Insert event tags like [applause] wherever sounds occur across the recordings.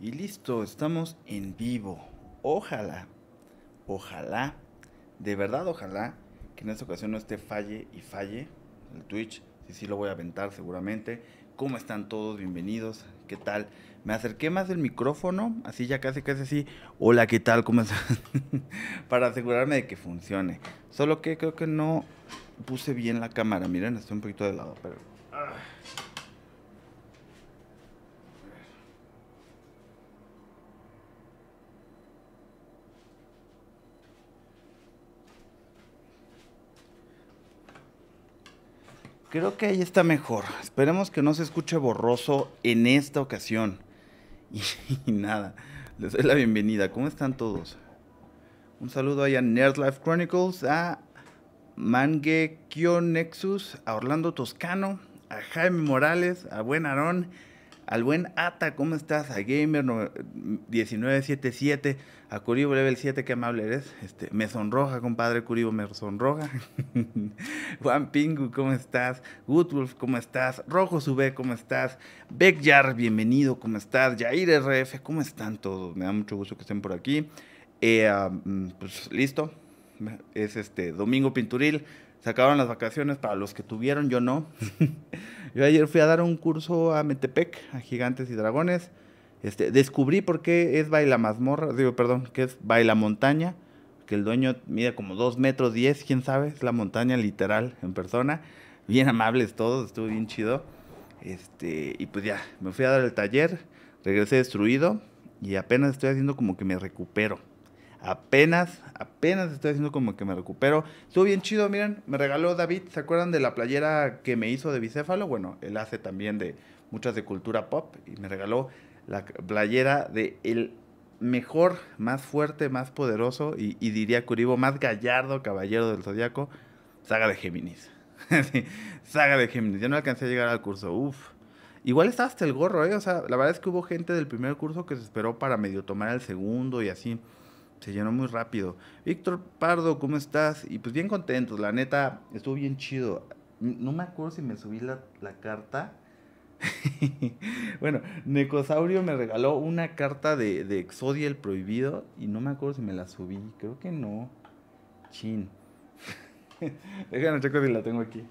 Y listo, estamos en vivo. Ojalá, ojalá, de verdad ojalá, que en esta ocasión no esté falle y falle el Twitch. si sí lo voy a aventar seguramente. ¿Cómo están todos? Bienvenidos. ¿Qué tal? Me acerqué más del micrófono, así ya casi casi así. Hola, ¿qué tal? ¿Cómo están? [laughs] Para asegurarme de que funcione. Solo que creo que no puse bien la cámara. Miren, estoy un poquito de lado, pero Creo que ahí está mejor. Esperemos que no se escuche borroso en esta ocasión. [laughs] Y, nada, les doy la bienvenida. ¿Cómo están todos? Un saludo ahí a Nerdlife Chronicles, a Mangue Nexus, a Orlando Toscano, a Jaime Morales, a Buen Aarón al buen Ata, ¿cómo estás? A Gamer 1977, a Curibo Level 7, qué amable eres. Este, me sonroja, compadre Curibo, me sonroja. [laughs] Juan Pingu, ¿cómo estás? Woodwolf, ¿cómo estás? Rojo Sube, ¿cómo estás? Beckyar, bienvenido, ¿cómo estás? Jair RF, ¿cómo están todos? Me da mucho gusto que estén por aquí. Eh, pues listo. Es este Domingo Pinturil. se acabaron las vacaciones para los que tuvieron, yo no. [laughs] Yo ayer fui a dar un curso a Metepec, a Gigantes y Dragones. Este, descubrí por qué es baila mazmorra, digo, perdón, que es baila montaña, que el dueño mide como 2 metros 10, quién sabe, es la montaña literal en persona. Bien amables todos, estuvo bien chido. Este, y pues ya, me fui a dar el taller, regresé destruido y apenas estoy haciendo como que me recupero. Apenas, apenas estoy haciendo como que me recupero. Estuvo bien chido, miren, me regaló David, ¿se acuerdan de la playera que me hizo de bicéfalo? Bueno, él hace también de muchas de cultura pop y me regaló la playera de el mejor, más fuerte, más poderoso y, diría Curibo, más gallardo caballero del zodiaco, saga de Géminis. [laughs] saga de Géminis. Ya no alcancé a llegar al curso, uf Igual está hasta el gorro, ¿eh? O sea, la verdad es que hubo gente del primer curso que se esperó para medio tomar el segundo y así se llenó muy rápido. Víctor Pardo, ¿cómo estás? Y pues bien contentos, la neta, estuvo bien chido. No me acuerdo si me subí la, carta. [laughs] bueno, Necosaurio me regaló una carta de, Exodia el Prohibido y no me acuerdo si me la subí, creo que no. Chin. [laughs] Déjame checo si la tengo aquí.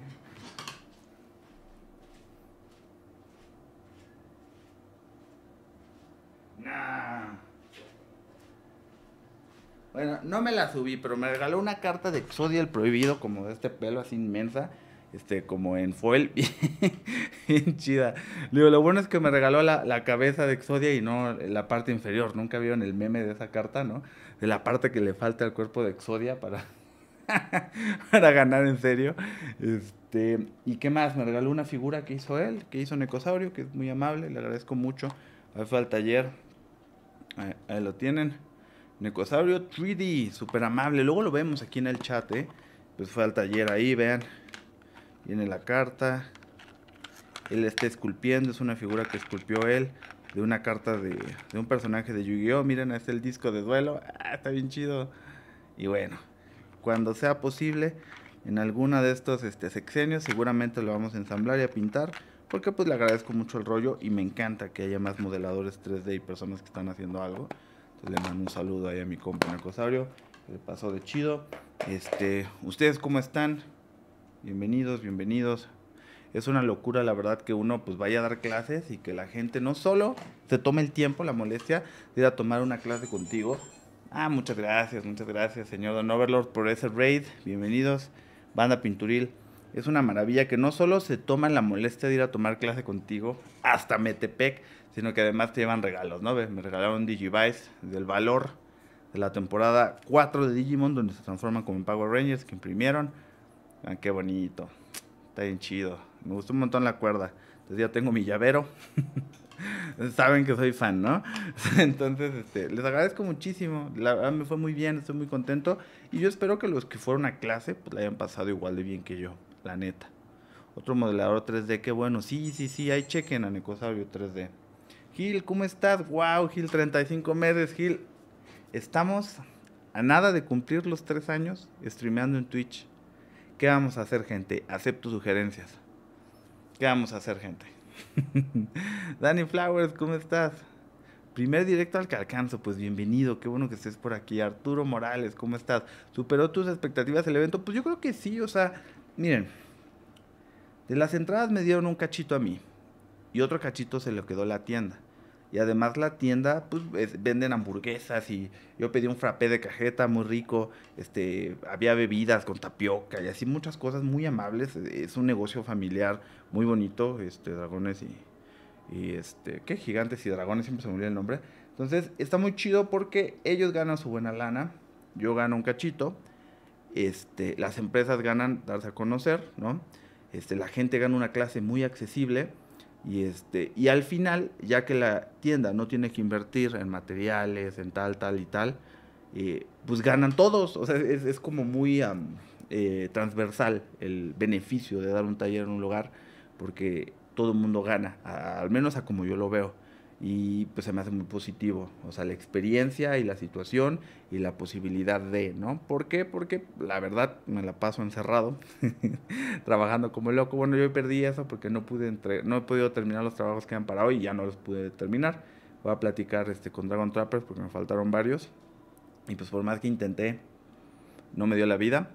Bueno, no me la subí, pero me regaló una carta de Exodia el Prohibido, como de este pelo así inmensa, este, como en foil, [laughs] bien, chida. digo, lo bueno es que me regaló la, cabeza de Exodia y no la parte inferior. Nunca vieron el meme de esa carta, ¿no? De la parte que le falta al cuerpo de Exodia para, [laughs] para ganar en serio. Este, ¿Y qué más? Me regaló una figura que hizo él, que hizo Necosaurio, que es muy amable, le agradezco mucho. A ver, fue al taller. ahí lo tienen. Necosaurio 3D, súper amable. Luego lo vemos aquí en el chat, ¿eh? Pues fue al taller ahí, vean. Viene la carta. Él está esculpiendo, es una figura que esculpió él. De una carta de, un personaje de Yu-Gi-Oh! Miren, es el disco de duelo. Ah, está bien chido. Y bueno, cuando sea posible, en alguna de estos este, sexenios, seguramente lo vamos a ensamblar y a pintar. Porque pues le agradezco mucho el rollo y me encanta que haya más modeladores 3D y personas que están haciendo algo le mando un saludo ahí a mi compa Narcosaurio. Le pasó de chido. Este, ¿ustedes cómo están? Bienvenidos, bienvenidos. Es una locura, la verdad, que uno pues vaya a dar clases y que la gente no solo se tome el tiempo, la molestia de ir a tomar una clase contigo. Ah, muchas gracias, muchas gracias, señor Don Overlord, por ese raid. Bienvenidos, banda Pinturil. Es una maravilla que no solo se toman la molestia de ir a tomar clase contigo hasta Metepec, sino que además te llevan regalos, ¿no? Me regalaron Digivice del valor de la temporada 4 de Digimon, donde se transforman como en Power Rangers, que imprimieron. Ah, qué bonito. Está bien chido. Me gustó un montón la cuerda. Entonces ya tengo mi llavero. [laughs] Saben que soy fan, ¿no? [laughs] Entonces, este, les agradezco muchísimo. La verdad me fue muy bien, estoy muy contento. Y yo espero que los que fueron a clase, pues la hayan pasado igual de bien que yo, la neta. Otro modelador 3D, qué bueno. Sí, sí, sí, ahí chequen a Necosaurio 3D. Gil, ¿cómo estás? Wow, Gil, 35 meses, Gil. Estamos a nada de cumplir los tres años streameando en Twitch. ¿Qué vamos a hacer, gente? Acepto sugerencias. ¿Qué vamos a hacer, gente? [laughs] Danny Flowers, ¿cómo estás? Primer directo al que alcanzo, pues bienvenido, qué bueno que estés por aquí. Arturo Morales, ¿cómo estás? ¿Superó tus expectativas el evento? Pues yo creo que sí, o sea, miren, de las entradas me dieron un cachito a mí y otro cachito se lo quedó la tienda. Y además la tienda, pues venden hamburguesas y yo pedí un frappé de cajeta muy rico, este, había bebidas con tapioca y así muchas cosas muy amables. Es un negocio familiar muy bonito, este, dragones y, este, ¿qué? Gigantes y dragones, siempre se me olvida el nombre. Entonces está muy chido porque ellos ganan su buena lana, yo gano un cachito, este, las empresas ganan darse a conocer, ¿no? Este, la gente gana una clase muy accesible y, este, y al final, ya que la tienda no tiene que invertir en materiales, en tal, tal y tal, eh, pues ganan todos. O sea, es, como muy eh, transversal el beneficio de dar un taller en un lugar, porque todo el mundo gana, al menos a como yo lo veo y pues se me hace muy positivo, o sea, la experiencia y la situación y la posibilidad de, ¿no? ¿Por qué? Porque la verdad me la paso encerrado, [laughs] trabajando como loco. Bueno, yo perdí eso porque no pude entre... no he podido terminar los trabajos que han para hoy y ya no los pude terminar. Voy a platicar este, con Dragon Trappers porque me faltaron varios y pues por más que intenté, no me dio la vida.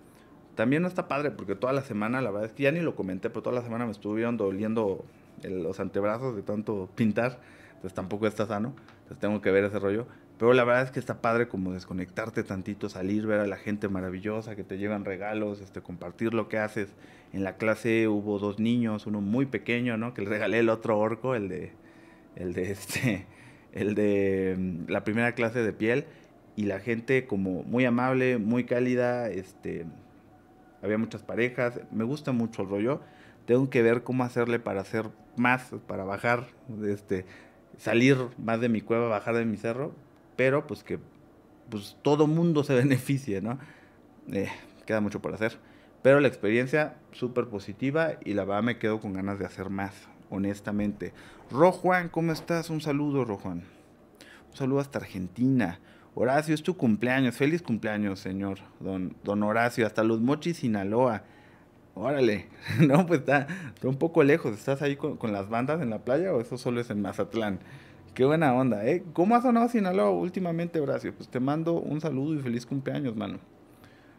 También no está padre porque toda la semana, la verdad es que ya ni lo comenté, pero toda la semana me estuvieron doliendo los antebrazos de tanto pintar, Pues tampoco está sano, entonces tengo que ver ese rollo. Pero la verdad es que está padre como desconectarte tantito, salir, ver a la gente maravillosa que te llevan regalos, este, compartir lo que haces. En la clase hubo dos niños, uno muy pequeño, ¿no? Que le regalé el otro orco, el de, el de este, el de mm, la primera clase de piel y la gente como muy amable, muy cálida, este, había muchas parejas, me gusta mucho el rollo, tengo que ver cómo hacerle para hacer más para bajar, este, salir más de mi cueva, bajar de mi cerro, pero pues que pues todo mundo se [laughs] beneficie, ¿no? Eh, queda mucho por hacer. Pero la experiencia súper positiva y la verdad me quedo con ganas de hacer más, honestamente. Rojuan, ¿cómo estás? Un saludo, Rojuan. Un saludo hasta Argentina. Horacio, es tu cumpleaños. Feliz cumpleaños, señor. Don, don Horacio, hasta los mochis Sinaloa. Órale, [laughs] no, pues está, un poco lejos. ¿Estás ahí con, las bandas en la playa o eso solo es en Mazatlán? Qué buena onda, ¿eh? ¿Cómo ha sonado Sinaloa últimamente, Horacio? Pues te mando un saludo y feliz cumpleaños, mano.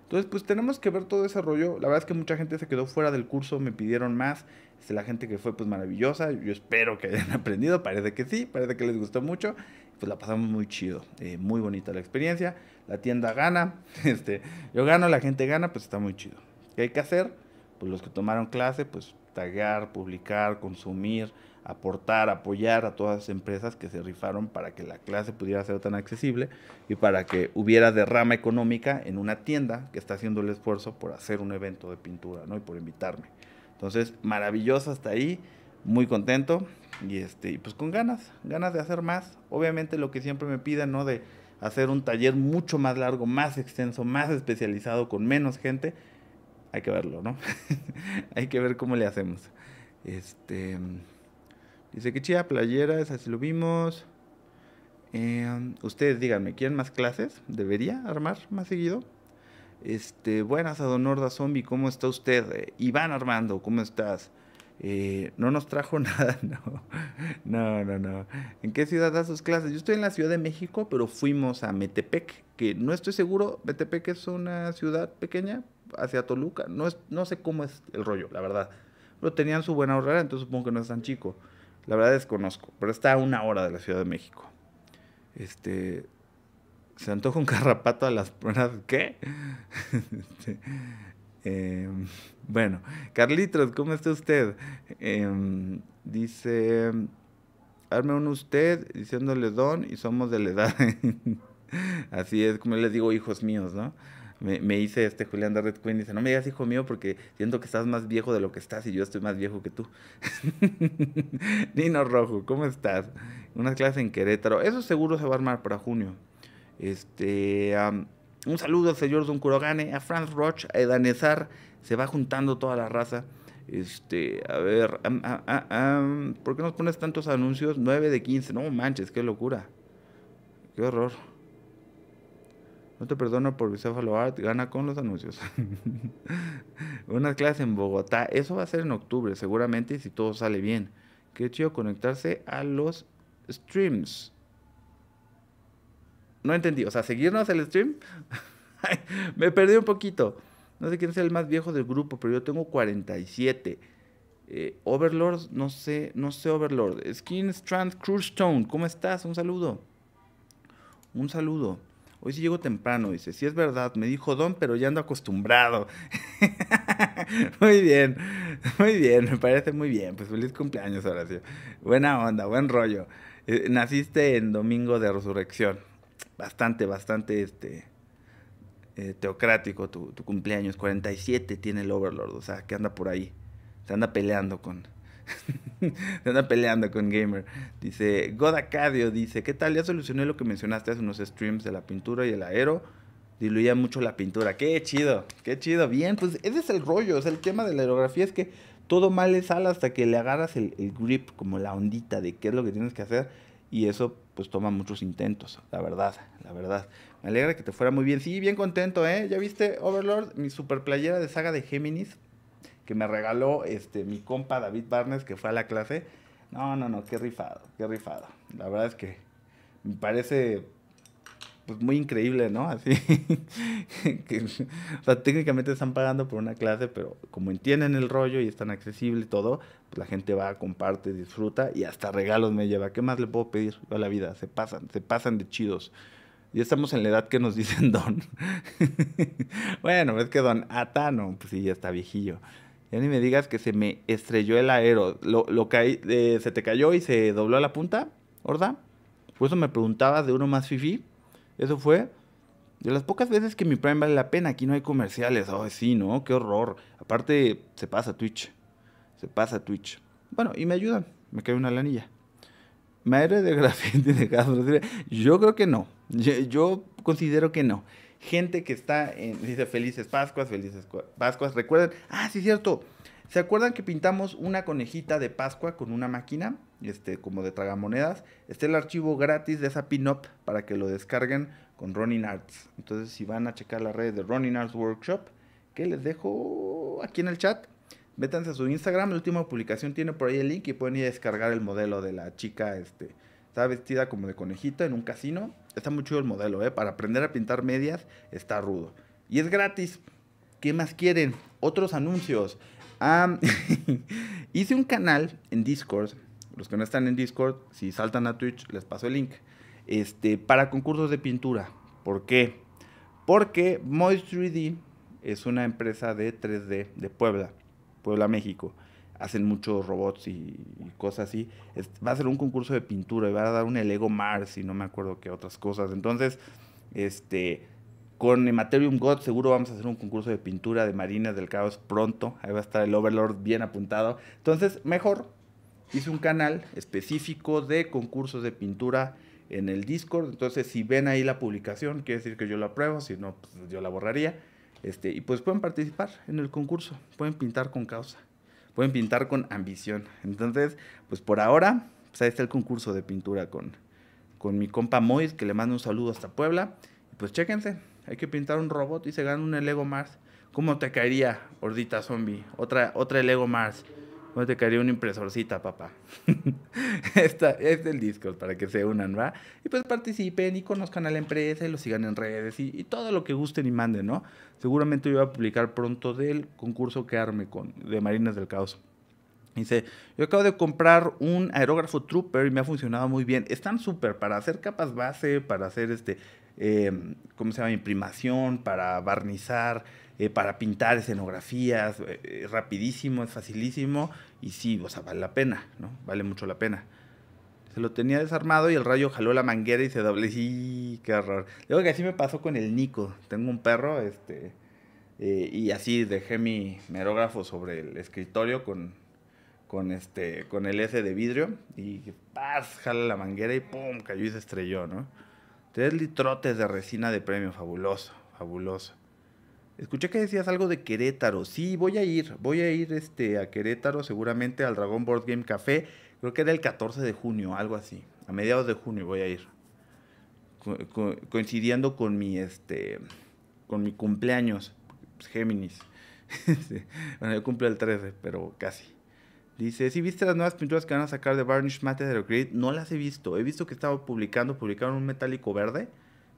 Entonces, pues tenemos que ver todo ese rollo. La verdad es que mucha gente se quedó fuera del curso, me pidieron más. la gente que fue, pues maravillosa. Yo espero que hayan [laughs] aprendido. Parece que sí, parece que les gustó mucho. Pues la pasamos muy chido, eh, muy bonita la experiencia. La tienda gana, [laughs] este, yo gano, la gente gana, pues está muy chido. ¿Qué hay que hacer? Pues, los que tomaron clase, pues tagar publicar, consumir, aportar, apoyar a todas las empresas que se rifaron para que la clase pudiera ser tan accesible y para que hubiera derrama económica en una tienda que está haciendo el esfuerzo por hacer un evento de pintura, ¿no? Y por invitarme. Entonces, maravilloso hasta ahí, muy contento y este, pues con ganas, ganas de hacer más. Obviamente lo que siempre me piden, ¿no? De hacer un taller mucho más largo, más extenso, más especializado, con menos gente hay que verlo, ¿no? [laughs] hay que ver cómo le hacemos. Este. Dice que chida playeras, así lo vimos. Em, ustedes díganme, ¿quieren más clases? ¿Debería armar más seguido? Este, buenas a Don Orda Zombie, ¿cómo está usted? Eh, Iván Armando, ¿cómo estás? Eh, no nos trajo [laughs] nada, no. No, no, no. ¿En qué ciudad da sus clases? Yo estoy en la Ciudad de México, pero fuimos a Metepec, que no estoy seguro. Metepec es una ciudad pequeña, hacia Toluca. No, es, no sé cómo es el rollo, la verdad. Pero tenían su buena horrera, entonces supongo que no es tan chico. La verdad desconozco, pero está a una hora de la Ciudad de México. Este, se antoja un [laughs] carrapato a las pruebas. ¿Qué? [laughs] Este, em, bueno, Carlitos, ¿cómo está usted? Em, dice, arme uno usted diciéndole don y somos de la edad. [laughs] Así es, como les digo, hijos míos, ¿no? me, me hice este Julián de Red Queen, dice, no me digas hijo mío porque siento que estás más viejo de lo que estás y yo estoy más viejo que tú. [laughs] Nino Rojo, ¿cómo estás? Una clase en Querétaro. Eso seguro se va a armar para junio. Este, un saludo al señor Don Kurogane, a Franz Roche, a Edanezar. Se va juntando toda la raza. Este, a ver, ¿por qué nos pones tantos anuncios? 9 de 15. No manches, qué locura. Qué horror. No te perdono por Bicéfalo Art, gana con los anuncios. [laughs] Unas clases en Bogotá, eso va a ser en octubre seguramente si todo sale bien. Qué chido conectarse a los streams. No entendí, o sea, seguirnos el stream. [laughs] Me perdí un poquito. No sé quién es el más viejo del grupo, pero yo tengo 47. Eh, Overlord, no sé, no sé Overlord. Skin Strand Stone. ¿cómo estás? Un saludo. Un saludo. Hoy sí llego temprano, dice. Sí es verdad, me dijo Don, pero ya ando acostumbrado. [laughs] muy bien, muy bien, me parece muy bien. Pues feliz cumpleaños, Horacio. Buena onda, buen rollo. Eh, naciste en Domingo de Resurrección. Bastante, bastante este eh, teocrático tu cumpleaños. 47 tiene el Overlord, o sea, que anda por ahí. Se anda peleando con, [laughs] Se anda peleando con Gamer. Dice, Godacadio dice, ¿qué tal? Ya solucioné lo que mencionaste hace unos streams de la pintura y el aero. Diluía mucho la pintura. Qué chido, qué chido. Bien, pues ese es el rollo. es el tema de la aerografía es que todo mal es hasta que le agarras el, el grip, como la ondita de qué es lo que tienes que hacer. Y eso pues toma muchos intentos, la verdad, la verdad. Me alegra que te fuera muy bien. Sí, bien contento, ¿eh? Ya viste, Overlord, mi super playera de saga de Géminis que me regaló este, mi compa David Barnes, que fue a la clase. No, no, no, qué rifado, qué rifado. La verdad es que me parece pues muy increíble, ¿no? Así [laughs] que, o sea, técnicamente están pagando por una clase, pero como entienden el rollo y están accesible y todo, pues la gente va, comparte, disfruta y hasta regalos me lleva. ¿Qué más le puedo pedir a la vida? Se pasan, se pasan de chidos. Ya estamos en la edad que nos dicen [laughs] don. bueno, es que don Atano, pues sí, ya está viejillo. Ya ni me digas que se me estrelló el aero. Lo, lo eh, se te cayó y se dobló la punta, ¿Horda? Por eso me preguntabas de uno más fifi. Eso fue de las pocas veces que mi Prime vale la pena. Aquí no hay comerciales. Ay, oh, sí, ¿no? Qué horror. Aparte, se pasa Twitch. Se pasa Twitch. Bueno, y me ayudan. Me cae una lanilla. Madre de [laughs] grafiti de Castro. Yo creo que no. yo considero que no gente que está en, dice felices Pascuas, felices Pascuas. Recuerden, ah, sí, cierto. ¿Se acuerdan que pintamos una conejita de Pascua con una máquina, este, como de tragamonedas? Está el archivo gratis de esa pin-up para que lo descarguen con Ronin Arts. Entonces, si van a checar la red de Ronin Arts Workshop, que les dejo aquí en el chat, métanse a su Instagram. La última publicación tiene por ahí el link y pueden ir a descargar el modelo de la chica, este, Está vestida como de conejita en un casino. Está muy chido el modelo, ¿eh? Para aprender a pintar medias está rudo. Y es gratis. ¿Qué más quieren? Otros anuncios. [laughs] hice un canal en Discord. Los que no están en Discord, si saltan a Twitch, les paso el link. Este, para concursos de pintura. ¿Por qué? Porque Moist 3D es una empresa de 3D de Puebla, Puebla, México hacen muchos robots y, cosas así. va a ser un concurso de pintura y va a dar un Lego Mars y no me acuerdo qué otras cosas. Entonces, este, con Ematerium God seguro vamos a hacer un concurso de pintura de Marinas del Caos pronto. Ahí va a estar el Overlord bien apuntado. Entonces, mejor hice un canal específico de concursos de pintura en el Discord. Entonces, si ven ahí la publicación, quiere decir que yo la apruebo, si no, pues, yo la borraría. Este, y pues pueden participar en el concurso, pueden pintar con causa pueden pintar con ambición. Entonces, pues por ahora, pues ahí está el concurso de pintura con, con mi compa Mois, que le mando un saludo hasta Puebla. pues chéquense, hay que pintar un robot y se gana un Lego Mars. ¿Cómo te caería, hordita Zombie? Otra, otra Lego Mars. No te caería una impresorcita, papá? [laughs] Esta, es del Discord para que se unan, ¿va? Y pues participen y conozcan a la empresa y lo sigan en redes y, todo lo que gusten y manden, ¿no? Seguramente yo voy a publicar pronto del concurso que arme con, de Marinas del Caos. Dice, yo acabo de comprar un aerógrafo Trooper y me ha funcionado muy bien. Están súper para hacer capas base, para hacer este, em, ¿cómo se llama? Imprimación, para barnizar eh, para pintar escenografías, eh, eh, rapidísimo, es facilísimo y sí, o sea, vale la pena, ¿no? Vale mucho la pena. Se lo tenía desarmado y el rayo jaló la manguera y se doble. ¡Sí, qué horror! Luego que así me pasó con el Nico. Tengo un perro, este. y así dejé mi merógrafo sobre el escritorio con, con, este, con el S de vidrio. Y ¡paz! Jala la manguera y ¡pum! Cayó y se estrelló, ¿no? Tres litrotes de resina de premio. Fabuloso, fabuloso. Escuché que decías algo de Querétaro. Sí, voy a ir. Voy a ir este, a Querétaro, seguramente al Dragon Board Game Café. Creo que era el 14 de junio, algo así. A mediados de junio voy a ir. coincidiendo con mi, este, con mi cumpleaños. Pues, Géminis. [laughs] Bueno, yo cumplo el 13, pero casi. Dice, si ¿Sí viste las nuevas pinturas que van a sacar de Varnish the Grid, no las he visto. He visto que estaba publicando, publicaron un metálico verde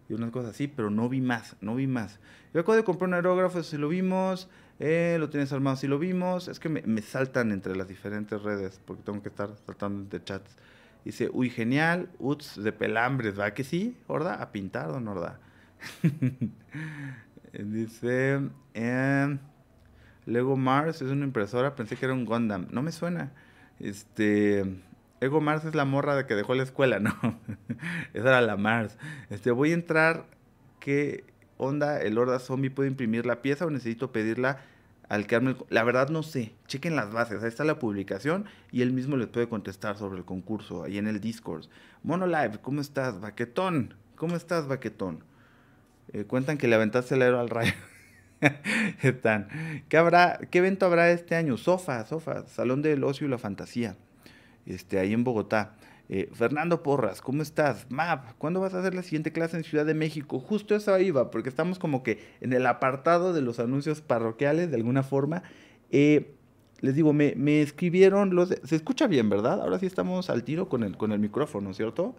y unas cosas así, pero no vi más, no vi más. Yo acabo de comprar un aerógrafo, si lo vimos, eh, lo tienes armado, si lo vimos. Es que me, saltan entre las diferentes redes, porque tengo que estar saltando entre chats. Dice, uy, genial, uts de pelambres, ¿va que sí? ¿Horda? ¿A pintar, ¿no? Horda? [laughs] Dice, eh, Lego Mars es una impresora, pensé que era un Gundam. No me suena. Este, Ego Mars es la morra de que dejó la escuela, ¿no? [laughs] Esa era la Mars. Este, voy a entrar. ¿Qué onda el Horda Zombie puede imprimir la pieza o necesito pedirla al Carmen? La verdad no sé. Chequen las bases. Ahí está la publicación y él mismo les puede contestar sobre el concurso ahí en el Discord. Monolive, ¿cómo estás, Baquetón? ¿Cómo estás, Baquetón? Eh, cuentan que le aventaste el al rayo. [laughs] Están. ¿Qué, habrá, ¿Qué evento habrá este año? Sofa, sofa. Salón del Ocio y la Fantasía este, ahí en Bogotá. Eh, Fernando Porras, ¿cómo estás? Map, ¿cuándo vas a hacer la siguiente clase en Ciudad de México? Justo eso iba, porque estamos como que en el apartado de los anuncios parroquiales, de alguna forma. Eh, les digo, me, escribieron los... Se escucha bien, ¿verdad? Ahora sí estamos al tiro con el, con el micrófono, ¿cierto?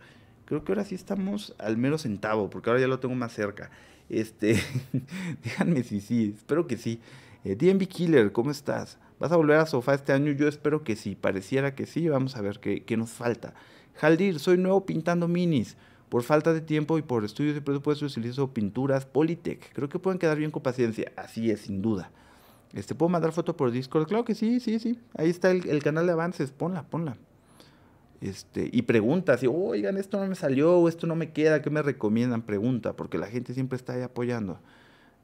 Creo que ahora sí estamos al mero centavo, porque ahora ya lo tengo más cerca. Este, [laughs] díganme si sí, espero que sí. Eh, DMV Killer, ¿cómo estás? ¿Vas a volver a sofá este año? Yo espero que sí, pareciera que sí, vamos a ver qué, nos falta. Jaldir, soy nuevo pintando minis. Por falta de tiempo y por estudios de presupuesto utilizo pinturas Politec. Creo que pueden quedar bien con paciencia. Así es, sin duda. Este, ¿Puedo mandar foto por Discord? Claro que sí, sí, sí. Ahí está el, canal de avances. Ponla, ponla. Este, y preguntas. Oigan, esto no me salió, o esto no me queda. ¿Qué me recomiendan? Pregunta, porque la gente siempre está ahí apoyando.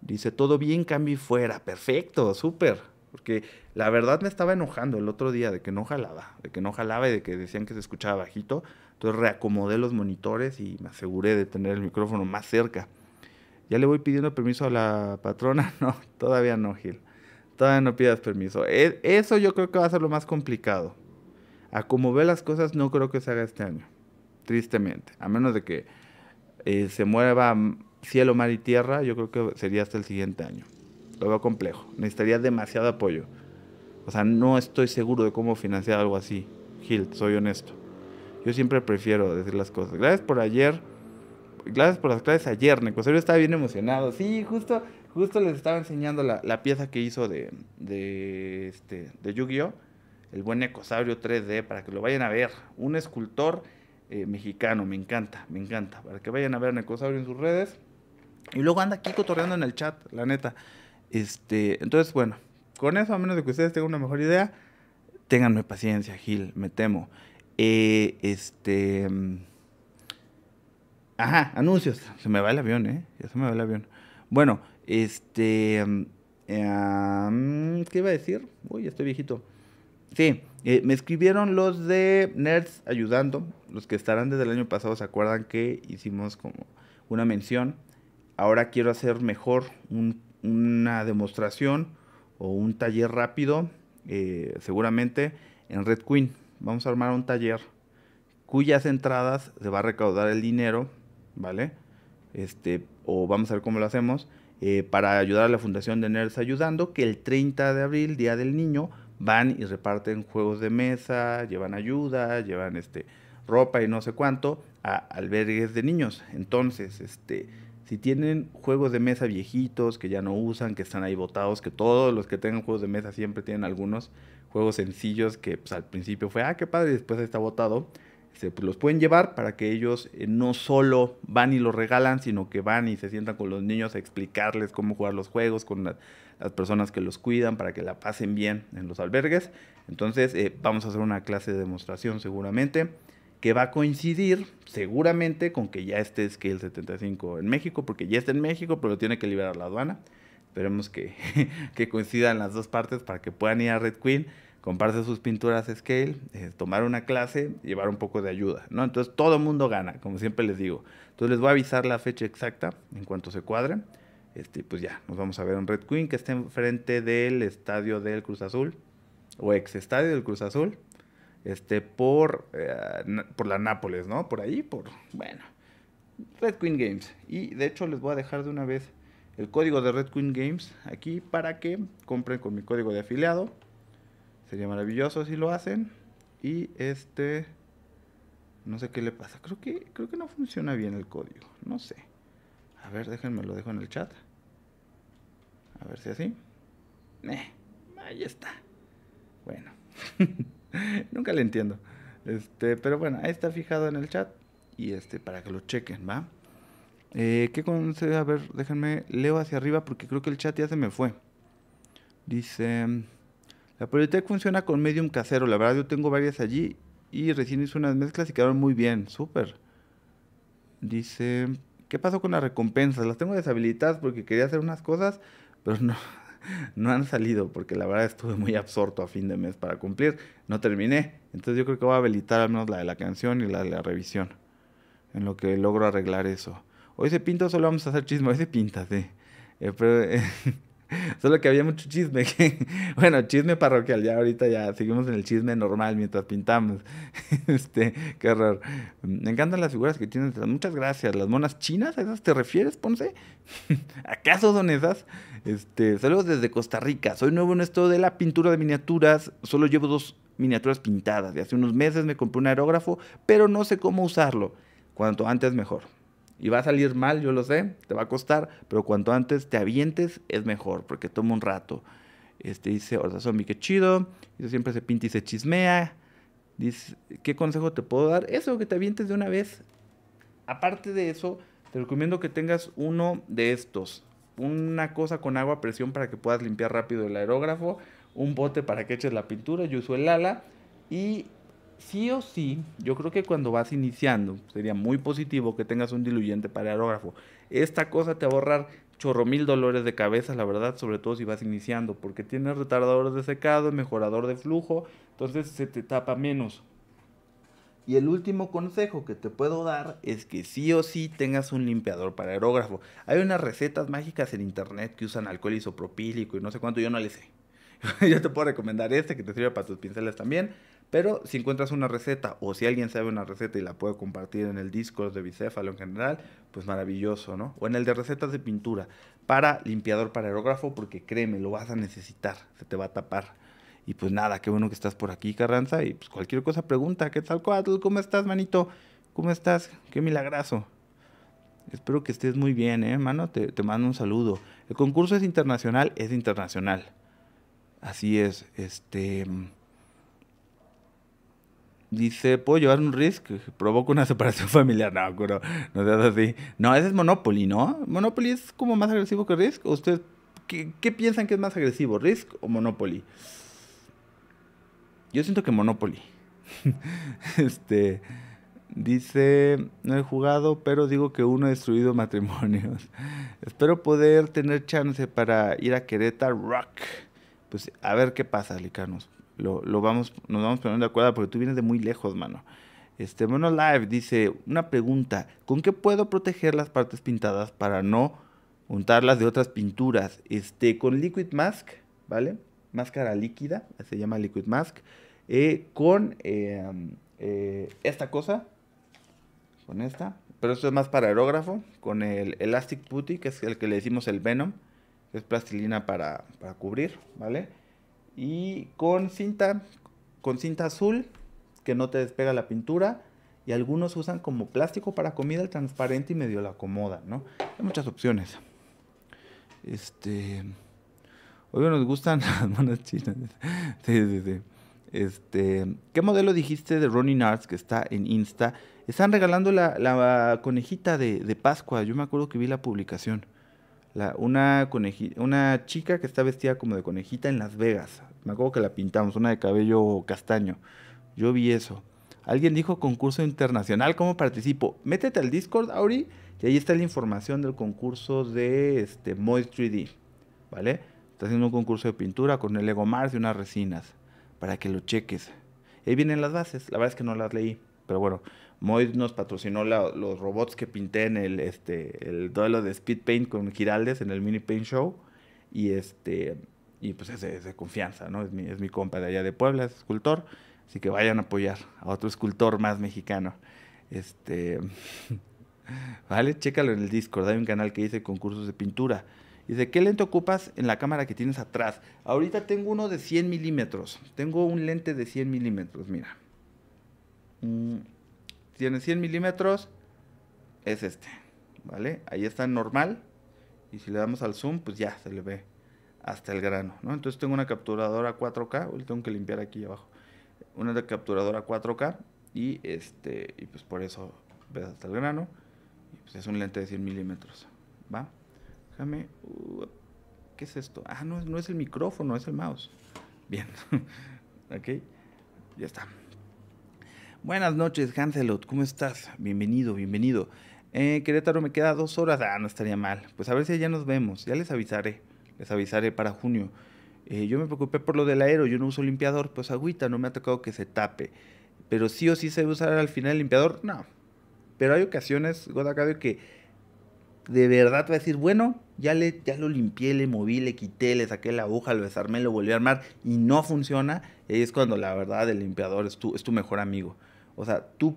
Dice, todo bien, cambio y fuera. Perfecto, súper. Porque la verdad me estaba enojando el otro día de que no jalaba, de que no jalaba y de que decían que se escuchaba bajito. Entonces reacomodé los monitores y me aseguré de tener el micrófono más cerca. Ya le voy pidiendo permiso a la patrona. [laughs] No, todavía no, Gil. Todavía no pidas permiso. E, eso yo creo que va a ser lo más complicado. A como ve las cosas, no creo que se haga este año. Tristemente. A menos de que eh, se mueva cielo, mar y tierra, yo creo que sería hasta el siguiente año lo veo complejo. Necesitaría demasiado apoyo. O sea, no estoy seguro de cómo financiar algo así. Gil, soy honesto. Yo siempre prefiero decir las cosas. Gracias por ayer. Gracias por las clases ayer, Necosario estaba bien emocionado. Sí, justo, justo les estaba enseñando la, la pieza que hizo de, de, este, de Yu-Gi-Oh! El buen necosario 3D, para que lo vayan a ver. Un escultor eh, mexicano, me encanta, me encanta. Para que vayan a ver a en sus redes. Y luego anda aquí cotorreando en el chat, la neta. Este, entonces, bueno, con eso, a menos de que ustedes tengan una mejor idea, ténganme paciencia, Gil, me temo. Eh, este. Mm, ajá, anuncios. Se me va el avión, ¿eh? Ya se me va el avión. Bueno, este. Mm, ¿Qué iba a decir? Uy, estoy viejito. Sí, eh, me escribieron los de Nerds Ayudando. Los que estarán desde el año pasado se acuerdan que hicimos como una mención. Ahora quiero hacer mejor un una demostración o un taller rápido, eh, seguramente en Red Queen. Vamos a armar un taller cuyas entradas se va a recaudar el dinero, ¿vale? Este, o vamos a ver cómo lo hacemos, eh, para ayudar a la Fundación de Nerds Ayudando, que el 30 de abril, Día del Niño, van y reparten juegos de mesa, llevan ayuda, llevan este, ropa y no sé cuánto a albergues de niños. Entonces, este, si tienen juegos de mesa viejitos que ya no usan, que están ahí botados, que todos los que tengan juegos de mesa siempre tienen algunos juegos sencillos que pues, al principio fue, ah, qué padre, y después está botado, se, pues, los pueden llevar para que ellos eh, no solo van y los regalan, sino que van y se sientan con los niños a explicarles cómo jugar los juegos, con las personas que los cuidan, para que la pasen bien en los albergues. Entonces eh, vamos a hacer una clase de demostración seguramente que va a coincidir seguramente con que ya esté Scale 75 en México, porque ya está en México, pero lo tiene que liberar la aduana. Esperemos que, [laughs] que coincidan las dos partes para que puedan ir a Red Queen, comprarse sus pinturas Scale, eh, tomar una clase, llevar un poco de ayuda, ¿no? Entonces todo el mundo gana, como siempre les digo. Entonces les voy a avisar la fecha exacta en cuanto se cuadre. Este, pues ya, nos vamos a ver en Red Queen, que está enfrente del estadio del Cruz Azul, o ex estadio del Cruz Azul este, por, eh, por la Nápoles, ¿no? Por ahí, por, bueno, Red Queen Games. Y de hecho les voy a dejar de una vez el código de Red Queen Games aquí para que compren con mi código de afiliado. Sería maravilloso si lo hacen. Y este, no sé qué le pasa. Creo que, creo que no funciona bien el código, no sé. A ver, déjenme, lo dejo en el chat. A ver si así. Eh, ahí está. Bueno. [laughs] [laughs] Nunca le entiendo. Este, pero bueno, ahí está fijado en el chat y este para que lo chequen, ¿va? Eh, ¿Qué consejo? A ver, déjenme, leo hacia arriba porque creo que el chat ya se me fue. Dice, la Politec funciona con medium casero, la verdad yo tengo varias allí y recién hice unas mezclas y quedaron muy bien, súper. Dice, ¿qué pasó con las recompensas? Las tengo deshabilitadas porque quería hacer unas cosas, pero no, no han salido porque la verdad estuve muy absorto a fin de mes para cumplir. No terminé. Entonces yo creo que voy a habilitar al menos la de la canción y la de la revisión. En lo que logro arreglar eso. Hoy se pinta, solo vamos a hacer chisme. Hoy se pinta, sí. Eh, pero, eh, [laughs] [laughs] Solo que había mucho chisme. [laughs] bueno, chisme parroquial. Ya ahorita ya seguimos en el chisme normal mientras pintamos. [laughs] este, qué horror. Me encantan las figuras que tienes. Muchas gracias. ¿Las monas chinas? ¿A esas te refieres, Ponce? ¿Acaso son esas? Este, saludos desde Costa Rica. Soy nuevo en esto de la pintura de miniaturas. Solo llevo dos miniaturas pintadas. Y hace unos meses me compré un aerógrafo, pero no sé cómo usarlo. Cuanto antes mejor. Y va a salir mal, yo lo sé, te va a costar, pero cuanto antes te avientes es mejor, porque toma un rato. Este dice son mi qué chido. Dice, siempre se pinta y se chismea. Dice, ¿qué consejo te puedo dar? Eso, que te avientes de una vez. Aparte de eso, te recomiendo que tengas uno de estos. Una cosa con agua a presión para que puedas limpiar rápido el aerógrafo. Un bote para que eches la pintura. Yo uso el ala. Y sí o sí, yo creo que cuando vas iniciando, sería muy positivo que tengas un diluyente para aerógrafo. Esta cosa te va a ahorrar chorro mil dolores de cabeza, la verdad, sobre todo si vas iniciando, porque tienes retardadores de secado, mejorador de flujo, entonces se te tapa menos. Y el último consejo que te puedo dar es que sí o sí tengas un limpiador para aerógrafo. Hay unas recetas mágicas en internet que usan alcohol isopropílico y no sé cuánto, yo no le sé. [laughs] yo te puedo recomendar este que te sirve para tus pinceles también, pero si encuentras una receta o si alguien sabe una receta y la puede compartir en el Discord de Bicéfalo en general, pues maravilloso, ¿no? O en el de recetas de pintura para limpiador para aerógrafo, porque créeme, lo vas a necesitar, se te va a tapar. Y pues nada, qué bueno que estás por aquí, Carranza. Y pues cualquier cosa pregunta, ¿qué tal, Cuadro? ¿Cómo estás, manito? ¿Cómo estás? Qué milagrazo. Espero que estés muy bien, ¿eh, hermano? Te, te mando un saludo. El concurso es internacional, es internacional. Así es, este dice, puedo llevar un risk, provoca una [laughs] separación familiar. No, no, no seas así. No, ese es Monopoly, ¿no? ¿Monopoly es como más agresivo que Risk? qué, piensan que es más agresivo, Risk o Monopoly? Yo siento que Monopoly. [laughs] este. Dice, no he jugado, pero digo que uno ha destruido [laughs] matrimonios. Espero poder tener chance para ir a Querétaro Rock. Pues a ver qué pasa, Licanos lo, vamos, nos vamos poniendo de acuerdo porque tú vienes de muy lejos, mano. Este, Mono Live dice, una pregunta, ¿con qué puedo proteger las partes pintadas para no untarlas de otras pinturas? Este, con Liquid Mask, ¿vale? Máscara líquida, se llama Liquid Mask. Eh, con em, eh, esta cosa, con esta, pero esto es más para aerógrafo, con el Elastic Putty, que es el que le decimos el Venom, que es plastilina para, para cubrir, ¿vale? y con cinta, con cinta azul que no te despega la pintura y algunos usan como plástico para comida el transparente y medio la acomoda, ¿no? Hay muchas opciones. Este, hoy nos gustan [laughs] las monas chinas. Este, ¿qué modelo dijiste de Ronin Arts que está en Insta? Están regalando la, conejita de Pascua. Yo me acuerdo que vi la publicación la, una, una chica que está vestida como de conejita en Las Vegas. Me acuerdo que la pintamos, una de cabello castaño. Yo vi eso. Alguien dijo concurso internacional, ¿cómo participo? Métete al Discord, Auri, y ahí está la información del concurso de este, Moist 3D, ¿vale? Está haciendo un concurso de pintura con el Lego Mars y unas resinas, para que lo cheques. Ahí vienen las bases, la verdad es que no las leí, pero bueno, Moid nos patrocinó los robots que pinté en el, este, el duelo de Speed Paint con Giraldes en el Mini Paint Show. Y este y pues es de, confianza, ¿no? Es mi, compa de allá de Puebla, es escultor. Así que vayan a apoyar a otro escultor más mexicano. Este. [laughs] vale, chécalo en el Discord. Hay un canal que dice concursos de pintura. Dice, ¿qué lente ocupas en la cámara que tienes atrás? Ahorita tengo uno de 100 milímetros. Tengo un lente de 100 milímetros, mira. Mm tiene 100 milímetros, es este, ¿vale? Ahí está normal y si le damos al zoom, pues ya se le ve hasta el grano, ¿no? Entonces tengo una capturadora 4K, tengo que limpiar aquí abajo, una capturadora 4K y este, y pues por eso ves hasta el grano, y pues es un lente de 100 milímetros, ¿va? Déjame, uh, ¿qué es esto? Ah, no, no es el micrófono, es el mouse. Bien, [laughs] ok, ya está. Buenas noches, Hanselot, ¿cómo estás? Bienvenido, bienvenido. Eh, Querétaro me queda dos horas, ah, no estaría mal. Pues a ver si ya nos vemos, ya les avisaré, les avisaré para junio. Eh, yo me preocupé por lo del aero, yo no uso limpiador, pues agüita, no me ha tocado que se tape. Pero sí o sí se usar al final el limpiador, no. Pero hay ocasiones, Godacabio, que de verdad te va a decir, bueno, ya, le, ya lo limpié, le moví, le quité, le saqué la aguja, lo desarmé, lo volví a armar y no funciona. ahí es cuando la verdad el limpiador es tu, es tu mejor amigo. O sea, tú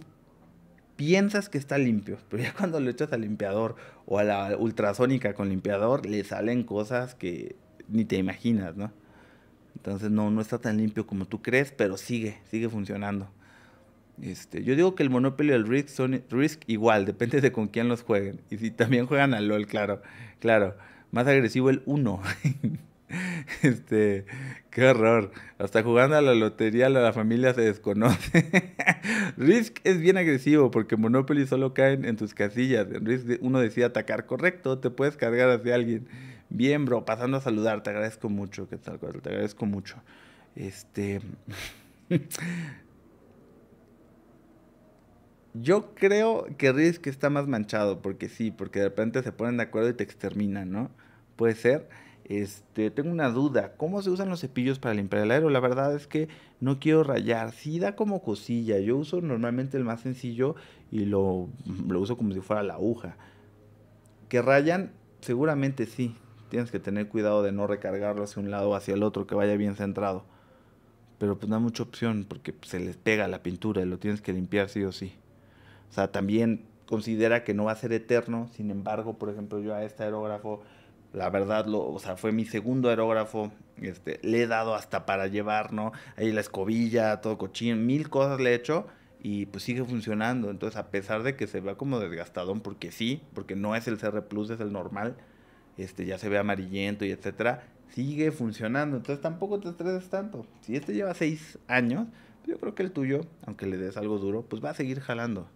piensas que está limpio, pero ya [laughs] cuando lo echas al limpiador o a la ultrasónica con limpiador, le salen cosas que ni te imaginas, ¿no? Entonces no, no está tan limpio como tú crees, pero sigue, sigue funcionando. Este, yo digo que el Monopoly y el Risk son Risk igual, [laughs] depende de con quién los jueguen. Y si también juegan al LOL, claro, claro. Más agresivo el 1. [laughs] [laughs] Este, qué horror. Hasta jugando a la lotería la, familia se desconoce. [laughs] Risk es bien agresivo porque Monopoly solo caen en tus casillas. En Risk uno decide atacar correcto, te puedes cargar hacia alguien. Bien, bro, pasando a saludar, te agradezco mucho, que tal te agradezco mucho. Este [laughs] Yo creo que Risk está más manchado porque sí, porque de repente se ponen de acuerdo y te exterminan, ¿no? Puede ser. Este, tengo una duda, ¿cómo se usan los cepillos para limpiar el aero? La verdad es que no quiero rayar, sí da como cosilla, yo uso normalmente el más sencillo y lo, lo uso como si fuera la aguja. ¿Que rayan? Seguramente sí, tienes que tener cuidado de no recargarlo hacia un lado o hacia el otro, que vaya bien centrado. Pero pues no hay mucha opción porque pues, se les pega la pintura y lo tienes que limpiar sí o sí. O sea, también considera que no va a ser eterno, sin embargo, por ejemplo, yo a este aerógrafo la verdad, lo, o sea, fue mi segundo aerógrafo, este, le he dado hasta para llevar, ¿no? Ahí la escobilla, todo cochín, mil cosas le he hecho y pues sigue funcionando. Entonces, a pesar de que se vea como desgastadón, porque sí, porque no es el CR Plus, es el normal, este, ya se ve amarillento y etcétera, sigue funcionando. Entonces, tampoco te estreses tanto. Si este lleva seis años, yo creo que el tuyo, aunque le des algo duro, pues va a seguir jalando.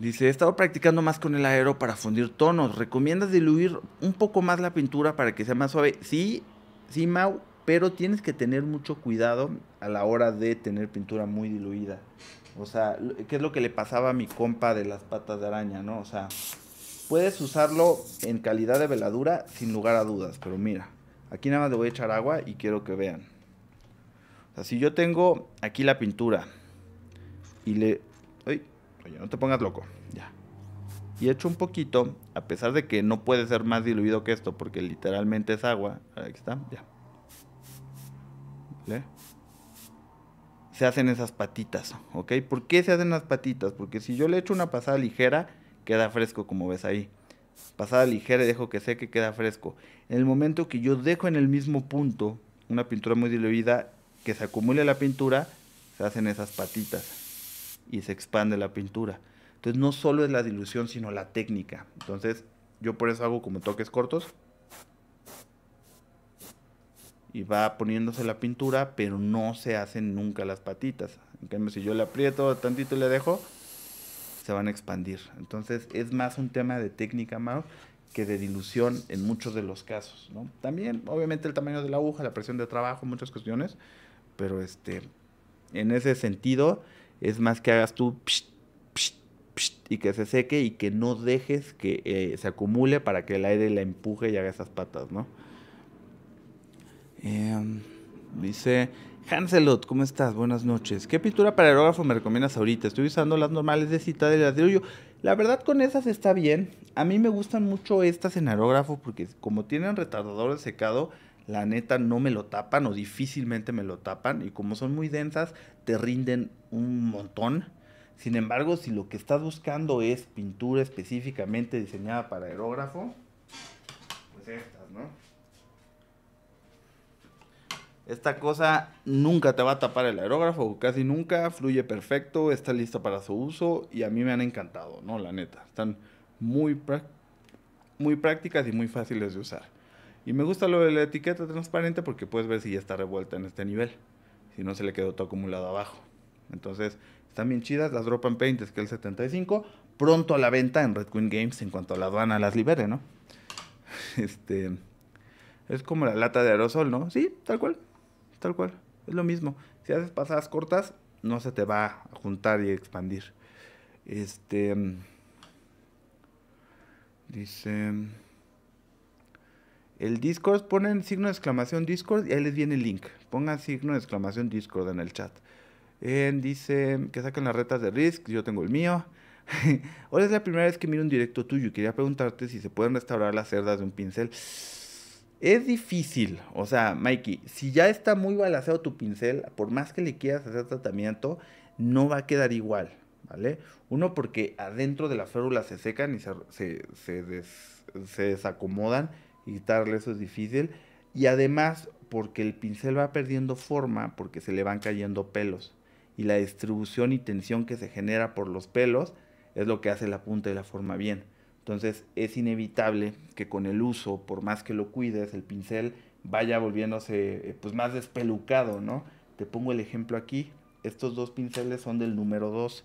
Dice, he estado practicando más con el aero para fundir tonos. ¿Recomiendas diluir un poco más la pintura para que sea más suave? Sí, sí, Mau, pero tienes que tener mucho cuidado a la hora de tener pintura muy diluida. O sea, ¿qué es lo que le pasaba a mi compa de las patas de araña, no? O sea, puedes usarlo en calidad de veladura sin lugar a dudas, pero mira, aquí nada más le voy a echar agua y quiero que vean. O sea, si yo tengo aquí la pintura y le no te pongas loco. Ya. Y echo un poquito, a pesar de que no puede ser más diluido que esto, porque literalmente es agua. Aquí está, ya. Se hacen esas patitas, ¿ok? ¿Por qué se hacen las patitas? Porque si yo le echo una pasada ligera, queda fresco, como ves ahí. Pasada ligera y dejo que seque, queda fresco. En el momento que yo dejo en el mismo punto una pintura muy diluida, que se acumule la pintura, se hacen esas patitas y se expande la pintura. Entonces no solo es la dilución, sino la técnica. Entonces yo por eso hago como toques cortos. Y va poniéndose la pintura, pero no se hacen nunca las patitas. En cambio, si yo le aprieto tantito y le dejo, se van a expandir. Entonces es más un tema de técnica, más... que de dilución en muchos de los casos. También, obviamente, el tamaño de la aguja, la presión de trabajo, muchas cuestiones. Pero este, en ese sentido, es más que hagas tú y que se seque y que no dejes que eh, se acumule para que el aire la empuje y haga esas patas, ¿no? Em, dice Hanselot, ¿cómo estás? Buenas noches. ¿Qué pintura para aerógrafo me recomiendas ahorita? Estoy usando las normales de cita de las La verdad con esas está bien. A mí me gustan mucho estas en aerógrafo porque como tienen retardador de secado, la neta no me lo tapan o difícilmente me lo tapan y como son muy densas te rinden un montón. Sin embargo, si lo que estás buscando es pintura específicamente diseñada para aerógrafo, pues estas, ¿no? Esta cosa nunca te va a tapar el aerógrafo, casi nunca, fluye perfecto, está lista para su uso y a mí me han encantado, ¿no? La neta, están muy, muy prácticas y muy fáciles de usar. Y me gusta lo de la etiqueta transparente porque puedes ver si ya está revuelta en este nivel, si no se le quedó todo acumulado abajo. Entonces, están bien chidas las Drop and Paint, es que el 75, pronto a la venta en Red Queen Games en cuanto a la aduana las libere, ¿no? [laughs] Este es como la lata de aerosol, ¿no? Sí, tal cual. Tal cual. Es lo mismo. Si haces pasadas cortas, no se te va a juntar y expandir. Este dice el Discord, ponen signo de exclamación Discord y ahí les viene el link. Pongan signo de exclamación Discord en el chat. Eh, dice que sacan las retas de Risk, yo tengo el mío. [laughs] Hola, es la primera vez que miro un directo tuyo quería preguntarte si se pueden restaurar las cerdas de un pincel. Es difícil, o sea, Mikey, si ya está muy balanceado tu pincel, por más que le quieras hacer tratamiento, no va a quedar igual, ¿vale? Uno porque adentro de las férulas se secan y se, se desacomodan quitarle eso es difícil. Y además porque el pincel va perdiendo forma porque se le van cayendo pelos. Y la distribución y tensión que se genera por los pelos es lo que hace la punta y la forma bien. Entonces es inevitable que con el uso, por más que lo cuides, el pincel vaya volviéndose eh, pues más despelucado, ¿no? Te pongo el ejemplo aquí. Estos dos pinceles son del número 2.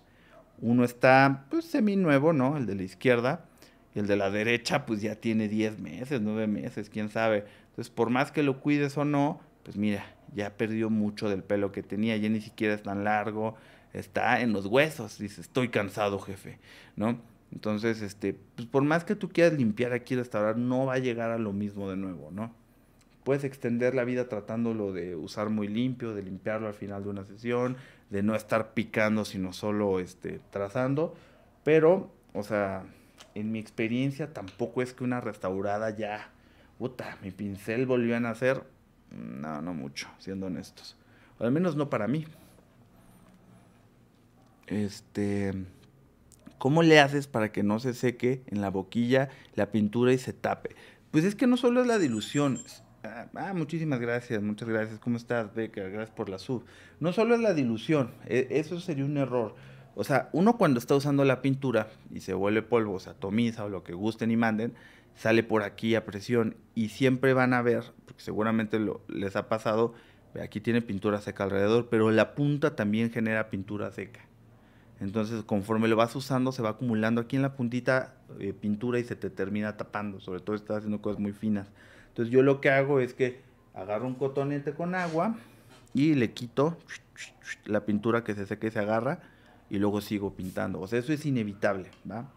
Uno está pues semi nuevo, ¿no? El de la izquierda y el de la derecha, pues ya tiene 10 meses, 9 meses, quién sabe. Entonces, por más que lo cuides o no, pues mira, ya perdió mucho del pelo que tenía, ya ni siquiera es tan largo, está en los huesos, dice, estoy cansado, jefe, ¿no? Entonces, este, pues por más que tú quieras limpiar aquí y restaurar, no va a llegar a lo mismo de nuevo, ¿no? Puedes extender la vida tratándolo de usar muy limpio, de limpiarlo al final de una sesión, de no estar picando, sino solo este, trazando, pero, o sea, en mi experiencia tampoco es que una restaurada ya, puta, mi pincel volvió a nacer. No, no mucho, siendo honestos. al menos no para mí. Este, ¿cómo le haces para que no se seque en la boquilla la pintura y se tape? Pues es que no solo es la dilución. Ah, ah muchísimas gracias, muchas gracias. ¿Cómo estás, Becker? Gracias por la sub. No solo es la dilución, e, eso sería un error o sea, uno cuando está usando la pintura y se vuelve polvo, o se atomiza o lo que gusten y manden, sale por aquí a presión y siempre van a ver, porque seguramente les ha pasado, aquí tiene pintura seca alrededor, pero la punta también genera pintura seca. Entonces, conforme lo vas usando, se va acumulando aquí en la puntita eh, pintura y se te termina tapando, sobre todo si estás haciendo cosas muy finas. Entonces, yo lo que hago es que agarro un cotonete con agua y le quito la pintura que se seca y se agarra y luego sigo pintando. O sea, eso es inevitable, ¿va?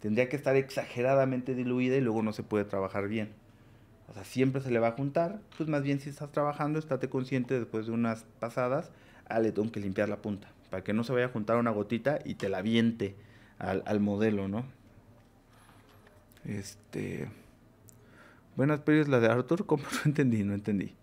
Tendría que estar exageradamente diluida y luego no se puede trabajar bien. O sea, siempre se le va a juntar. Pues más bien si estás trabajando, estate consciente después de unas pasadas, ah, le tengo que limpiar la punta, para que no se vaya a juntar una gotita y te la viente al, modelo, ¿no? Este... Buenas pérdidas la de Arthur, [laughs] ¿cómo no entendí? No entendí.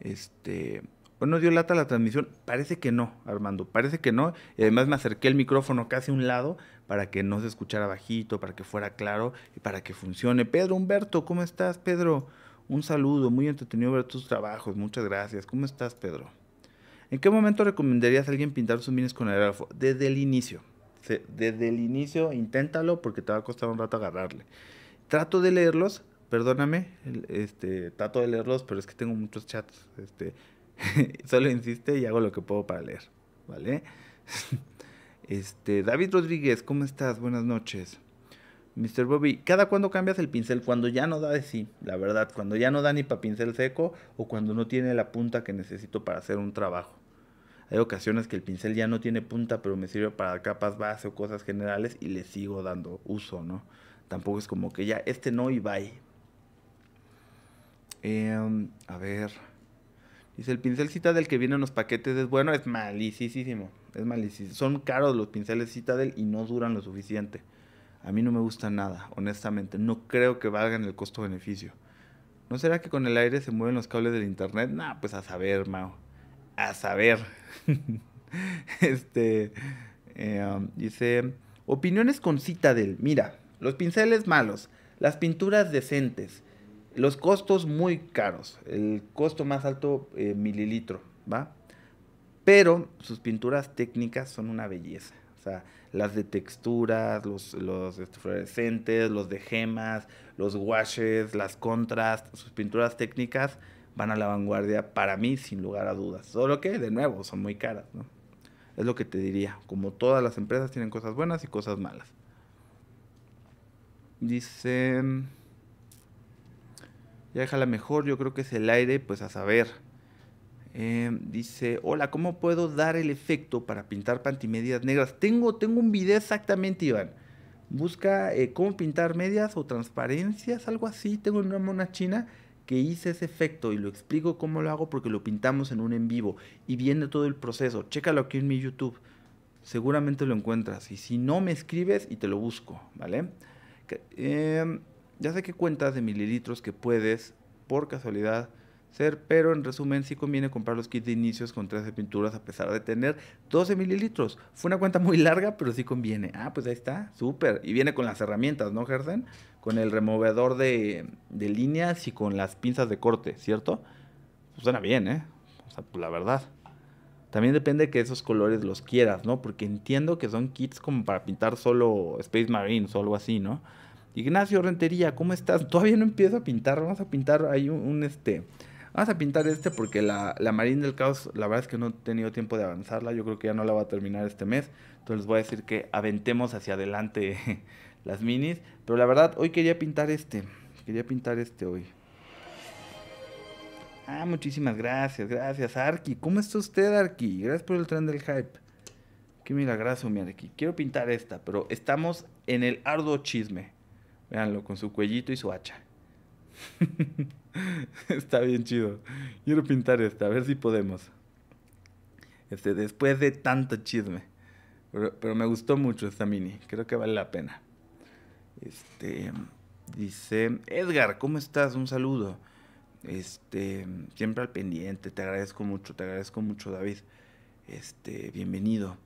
Este... Pues ¿No dio lata la transmisión? Parece que no, Armando, parece que no. además me acerqué el micrófono casi a un lado para que no se escuchara bajito, para que fuera claro y para que funcione. Pedro Humberto, ¿cómo estás, Pedro? Un saludo, muy entretenido ver tus trabajos, muchas gracias. ¿Cómo estás, Pedro? ¿En qué momento recomendarías a alguien pintar sus minis con aerógrafo? Desde el inicio. Desde el inicio, inténtalo porque te va a costar un rato agarrarle. Trato de leerlos, perdóname, este, trato de leerlos, pero es que tengo muchos chats. Este, [laughs] Solo insiste y hago lo que puedo para leer, ¿vale? [laughs] este, David Rodríguez, ¿cómo estás? Buenas noches. Mr. Bobby, ¿cada cuándo cambias el pincel? Cuando ya no da de sí, la verdad, cuando ya no da ni para pincel seco o cuando no tiene la punta que necesito para hacer un trabajo. Hay ocasiones que el pincel ya no tiene punta, pero me sirve para capas base o cosas generales y le sigo dando uso, ¿no? Tampoco es como que ya este no y bye. Em, a ver. Dice, el pincel Citadel que viene en los paquetes es bueno, es malicísimo, es Son caros los pinceles Citadel y no duran lo suficiente. A mí no me gusta nada, honestamente. No creo que valgan el costo-beneficio. ¿No será que con el aire se mueven los cables del internet? Nah, pues a saber, Mao. A saber. [laughs] este. Eh, um, dice. Opiniones con Citadel. Mira, los pinceles malos, las pinturas decentes, los costos muy caros. El costo más alto, eh, mililitro, ¿va? Pero sus pinturas técnicas son una belleza. O sea, las de texturas, los, los este, fluorescentes, los de gemas, los washes, las contrast. sus pinturas técnicas van a la vanguardia para mí, sin lugar a dudas. Solo que, de nuevo, son muy caras, ¿no? Es lo que te diría. Como todas las empresas tienen cosas buenas y cosas malas. Dicen... Ya déjala mejor, yo creo que es el aire, pues a saber. Eh, dice, hola, ¿cómo puedo dar el efecto para pintar pantimedias negras? Tengo, tengo un video exactamente, Iván. Busca eh, cómo pintar medias o transparencias, algo así. Tengo una mona china que hice ese efecto y lo explico cómo lo hago porque lo pintamos en un en vivo y viene todo el proceso. Chécalo aquí en mi YouTube. Seguramente lo encuentras. Y si no, me escribes y te lo busco, ¿vale? Em, ya sé que cuentas de mililitros que puedes, por casualidad, ser, pero en resumen sí conviene comprar los kits de inicios con 13 pinturas a pesar de tener 12 mililitros. Fue una cuenta muy larga, pero sí conviene. Ah, pues ahí está, súper. Y viene con las herramientas, ¿no, Gersen? Con el removedor de, líneas y con las pinzas de corte, ¿cierto? Pues suena bien, ¿eh? O sea, pues la verdad. También depende que esos colores los quieras, ¿no? Porque entiendo que son kits como para pintar solo Space Marines o algo así, ¿no? Ignacio Rentería, ¿cómo estás? [laughs] Todavía no empiezo a pintar, vamos a pintar, hay un, este, vamos a pintar este porque la, la Marina del Caos, la verdad es que no he tenido tiempo de avanzarla, yo creo que ya no la va a terminar este mes, entonces les voy a decir que aventemos hacia adelante [laughs] las minis, pero la verdad, hoy quería pintar este, quería pintar este hoy. Ah, muchísimas gracias, gracias, Arki, ¿cómo está usted, Arki? Gracias por el tren del hype. Qué milagroso, mi Arki. Quiero pintar esta, pero estamos en el arduo chisme. Veanlo, con su cuellito y su hacha. [laughs] Está bien chido. Quiero pintar esta, a ver si podemos. Este, después de tanto chisme. Pero, me gustó mucho esta mini. Creo que vale la pena. Este. Dice. Edgar, ¿cómo estás? Un saludo. Este. Siempre al pendiente. Te agradezco mucho. Te agradezco mucho, David. Este. Bienvenido.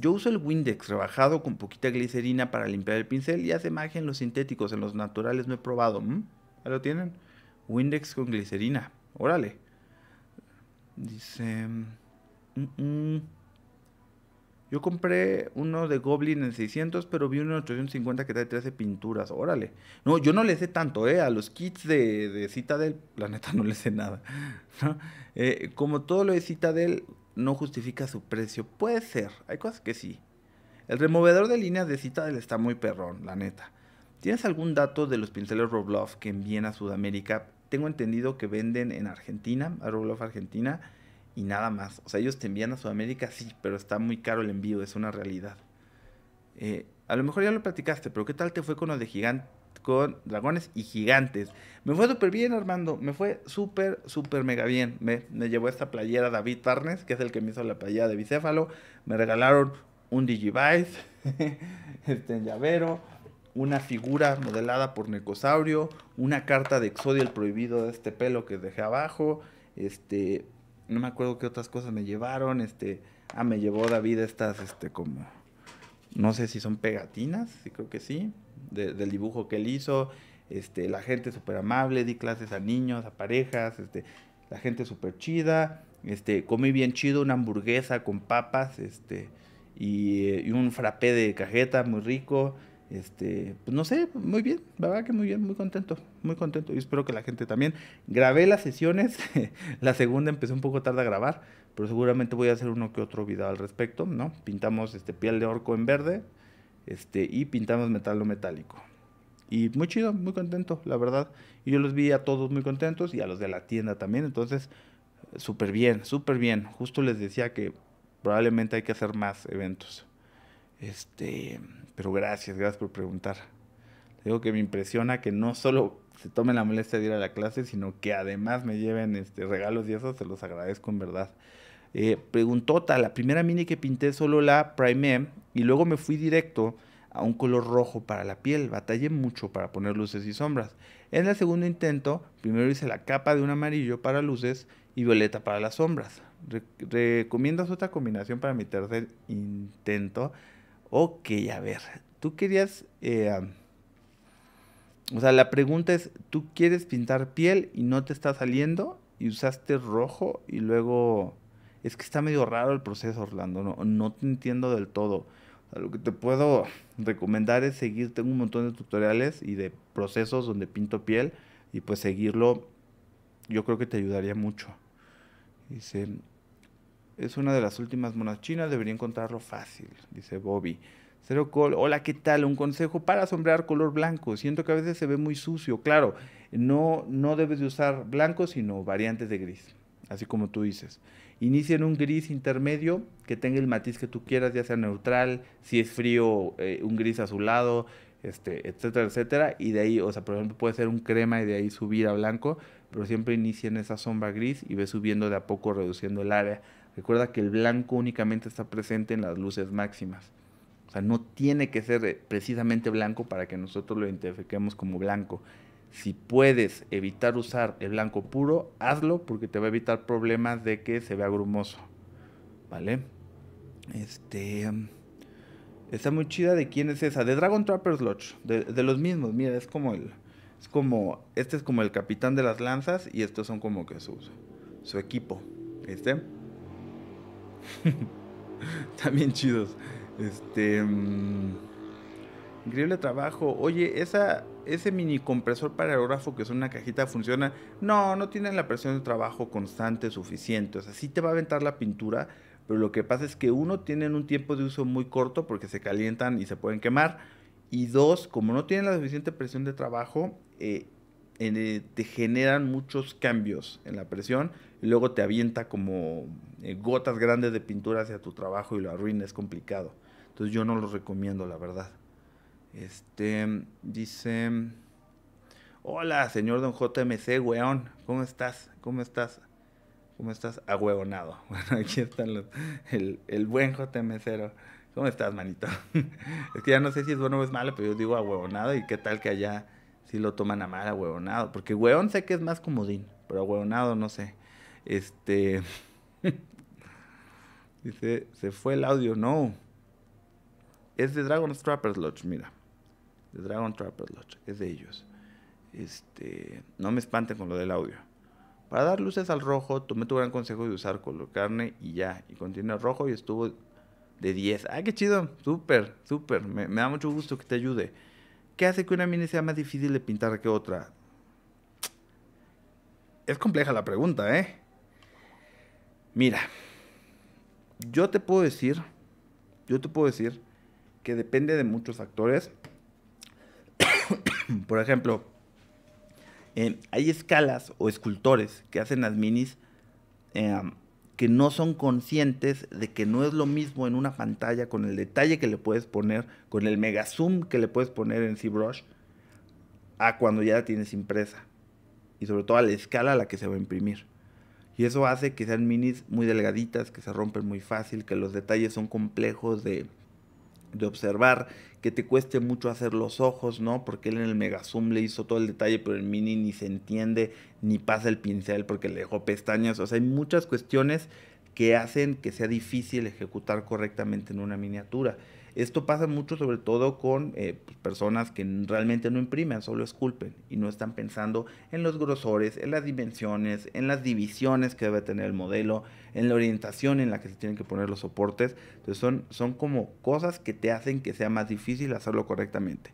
Yo uso el Windex rebajado con poquita glicerina para limpiar el pincel y hace magia en los sintéticos, en los naturales no he probado. Mm, lo tienen? Windex con glicerina. Órale. Dice... Mm, mm, yo compré uno de Goblin en 600, pero vi uno en 850 que trae 13 pinturas. Órale. No, yo no le sé tanto, ¿eh? A los kits de, de Citadel, la neta [laughs] no le sé nada. Eh, como todo lo de Citadel, no justifica su precio. Puede ser, hay cosas que sí. El removedor de líneas de Citadel está muy perrón, la neta. ¿Tienes algún dato de los pinceles Roblox que envían a Sudamérica? Tengo entendido que venden en Argentina, a Roblox Argentina, y nada más. O sea, ellos te envían a Sudamérica, sí, pero está muy caro el envío, es una realidad. Eh, a lo mejor ya lo platicaste, pero ¿qué tal te fue con los de Gigante? con dragones y gigantes. Me fue súper bien, Armando. Me fue súper, súper mega bien. Me, llevó esta playera David Tarnes que es el que me hizo la playera de bicéfalo. Me regalaron un Digivice, [laughs] este en llavero, una figura modelada por Necosaurio, una carta de Exodio el prohibido de este pelo que dejé abajo. Este, no me acuerdo qué otras cosas me llevaron. Este, ah, me llevó David estas, este, como. No sé si son pegatinas, sí creo que sí del dibujo que él hizo. Este, la gente súper amable, di clases a niños, a parejas, este, la gente súper chida. Este, comí bien chido una hamburguesa con papas este, eh, y, un frappé de cajeta muy rico. Este, pues no sé, muy bien, la verdad que muy bien, muy contento, muy contento. Y espero que la gente también. Grabé las sesiones, [laughs] la segunda empecé un poco tarde a grabar, pero seguramente voy a hacer uno que otro video al respecto, ¿no? Pintamos este piel de orco en verde, este, y pintamos metal metálico. Y muy chido, muy contento, la verdad. Y yo los vi a todos muy contentos y a los de la tienda también. Entonces, súper bien, súper bien. Justo les decía que probablemente hay que hacer más eventos. Este, pero gracias, gracias por preguntar. Digo que me impresiona que no solo se tomen la molestia de ir a la clase, sino que además me lleven este, regalos y eso se los agradezco en verdad. Eh, preguntota, la primera mini que pinté solo la prime M, y luego me fui directo a un color rojo para la piel. Batallé mucho para poner luces y sombras. En el segundo intento, primero hice la capa de un amarillo para luces y violeta para las sombras. ¿Recomiendas otra combinación para mi tercer intento? Ok, a ver, tú querías... Eh, o sea, la pregunta es, ¿tú quieres pintar piel y no te está saliendo? Y usaste rojo y luego... Es que está medio raro el proceso, Orlando, no, no te entiendo del todo lo que te puedo recomendar es seguir, tengo un montón de tutoriales y de procesos donde pinto piel y pues seguirlo yo creo que te ayudaría mucho. Dice, es una de las últimas monas chinas, debería encontrarlo fácil, dice Bobby. Cero Col, hola, ¿qué tal? Un consejo para sombrear color blanco. Siento que a veces se ve muy sucio. Claro, no, no debes de usar blanco, sino variantes de gris, así como tú dices inicia en un gris intermedio que tenga el matiz que tú quieras, ya sea neutral, si es frío, eh, un gris azulado, este, etcétera, etcétera. Y de ahí, o sea, por ejemplo, puede ser un crema y de ahí subir a blanco, pero siempre inicia en esa sombra gris y ve subiendo de a poco, reduciendo el área. Recuerda que el blanco únicamente está presente en las luces máximas. O sea, no tiene que ser eh, precisamente blanco para que nosotros lo identifiquemos como blanco. Si puedes evitar usar el blanco puro, hazlo porque te va a evitar problemas de que se vea grumoso. ¿Vale? Este. Está muy chida de quién es esa. De Dragon Trapper's Lodge. De, los mismos. Mira, es como el. Es como. Este es como el capitán de las lanzas. Y estos son como que su, su equipo. ¿Este? [laughs] También chidos. Este. Mm, increíble trabajo. Oye, esa ese mini compresor para aerógrafo que es una cajita funciona. No, no tienen la presión de trabajo constante suficiente. O sea, sí te va a aventar la pintura, pero lo que pasa es que uno tienen un tiempo de uso muy corto porque se calientan y se pueden quemar. Y dos, como no tienen la suficiente presión de trabajo, eh, eh, te generan muchos cambios en la presión y luego te avienta como eh, gotas grandes de pintura hacia tu trabajo y lo arruina, es complicado. Entonces yo no los recomiendo, la verdad. Este, dice, hola, señor don JMC, weón, ¿cómo estás? ¿Cómo estás? ¿Cómo estás? Agüeonado. [laughs] Bueno, aquí están los, el, el buen JMC. ¿Cómo estás, manito? [laughs] es que ya no sé si es bueno o es malo, pero yo digo agüeonado y qué tal que allá si lo toman a mal agüeonado. Porque weón sé que es más comodín, pero agüeonado no sé. Este... [laughs] Dice, se fue el audio, no. Es de Dragon Strappers Lodge, mira de Dragon Trapper pues, Lodge, es de ellos. Este, no me espanten con lo del audio. Para dar luces al rojo, tomé tu gran consejo de usar color carne y ya. Y contiene rojo y estuvo de 10. ¡Ay, ah, qué chido! Súper, súper. Me, da mucho gusto que te ayude. ¿Qué hace que una mini sea más difícil de pintar que otra? Es compleja la pregunta, ¿eh? Mira, yo te puedo decir, yo te puedo decir que depende de muchos factores [clears throat] Por ejemplo, hay escalas o escultores que hacen las minis em, que no son conscientes de que no es lo mismo en una pantalla con el detalle que le puedes poner, con el mega zoom que le puedes poner en ZBrush, a cuando ya la tienes impresa. Y sobre todo a la escala a la que se va a imprimir. Y eso hace que sean minis muy delgaditas, que se rompen muy fácil, que los detalles son complejos de de observar, que te cueste mucho hacer los ojos, ¿no? Porque él en el mega zoom le hizo todo el detalle, pero el mini ni se entiende, ni pasa el pincel porque le dejó pestañas. O sea, hay muchas cuestiones que hacen que sea difícil ejecutar correctamente en una miniatura. Esto pasa mucho sobre todo con eh, pues, personas que realmente no imprimen, solo esculpen y no están pensando en los grosores, en las dimensiones, en las divisiones que debe tener el modelo, en la orientación en la que se tienen que poner los soportes. Entonces son, son como cosas que te hacen que sea más difícil hacerlo correctamente.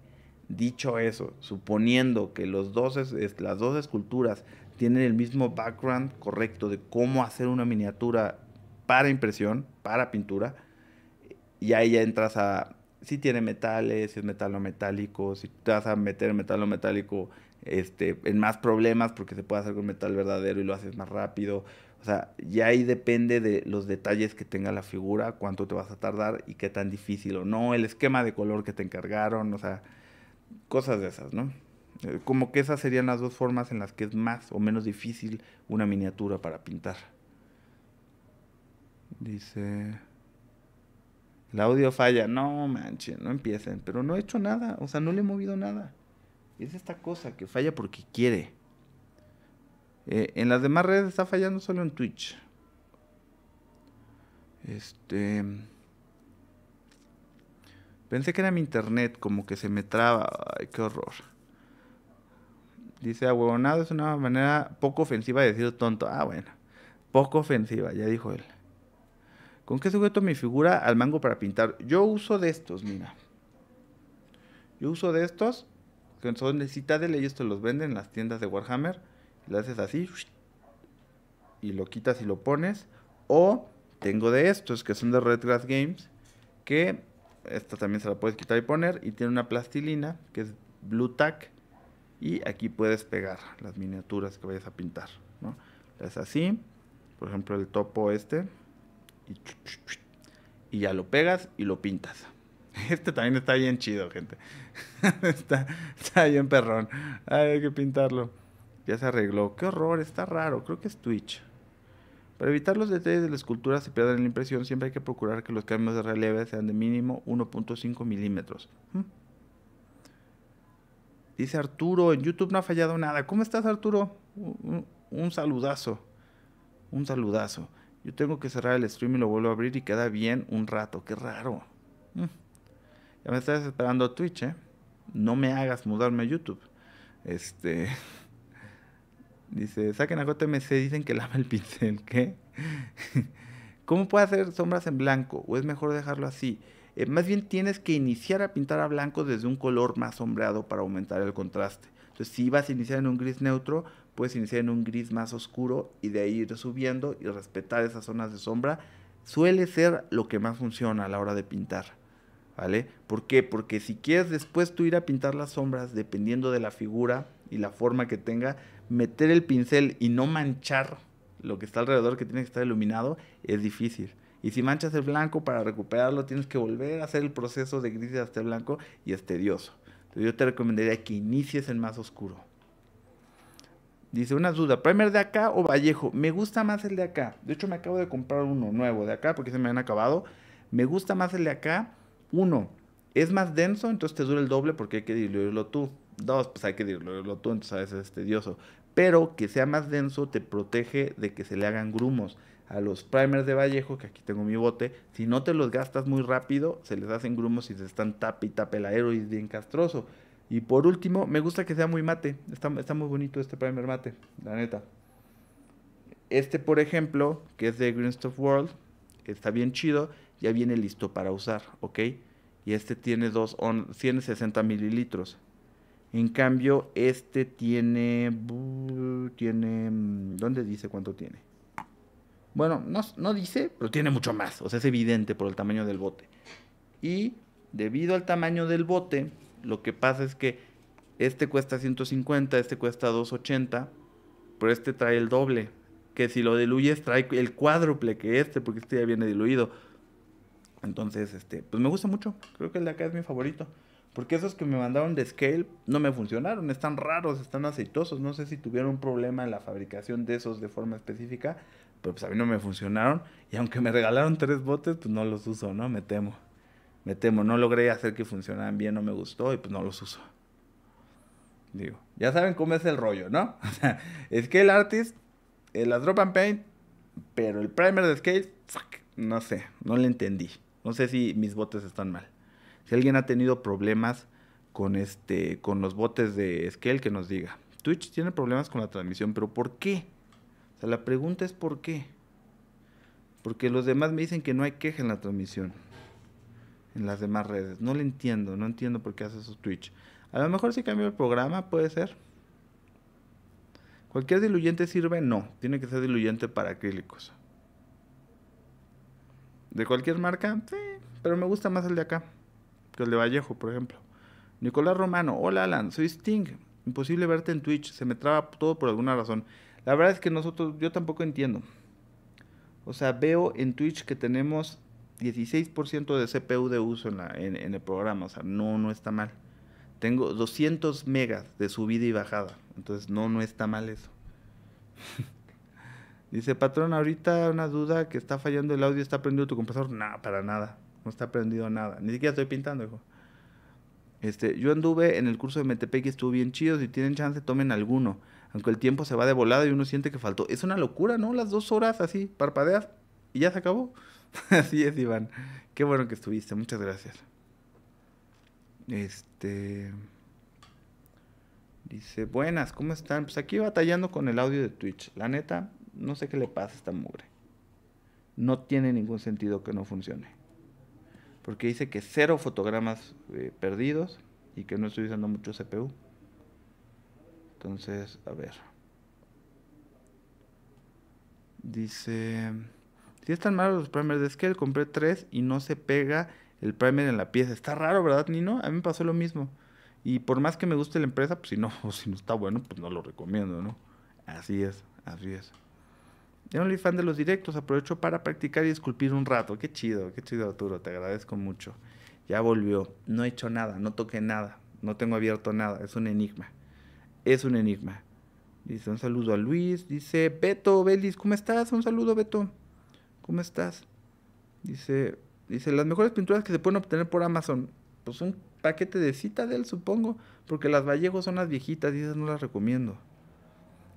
Dicho eso, suponiendo que los dos, las dos esculturas tienen el mismo background correcto de cómo hacer una miniatura para impresión, para pintura, y ahí ya entras a si tiene metales, si es metal o metálico, si te vas a meter metal o metálico este, en más problemas porque se puede hacer con metal verdadero y lo haces más rápido. O sea, ya ahí depende de los detalles que tenga la figura, cuánto te vas a tardar y qué tan difícil o no, el esquema de color que te encargaron, o sea, cosas de esas, ¿no? Eh, como que esas serían las dos formas en las que es más o menos difícil una miniatura para pintar. Dice... El audio falla. No manche, no empiecen. Pero no he hecho nada. O sea, no le he movido nada. Es esta cosa que falla porque quiere. Eh, en las demás redes está fallando solo en Twitch. Este. Pensé que era mi internet, como que se me traba. Ay, qué horror. Dice, nada, es una manera poco ofensiva de decir tonto. Ah, bueno. Poco ofensiva, ya dijo él. ¿Con qué sujeto mi figura al mango para pintar? Yo uso de estos, mira. Yo uso de estos, que son de Citadel, ellos te los venden en las tiendas de Warhammer lo haces así y lo quitas y lo pones. O tengo de estos que son de Red Glass Games, que esta también se la puedes quitar y poner. Y tiene una plastilina que es Blue Tack. Y aquí puedes pegar las miniaturas que vayas a pintar. ¿no? así, por ejemplo, el topo este. Y, ya lo pegas y lo pintas. [laughs] Este también está bien chido, gente. [laughs] está, está bien perrón. hay que pintarlo. Ya se arregló. Qué horror, está raro. Creo que es Twitch. Para evitar los detalles de la escultura se pierdan la impresión, siempre hay que procurar que los cambios de relieve sean de mínimo 1.5 milímetros. Dice Arturo, en YouTube no ha fallado nada. ¿Cómo estás Arturo? Un, saludazo. Un saludazo. Yo tengo que cerrar el stream y lo vuelvo a abrir y queda bien un rato. Qué raro. Ya me estás esperando Twitch, ¿eh? No me hagas mudarme a YouTube. Este... [laughs] Dice, saquen a JMC, dicen que lava el pincel. [laughs] ¿Qué? ¿Cómo puede hacer sombras en blanco? ¿O es mejor dejarlo así? Eh, más bien tienes que iniciar a pintar a blanco desde un color más sombreado para aumentar el contraste. Entonces, si vas a iniciar en un gris neutro, puedes iniciar en un gris más oscuro y de ahí ir subiendo y respetar esas zonas de sombra. Suele ser lo que más funciona a la hora de pintar. ¿Vale? ¿Por qué? Porque si quieres después tú ir a pintar las sombras, dependiendo de la figura y la forma que tenga, meter el pincel y no manchar lo que está alrededor, que tiene que estar iluminado, es difícil. Y si manchas el blanco para recuperarlo, tienes que volver a hacer el proceso de gris hasta este el blanco y es tedioso. yo te recomendaría que inicies en más oscuro. Dice, una duda, ¿primer de acá o Vallejo? Me gusta más el de acá. De hecho, me acabo de comprar uno nuevo de acá porque se me han acabado. Me gusta más el de acá. Uno, es más denso, entonces te dura el doble porque hay que diluirlo tú. Dos, pues hay que diluirlo tú, entonces a veces es tedioso pero que sea más denso te protege de que se le hagan grumos. A los primers de Vallejo, que aquí tengo mi bote, si no te los gastas muy rápido, se les hacen grumos y se están tapi y el aero y es bien castroso. Y por último, me gusta que sea muy mate. Está, muy bonito este primer mate, la neta. Este, por ejemplo, que es de Green Stuff World, está bien chido, ya viene listo para usar, ¿ok? Y este tiene, dos 160 mililitros. En cambio, este tiene. Tiene. Mm, ¿Dónde dice cuánto tiene? Bueno, no, no dice, pero tiene mucho más. O sea, es evidente por el tamaño del bote. Y debido al tamaño del bote, lo que pasa es que este cuesta 150, este cuesta 280, pero este trae el doble. Que si lo diluyes, trae el cuádruple que este, porque este ya viene diluido. Entonces, este, pues me gusta mucho. Creo que el de acá es mi favorito. Porque esos que me mandaron de scale no me funcionaron, están raros, están aceitosos, no sé si tuvieron un problema en la fabricación de esos de forma específica, pero pues a mí no me funcionaron y aunque me regalaron tres botes, pues no los uso, ¿no? Me temo, me temo, no logré hacer que funcionaran bien, no me gustó y pues no los uso. Digo, ya saben cómo es el rollo, ¿no? [laughs] O sea, Scale Artist, eh, las Drop and Paint, pero el primer de Scale, no sé, no le entendí. No sé si mis botes están mal. Si alguien ha tenido problemas con, este, con los botes de Scale, que nos diga. Twitch tiene problemas con la transmisión, pero ¿por qué? sea, la pregunta es ¿por qué? Porque los demás me dicen que no hay queja en la transmisión, en las demás redes. No le entiendo, no entiendo por qué hace eso Twitch. A lo mejor si cambio el programa, puede ser. ¿Cualquier diluyente sirve? No, tiene que ser diluyente para acrílicos. ¿De cualquier marca? Sí, pero me gusta más el de acá que el de Vallejo, por ejemplo. Nicolás Romano, hola Alan, soy Sting. Imposible verte en Twitch, se me traba todo por alguna razón. La verdad es que nosotros, yo tampoco entiendo. O sea, veo en Twitch que tenemos 16% de CPU de uso en, el programa. O sea, no, no está mal. Tengo 200 megas de subida y bajada. Entonces, no, no está mal eso. [laughs] Dice, patrón, ahorita una duda que está fallando el audio, está prendido tu compresor. nada para nada no está aprendido nada, ni siquiera estoy pintando, hijo. Este, yo anduve en el curso de Metepec y estuvo bien chido, si tienen chance tomen alguno, aunque el tiempo se va de volada y uno siente que faltó. Es una locura, ¿no? Las dos horas así, parpadeas y ya se acabó. [laughs] así es, Iván. Qué bueno que estuviste, muchas gracias. Este... Dice, buenas, ¿cómo están? Pues aquí batallando con el audio de Twitch. La neta, no sé qué le pasa a esta mugre. No tiene ningún sentido que no funcione porque dice que cero fotogramas eh, perdidos y que no estoy usando mucho CPU. Entonces, a ver. Dice, si están malos los primers de scale, compré tres y no se pega el primer en la pieza. Está raro, ¿verdad, Nino? A mí me pasó lo mismo. Y por más que me guste la empresa, pues si no, [laughs] si no está bueno, pues no lo recomiendo, ¿no? Así es, así es. Yo no fui fan de los directos, aprovecho para practicar y esculpir un rato. Qué chido, qué chido Arturo, te agradezco mucho. Ya volvió, no he hecho nada, no toqué nada, no tengo abierto nada, es un enigma. Es un enigma. Dice un saludo a Luis, dice Beto, Belis, ¿cómo estás? Un saludo, Beto. ¿Cómo estás? Dice, dice, las mejores pinturas que se pueden obtener por Amazon. Pues un paquete de Citadel, supongo, porque las Vallejo son las viejitas y esas no las recomiendo.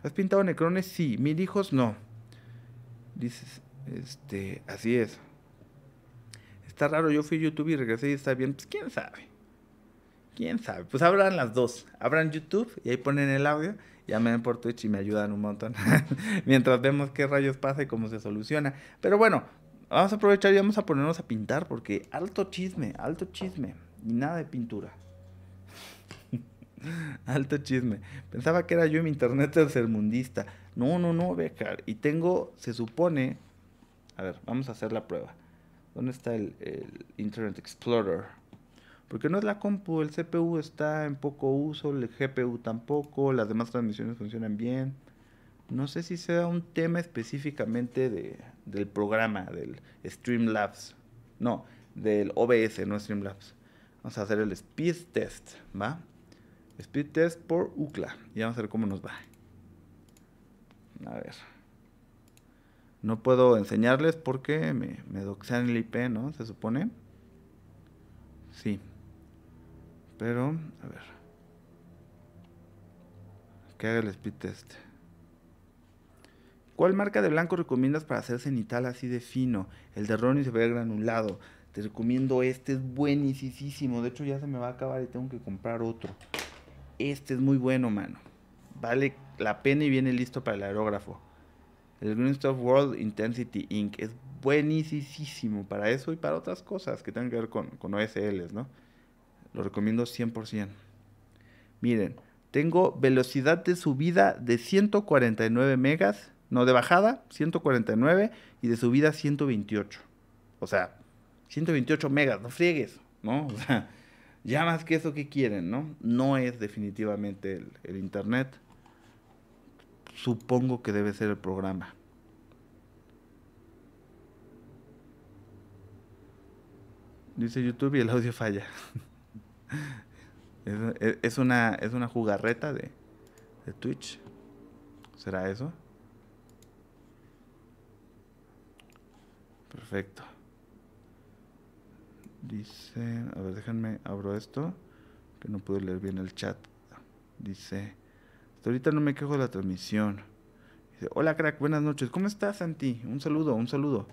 ¿Has pintado necrones? Sí, mil hijos no. Dices, este, así es. Está raro, yo fui a YouTube y regresé y está bien. Pues quién sabe. Quién sabe. Pues abran las dos. Abran YouTube y ahí ponen el audio. Ya me por Twitch y me ayudan un montón. [laughs] Mientras vemos qué rayos pasa y cómo se soluciona. Pero bueno, vamos a aprovechar y vamos a ponernos a pintar porque alto chisme, alto chisme. Y nada de pintura. [laughs] alto chisme. Pensaba que era yo mi internet tercermundista. No, no, no, acá Y tengo, se supone, a ver, vamos a hacer la prueba. ¿Dónde está el, Internet Explorer? Porque no es la compu, el CPU está en poco uso, el GPU tampoco, las demás transmisiones funcionan bien. No sé si sea un tema específicamente de, del programa, del Streamlabs. No, del OBS, no Streamlabs. Vamos a hacer el speed test, ¿va? Speed test por UCLA. Y vamos a ver cómo nos va. A ver. No puedo enseñarles porque me, me doxean el IP, ¿no? Se supone. Sí. Pero, a ver. Que haga el speed test. ¿Cuál marca de blanco recomiendas para hacer cenital así de fino? El de Ronnie se ve granulado. Te recomiendo este, es buenísimo. De hecho, ya se me va a acabar y tengo que comprar otro. Este es muy bueno, mano. Vale la pena y viene listo para el aerógrafo. El Green World Intensity Inc. es buenísimo para eso y para otras cosas que tengan que ver con, con OSLs, ¿no? Lo recomiendo 100%. Miren, tengo velocidad de subida de 149 megas, no, de bajada 149 y de subida 128. O sea, 128 megas, no friegues, ¿no? O sea, ya más que eso, que quieren, no? No es definitivamente el internet supongo que debe ser el programa. Dice YouTube y el audio falla. [laughs] es, una, es una jugarreta de, de Twitch. ¿Será eso? Perfecto. Dice, a ver, déjenme, abro esto, que no pude leer bien el chat. Dice, ahorita no me quejo de la transmisión. Dice, hola crack, buenas noches. ¿Cómo estás, Santi? Un saludo, un saludo.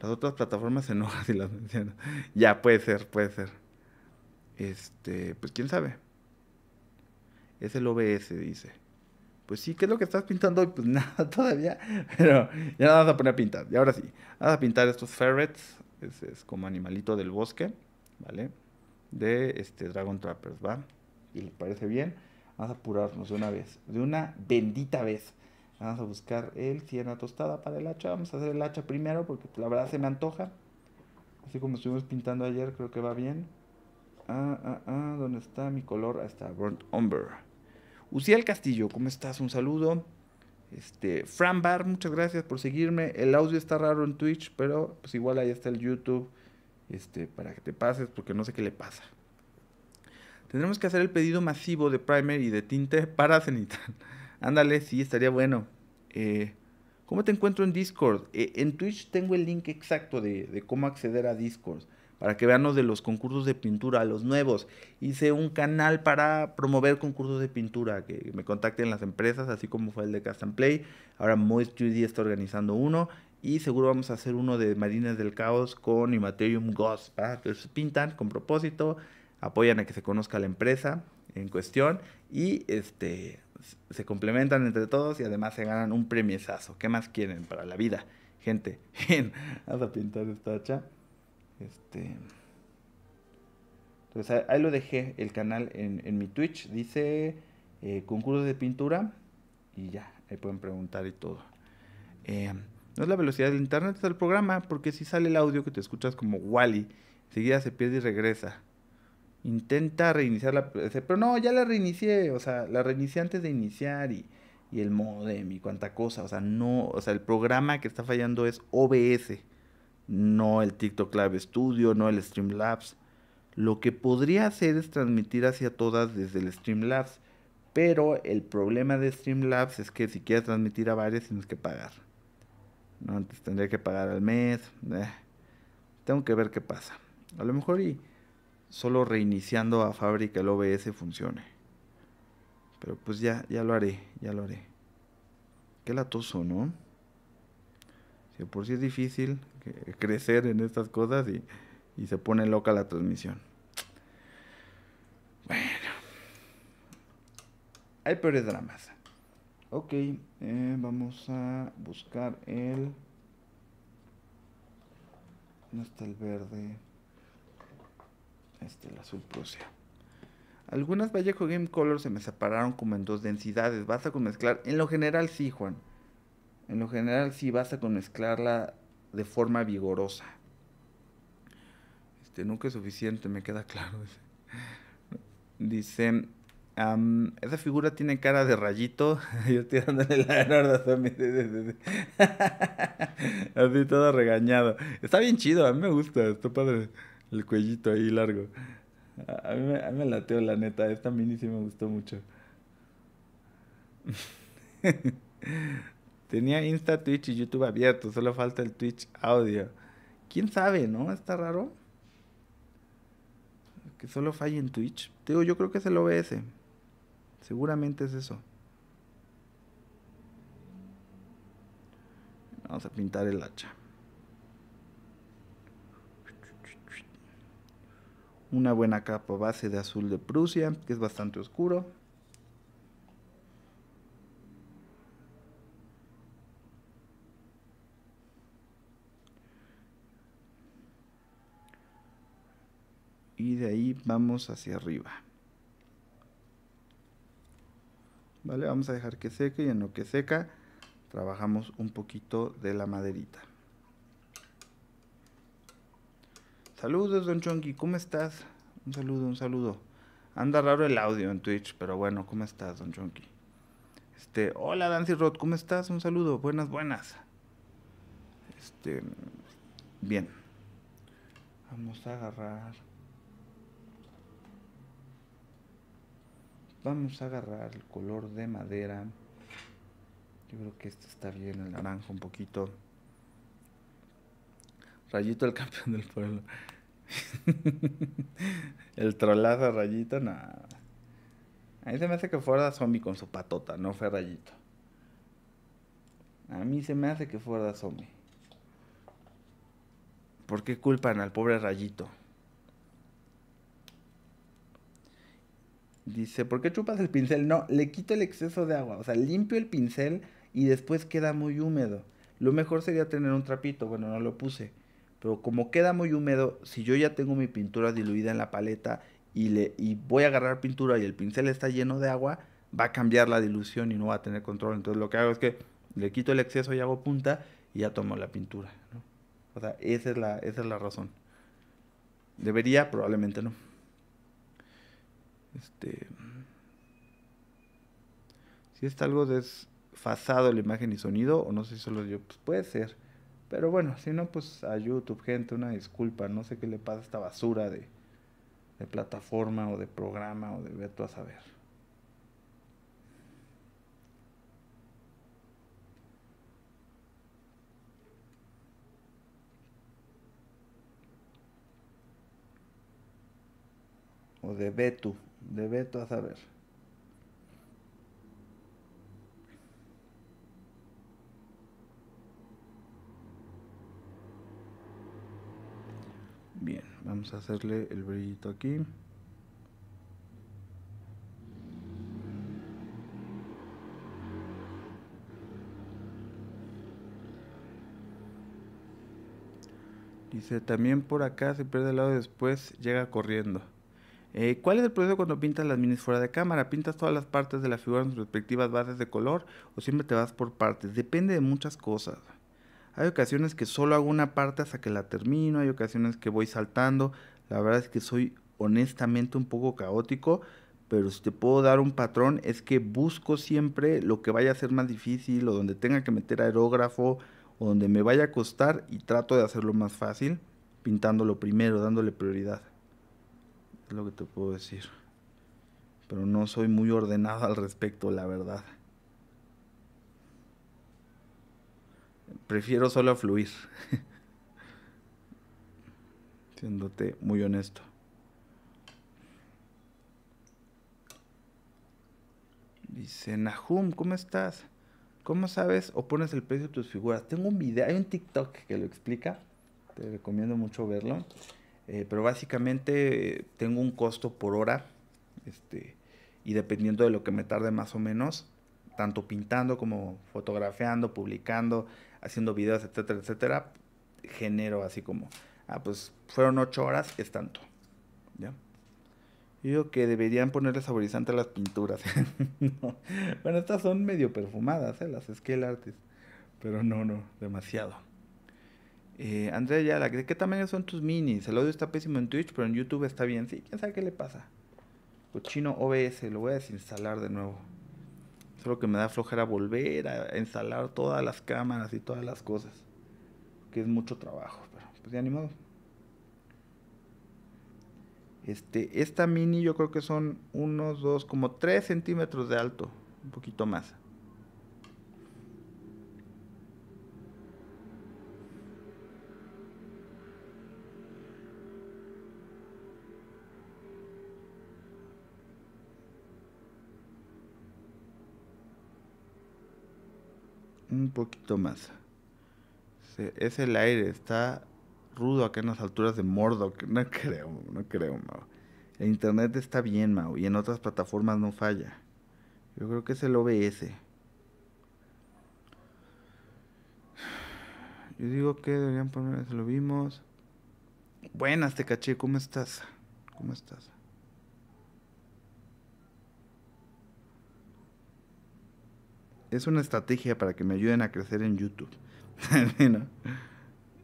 Las otras plataformas se enojan si [laughs] las mencionan ya, puede ser, puede ser. Este, pues quién sabe. Es el OBS, dice. Pues sí, ¿qué es lo que estás pintando hoy? Pues [laughs] nada, todavía. Pero ya nada vas a poner a pintar. Y ahora sí, vas a pintar estos ferrets. Es, como animalito del bosque, ¿vale? De este Dragon Trappers, ¿va? Y le parece bien. Vamos a apurarnos de una vez, de una bendita vez. Vamos a buscar el cierna tostada para el hacha. Vamos a hacer el hacha primero porque la verdad se me antoja. Así como estuvimos pintando ayer, creo que va bien. Ah, ah, ah, ¿dónde está mi color? Ahí está, Burnt Umber. Uciel Castillo, ¿cómo estás? Un saludo. Este, Fran Bar, muchas gracias por seguirme. El audio está raro en Twitch, pero pues igual ahí está el YouTube. Este, para que te pases, porque no sé qué le pasa. Tendremos que hacer el pedido masivo de primer y de tinte para Cenital. [laughs] Ándale, sí, estaría bueno. Eh, ¿Cómo te encuentro en Discord? Eh, en Twitch tengo el link exacto de, cómo acceder a Discord. Para que vean los de los concursos de pintura, los nuevos. Hice un canal para promover concursos de pintura. Que me contacten las empresas, así como fue el de Custom Play. Ahora Moist 3D está organizando uno. Y seguro vamos a hacer uno de Marines del Caos con Immaterium Ghost. Ah, para pintan con propósito apoyan a que se conozca la empresa en cuestión y este, se complementan entre todos y además se ganan un premiesazo. ¿Qué más quieren para la vida? Gente, [laughs] vamos a pintar esta hacha. Este. Entonces pues, ahí lo dejé el canal en, mi Twitch. Dice eh, concursos de pintura y ya, ahí pueden preguntar y todo. Eh, no es la velocidad del internet, es el programa, porque si sale el audio que te escuchas como Wally, enseguida se pierde y regresa intenta reiniciar la... Pero no, ya la reinicié, o sea, la reinicié antes de iniciar y, y el modem y cuánta cosa, o sea, no, o sea, el programa que está fallando es OBS, no el TikTok Live Studio, no el Streamlabs. Lo que podría hacer es transmitir hacia todas desde el Streamlabs, pero el problema de Streamlabs es que si quieres transmitir a varias tienes que pagar. ¿no? Antes tendría que pagar al mes. Eh, tengo que ver qué pasa. A lo mejor y solo reiniciando a fábrica el OBS funcione. Pero pues ya, ya lo haré, ya lo haré. Qué latoso, ¿no? por si es difícil crecer en estas cosas y, se pone loca la transmisión. Bueno. Hay peores dramas. Ok, eh, vamos a buscar el... No está el verde este, el azul Prusia. Algunas Vallejo Game Color se me separaron como en dos densidades. ¿Vas con mezclar. En lo general sí, Juan. En lo general sí vas a mezclarla de forma vigorosa. Este, nunca es suficiente, me queda claro. Dice. esa figura tiene cara de rayito. [laughs] Yo estoy dándole la verdad a mí. [laughs] Así todo regañado. Está bien chido, a mí me gusta, está padre el cuellito ahí largo. A mí, me, a la neta. Esta mini sí me gustó mucho. [laughs] Tenía Insta, Twitch y YouTube abierto. Solo falta el Twitch audio. ¿Quién sabe, no? Está raro. Que solo falle en Twitch. digo, yo creo que es el OBS. Seguramente es eso. Vamos a pintar el hacha. una buena capa base de azul de Prusia, que es bastante oscuro. Y de ahí vamos hacia arriba. Vale, vamos a dejar que seque y en lo que seca trabajamos un poquito de la maderita. Saludos, don Chonky, ¿cómo estás? Un saludo, un saludo. Anda raro el audio en Twitch, pero bueno, ¿cómo estás, don Chonky? Este, hola, Dancy Rod, ¿cómo estás? Un saludo, buenas, buenas. Este, bien. Vamos a agarrar. Vamos a agarrar el color de madera. Yo creo que este está bien, el naranja un poquito. Rayito el campeón del pueblo. [laughs] el trolazo rayito, nada. A mí se me hace que fuera zombie con su patota, no fue rayito. A mí se me hace que fuera zombie. ¿Por qué culpan al pobre rayito? Dice, ¿por qué chupas el pincel? No, le quito el exceso de agua. O sea, limpio el pincel y después queda muy húmedo. Lo mejor sería tener un trapito. Bueno, no lo puse. Pero como queda muy húmedo, si yo ya tengo mi pintura diluida en la paleta y, le, y voy a agarrar pintura y el pincel está lleno de agua, va a cambiar la dilución y no va a tener control. Entonces lo que hago es que le quito el exceso y hago punta y ya tomo la pintura. O sea, esa es, la, esa es la razón. ¿Debería? Probablemente no. Este. Si está algo desfasado la imagen y sonido, o no sé si solo yo, pues puede ser. Pero bueno, si no, pues a YouTube, gente, una disculpa. No sé qué le pasa a esta basura de, plataforma o de programa o de veto a saber. O de Betu, de Beto a saber. Bien, vamos a hacerle el brillito aquí. Dice, también por acá se pierde el lado después llega corriendo. Eh, ¿Cuál es el proceso cuando pintas las minis fuera de cámara? ¿Pintas todas las partes de la figura en sus respectivas bases de color o siempre te vas por partes? Depende de muchas cosas. Hay ocasiones que solo hago una parte hasta que la termino, hay ocasiones que voy saltando. La verdad es que soy honestamente un poco caótico, pero si te puedo dar un patrón es que busco siempre lo que vaya a ser más difícil o donde tenga que meter aerógrafo o donde me vaya a costar y trato de hacerlo más fácil, pintándolo primero, dándole prioridad. Es lo que te puedo decir. Pero no soy muy ordenado al respecto, la verdad. prefiero solo fluir. [laughs] Siéndote muy honesto. Dice, Nahum, ¿cómo estás? ¿Cómo sabes o pones el precio de tus figuras? Tengo un video, hay un TikTok que lo explica. Te recomiendo mucho verlo. Eh, pero básicamente tengo un costo por hora. Este, y dependiendo de lo que me tarde más o menos, tanto pintando como fotografiando, publicando, haciendo videos, etcétera, etcétera, genero así como, ah, pues fueron ocho horas, es tanto. ¿Ya? Yo digo que deberían ponerle saborizante a las pinturas. [laughs] Bueno, estas son medio perfumadas, ¿eh? las scale Artist Pero no, no, demasiado. Eh, Andrea Yala, ¿de qué tamaño son tus minis? El audio está pésimo en Twitch, pero en YouTube está bien. Sí, quién sabe qué le pasa. Cochino OBS, lo voy a desinstalar de nuevo creo que me da flojera volver a instalar todas las cámaras y todas las cosas. Que es mucho trabajo, pero pues ya ni modo. Este, esta mini yo creo que son unos dos, como tres centímetros de alto, un poquito más. un poquito más. Es el aire, está rudo acá en las alturas de mordo [laughs] No creo, no creo, Mau. El internet está bien, Mao y en otras plataformas no falla. Yo creo que es el OBS. Yo digo que deberían poner, se lo vimos. Buenas, Te caché ¿cómo estás? ¿Cómo estás? es una estrategia para que me ayuden a crecer en YouTube. [laughs]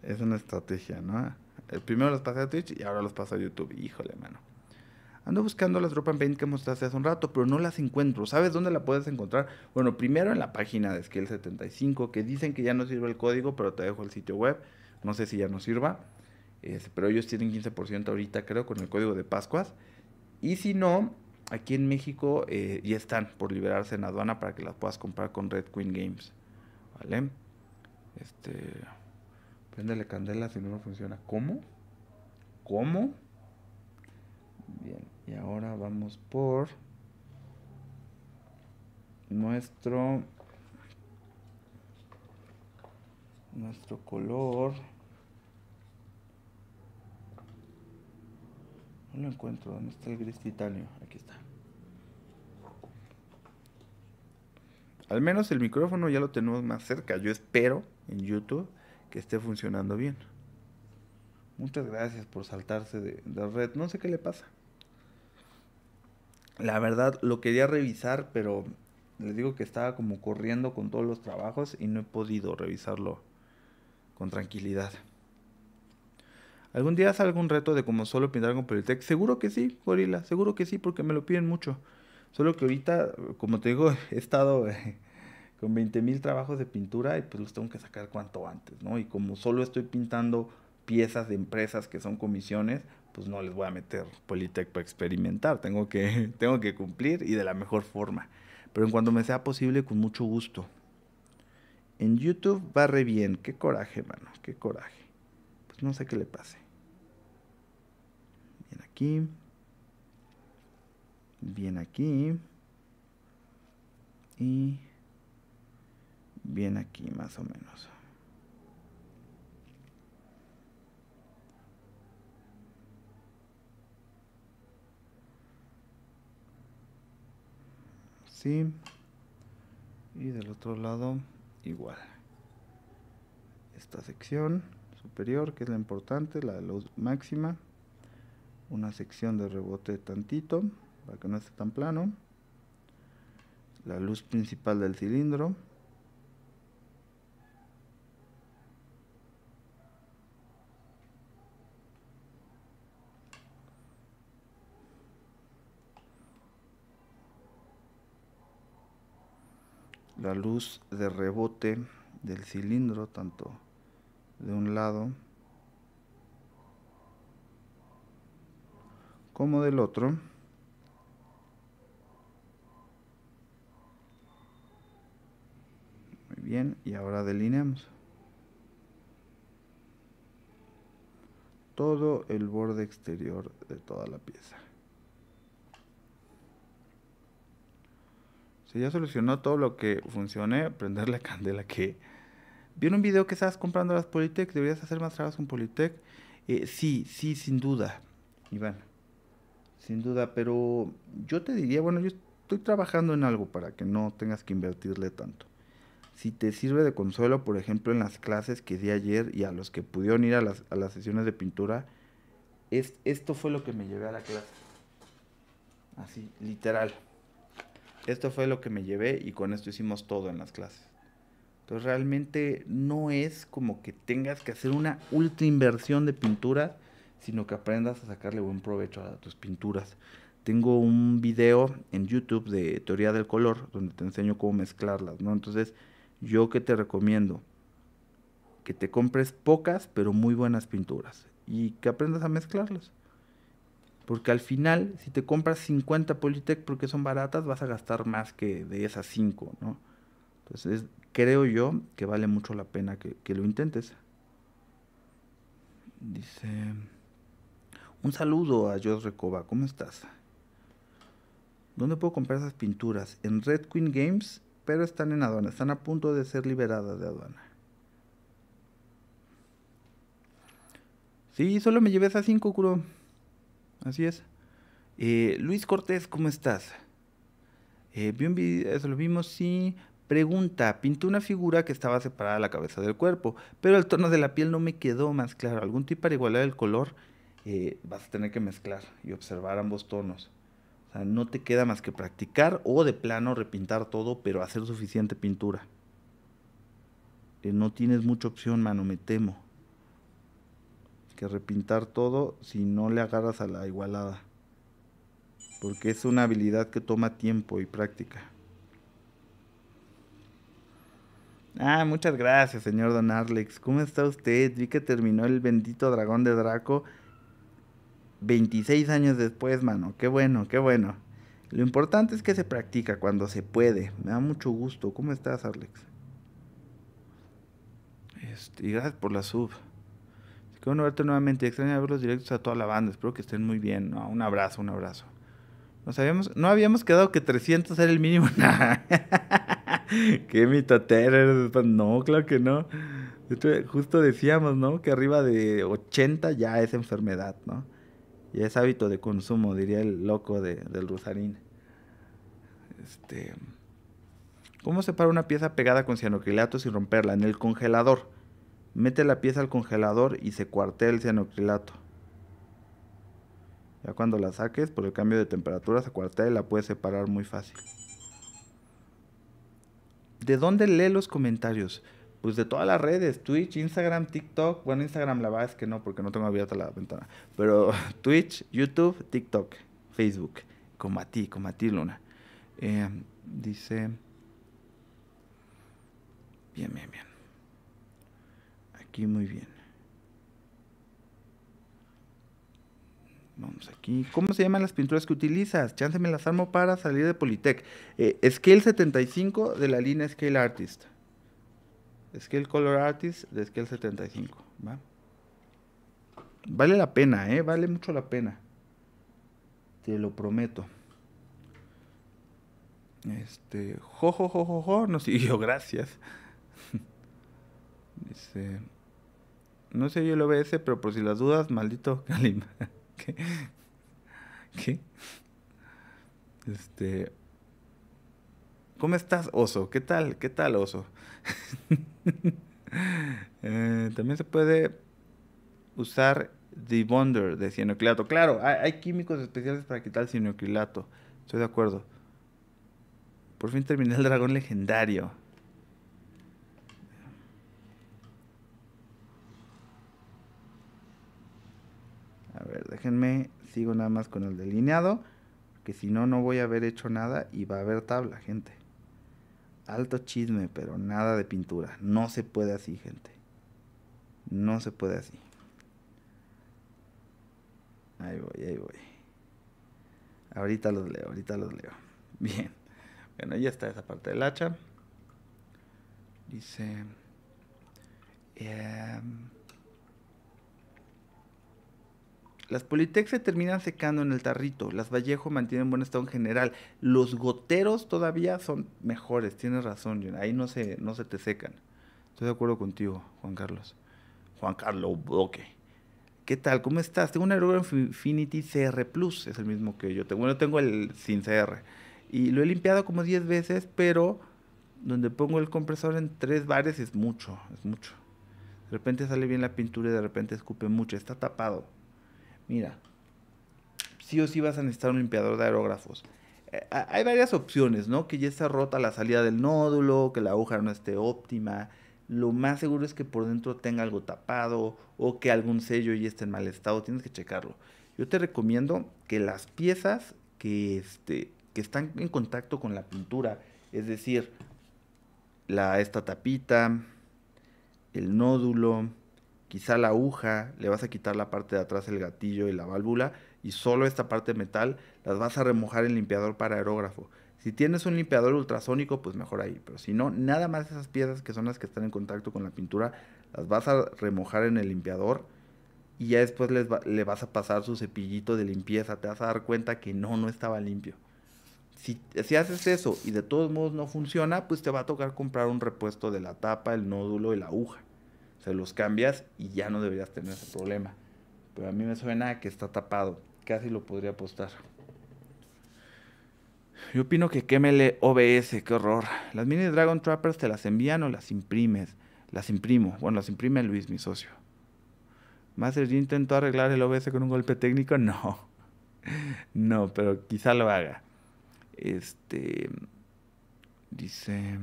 Es una estrategia, ¿no? Eh, primero los pasé a Twitch y ahora los paso a YouTube. Híjole, mano. Ando buscando las Drop en Paint que mostraste hace un rato, pero no las encuentro. ¿Sabes dónde la puedes encontrar? Bueno, primero en la página de Skill 75 que dicen que ya no sirve el código, pero te dejo el sitio web. No sé si ya no sirva. pero ellos tienen 15% ahorita, creo, con el código de Pascuas. Y si no, aquí en México eh, ya están por liberarse en aduana para que las puedas comprar con Red Queen Games. ¿Vale? Este. Préndele candela si no, funciona. ¿Cómo? ¿Cómo? Bien, y ahora vamos por nuestro nuestro color no lo encuentro, ¿dónde está el gris titanio? aquí está Al menos el micrófono ya lo tenemos más cerca. Yo espero en YouTube que esté funcionando bien. Muchas gracias por saltarse de, la red. No sé qué le pasa. La verdad, lo quería revisar, pero les digo que estaba como corriendo con todos los trabajos y no he podido revisarlo con tranquilidad. ¿Algún día salga algún reto de como solo pintar con Politec? Seguro que sí, Gorila, seguro que sí, porque me lo piden mucho. Solo que ahorita, como te digo, [laughs] he estado eh, con 20.000 mil trabajos de pintura y pues los tengo que sacar cuanto antes, ¿no? Y como solo estoy pintando piezas de empresas que son comisiones, pues no les voy a meter Politec para experimentar, tengo que, [laughs] tengo que cumplir y de la mejor forma. Pero en cuanto me sea posible, con mucho gusto. En YouTube va re bien, qué coraje, mano, qué coraje. Pues no sé qué le pase. Bien aquí bien aquí y bien aquí más o menos. Sí. Y del otro lado igual. Esta sección superior, que es la importante, la luz máxima. Una sección de rebote tantito para que no esté tan plano. La luz principal del cilindro. la luz de rebote del cilindro, tanto de un lado como del otro. Bien, y ahora delineamos. Todo el borde exterior de toda la pieza. Se ya solucionó todo lo que funcione, [laughs] prender la candela que... Vieron un video que estabas comprando las Politec, deberías hacer más trabajos con Politec. Eh, sí, sí, sin duda, Iván. Sin duda, pero yo te diría, bueno, yo estoy trabajando en algo para que no tengas que invertirle tanto si te sirve de consuelo, por ejemplo, en las clases que di ayer y a los que pudieron ir a las, sesiones de pintura, es, esto fue lo que me llevé a la clase. Así, literal. Esto fue lo que me llevé y con esto hicimos todo en las clases. Entonces realmente no es como que tengas que hacer una ultra inversión de pintura... sino que aprendas a sacarle buen provecho a tus pinturas. Tengo un video en YouTube de teoría del color donde te enseño cómo mezclarlas, ¿no? Entonces, yo que te recomiendo que te compres pocas pero muy buenas pinturas y que aprendas a mezclarlas. Porque al final, si te compras 50 Politec porque son baratas, vas a gastar más que de esas 5, ¿no? Entonces, creo yo que vale mucho la pena que, lo intentes. Dice, un saludo a George Recoba, ¿cómo estás? ¿Dónde puedo comprar esas pinturas? En Red Queen Games pero están en aduana, están a punto de ser liberadas de aduana. Sí, solo me llevé a cinco, curo. Así es. Eh, Luis Cortés, ¿cómo estás? Eh, vi un video, eso lo vimos, sí. Pregunta, pinté una figura que estaba separada de la cabeza del cuerpo, pero el tono de la piel no me quedó más claro. Algún tipo para igualar el color eh, vas a tener que mezclar y observar ambos tonos. O sea, no te queda más que practicar o de plano repintar todo, pero hacer suficiente pintura. Eh, no tienes mucha opción, mano, me temo. Que repintar todo si no le agarras a la igualada. Porque es una habilidad que toma tiempo y práctica. Ah, muchas gracias, señor Don Arlex. ¿Cómo está usted? Vi que terminó el bendito dragón de Draco 26 años después, mano. Qué bueno, qué bueno. Lo importante es que se practica cuando se puede. Me da mucho gusto. ¿Cómo estás, Alex? Este, y gracias por la sub. Qué bueno verte nuevamente. Extraño ver los directos a toda la banda. Espero que estén muy bien. un abrazo, un abrazo. Nos habíamos, no habíamos quedado que 300 era el mínimo. [laughs] Qué Qué mitatero. No, claro que no. Justo decíamos, ¿no? Que arriba de 80 ya es enfermedad, ¿no? Y es hábito de consumo, diría el loco del Rusarín. Este, ¿Cómo separa una pieza pegada con cianocrilato sin romperla? En el congelador. Mete la pieza al congelador y se cuartea el cianocrilato. Ya cuando la saques, por el cambio de temperatura se cuartea y la puedes separar muy fácil. ¿De dónde lee los comentarios? pues de todas las redes, Twitch, Instagram, TikTok, bueno, Instagram la verdad es que no, porque no tengo abierta la ventana, pero [laughs] Twitch, YouTube, TikTok, Facebook, como a ti, como a ti, Luna. Eh, dice, bien, bien, bien, aquí muy bien. Vamos aquí. ¿Cómo se llaman las pinturas que utilizas? Chance me las armo para salir de Politec. Eh, Scale 75 de la línea Scale Artist. Scale Color Artist de Scale 75. ¿va? Vale la pena, ¿eh? Vale mucho la pena. Te lo prometo. Este, jo, jo, jo, jo, no siguió, [laughs] gracias. Dice, no sé yo el OBS, pero por si las dudas, maldito Kalim. [laughs] ¿Qué? ¿Qué? Este, ¿Cómo estás, oso? ¿Qué tal? ¿Qué tal, oso? [laughs] Eh, también se puede usar The Wonder de cianocrilato. Claro, hay, químicos especiales para quitar el Estoy de acuerdo. Por fin terminé el dragón legendario. A ver, déjenme. Sigo nada más con el delineado. Que si no, no voy a haber hecho nada y va a haber tabla, gente alto chisme, pero nada de pintura. No se puede así, gente. No se puede así. Ahí voy, ahí voy. Ahorita los leo, ahorita los leo. [laughs] Bien. Bueno, ya está esa parte del hacha. Dice... Em, Las Politec se terminan secando en el tarrito, las Vallejo mantienen buen estado en general, los goteros todavía son mejores, tienes razón, ahí no se, no se te secan. Estoy de acuerdo contigo, Juan Carlos. Juan Carlos Bloque. ¿Qué tal? ¿Cómo estás? Tengo un Infinity CR Plus, es el mismo que yo tengo. Bueno, tengo el sin CR. Y lo he limpiado como 10 veces, pero donde pongo el compresor en 3 bares es mucho, es mucho. De repente sale bien la pintura y de repente escupe mucho, está tapado mira, sí o sí vas a necesitar un limpiador de aerógrafos. Eh, hay varias opciones, ¿no? Que ya está rota la salida del nódulo, que la aguja no esté óptima. Lo más seguro es que por dentro tenga algo tapado o que algún sello ya esté en mal estado. Tienes que checarlo. Yo te recomiendo que las piezas que, este, que están en contacto con la pintura, es decir, la, esta tapita, el nódulo, quizá la aguja, le vas a quitar la parte de atrás, el gatillo y la válvula, y solo esta parte metal las vas a remojar en limpiador para aerógrafo. Si tienes un limpiador ultrasónico, pues mejor ahí, pero si no, nada más esas piezas que son las que están en contacto con la pintura, las vas a remojar en el limpiador y ya después les le vas a pasar su cepillito de limpieza, te vas a dar cuenta que no, no estaba limpio. Si, si, haces eso y de todos modos no funciona, pues te va a tocar comprar un repuesto de la tapa, el nódulo y la aguja se los cambias y ya no deberías tener ese problema. Pero a mí me suena que está tapado. Casi lo podría apostar. Yo opino que quémele OBS, qué horror. Las mini Dragon Trappers te las envían o las imprimes. Las imprimo. Bueno, las imprime Luis, mi socio. Master ¿yo intentó arreglar el OBS con un golpe técnico. [laughs] No. No, pero quizá lo haga. Este. Dice.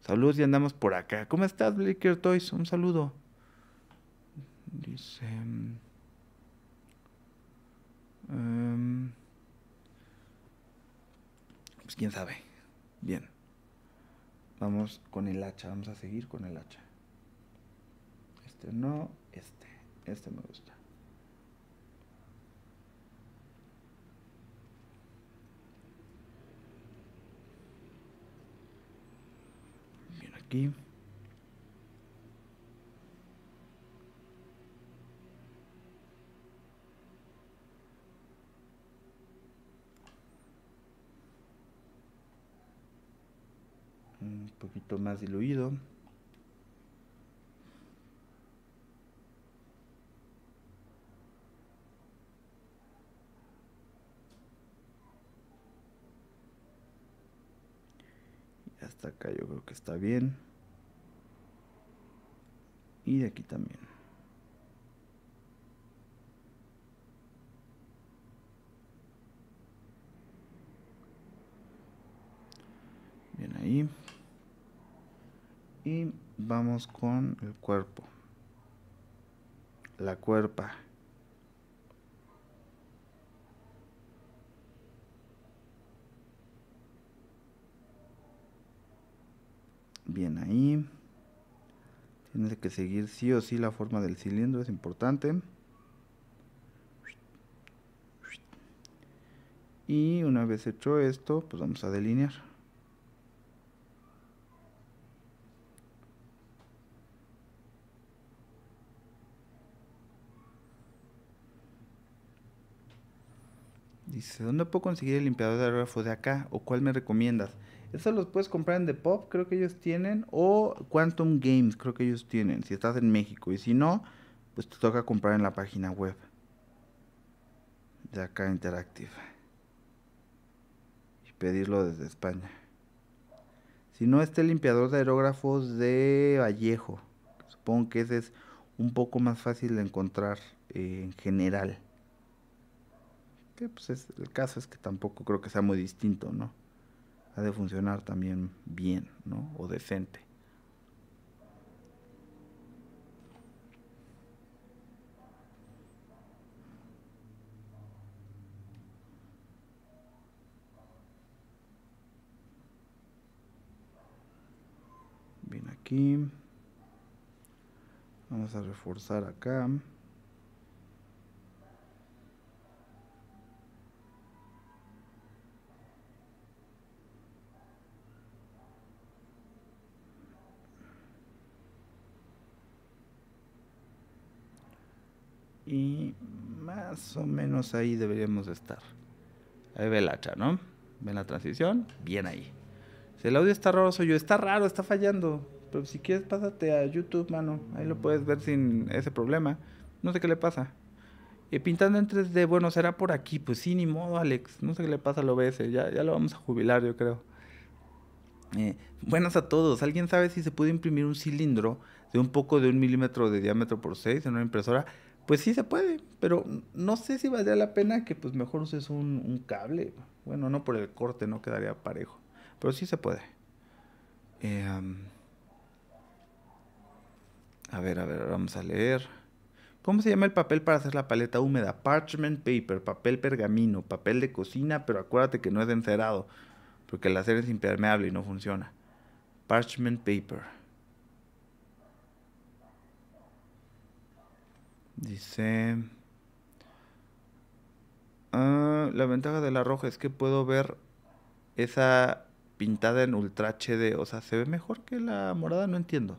Saludos y andamos por acá. ¿Cómo estás, Blicker Toys? Un saludo. Dice... Em, em, pues quién sabe. Bien. Vamos con el hacha. Vamos a seguir con el hacha. Este no, este. Este me gusta. Un poquito más diluido. Hasta acá yo creo que está bien. Y de aquí también. Bien ahí. Y vamos con el cuerpo. La cuerpa. bien ahí. Tienes que seguir sí o sí la forma del cilindro, es importante. Y una vez hecho esto, pues vamos a delinear. Dice, ¿dónde puedo conseguir el limpiador de aerógrafo de acá? ¿O cuál me recomiendas? Esos los puedes comprar en The Pop, creo que ellos tienen, o Quantum Games, creo que ellos tienen, si estás en México. Y si no, pues te toca comprar en la página web de acá Interactive. Y pedirlo desde España. Si no, este limpiador de aerógrafos de Vallejo. Supongo que ese es un poco más fácil de encontrar eh, en general. Que pues es, el caso es que tampoco creo que sea muy distinto, ¿no? ha de funcionar también bien, ¿no? O decente. Bien aquí. Vamos a reforzar acá. Y más o menos ahí deberíamos estar. Ahí ve el hacha, ¿no? Ven la transición, bien ahí. Si el audio está raro, soy yo. Está raro, está fallando. Pero si quieres, pásate a YouTube, mano. Ahí lo puedes ver sin ese problema. No sé qué le pasa. Y pintando en 3D, bueno, será por aquí. Pues sí, ni modo, Alex. No sé qué le pasa al OBS. Ya, ya lo vamos a jubilar, yo creo. Eh, buenas a todos. ¿Alguien sabe si se puede imprimir un cilindro de un poco de un milímetro de diámetro por 6 en una impresora? pues sí se puede, pero no sé si valdría la pena que pues mejor uses un, un cable. Bueno, no por el corte, no quedaría parejo, pero sí se puede. Em, a ver, a ver, vamos a leer. ¿Cómo se llama el papel para hacer la paleta húmeda? Parchment paper, papel pergamino, papel de cocina, pero acuérdate que no es encerado, porque el acero es impermeable y no funciona. Parchment paper. Dice... Ah, la ventaja de la roja es que puedo ver esa pintada en Ultra HD. O sea, se ve mejor que la morada, no entiendo.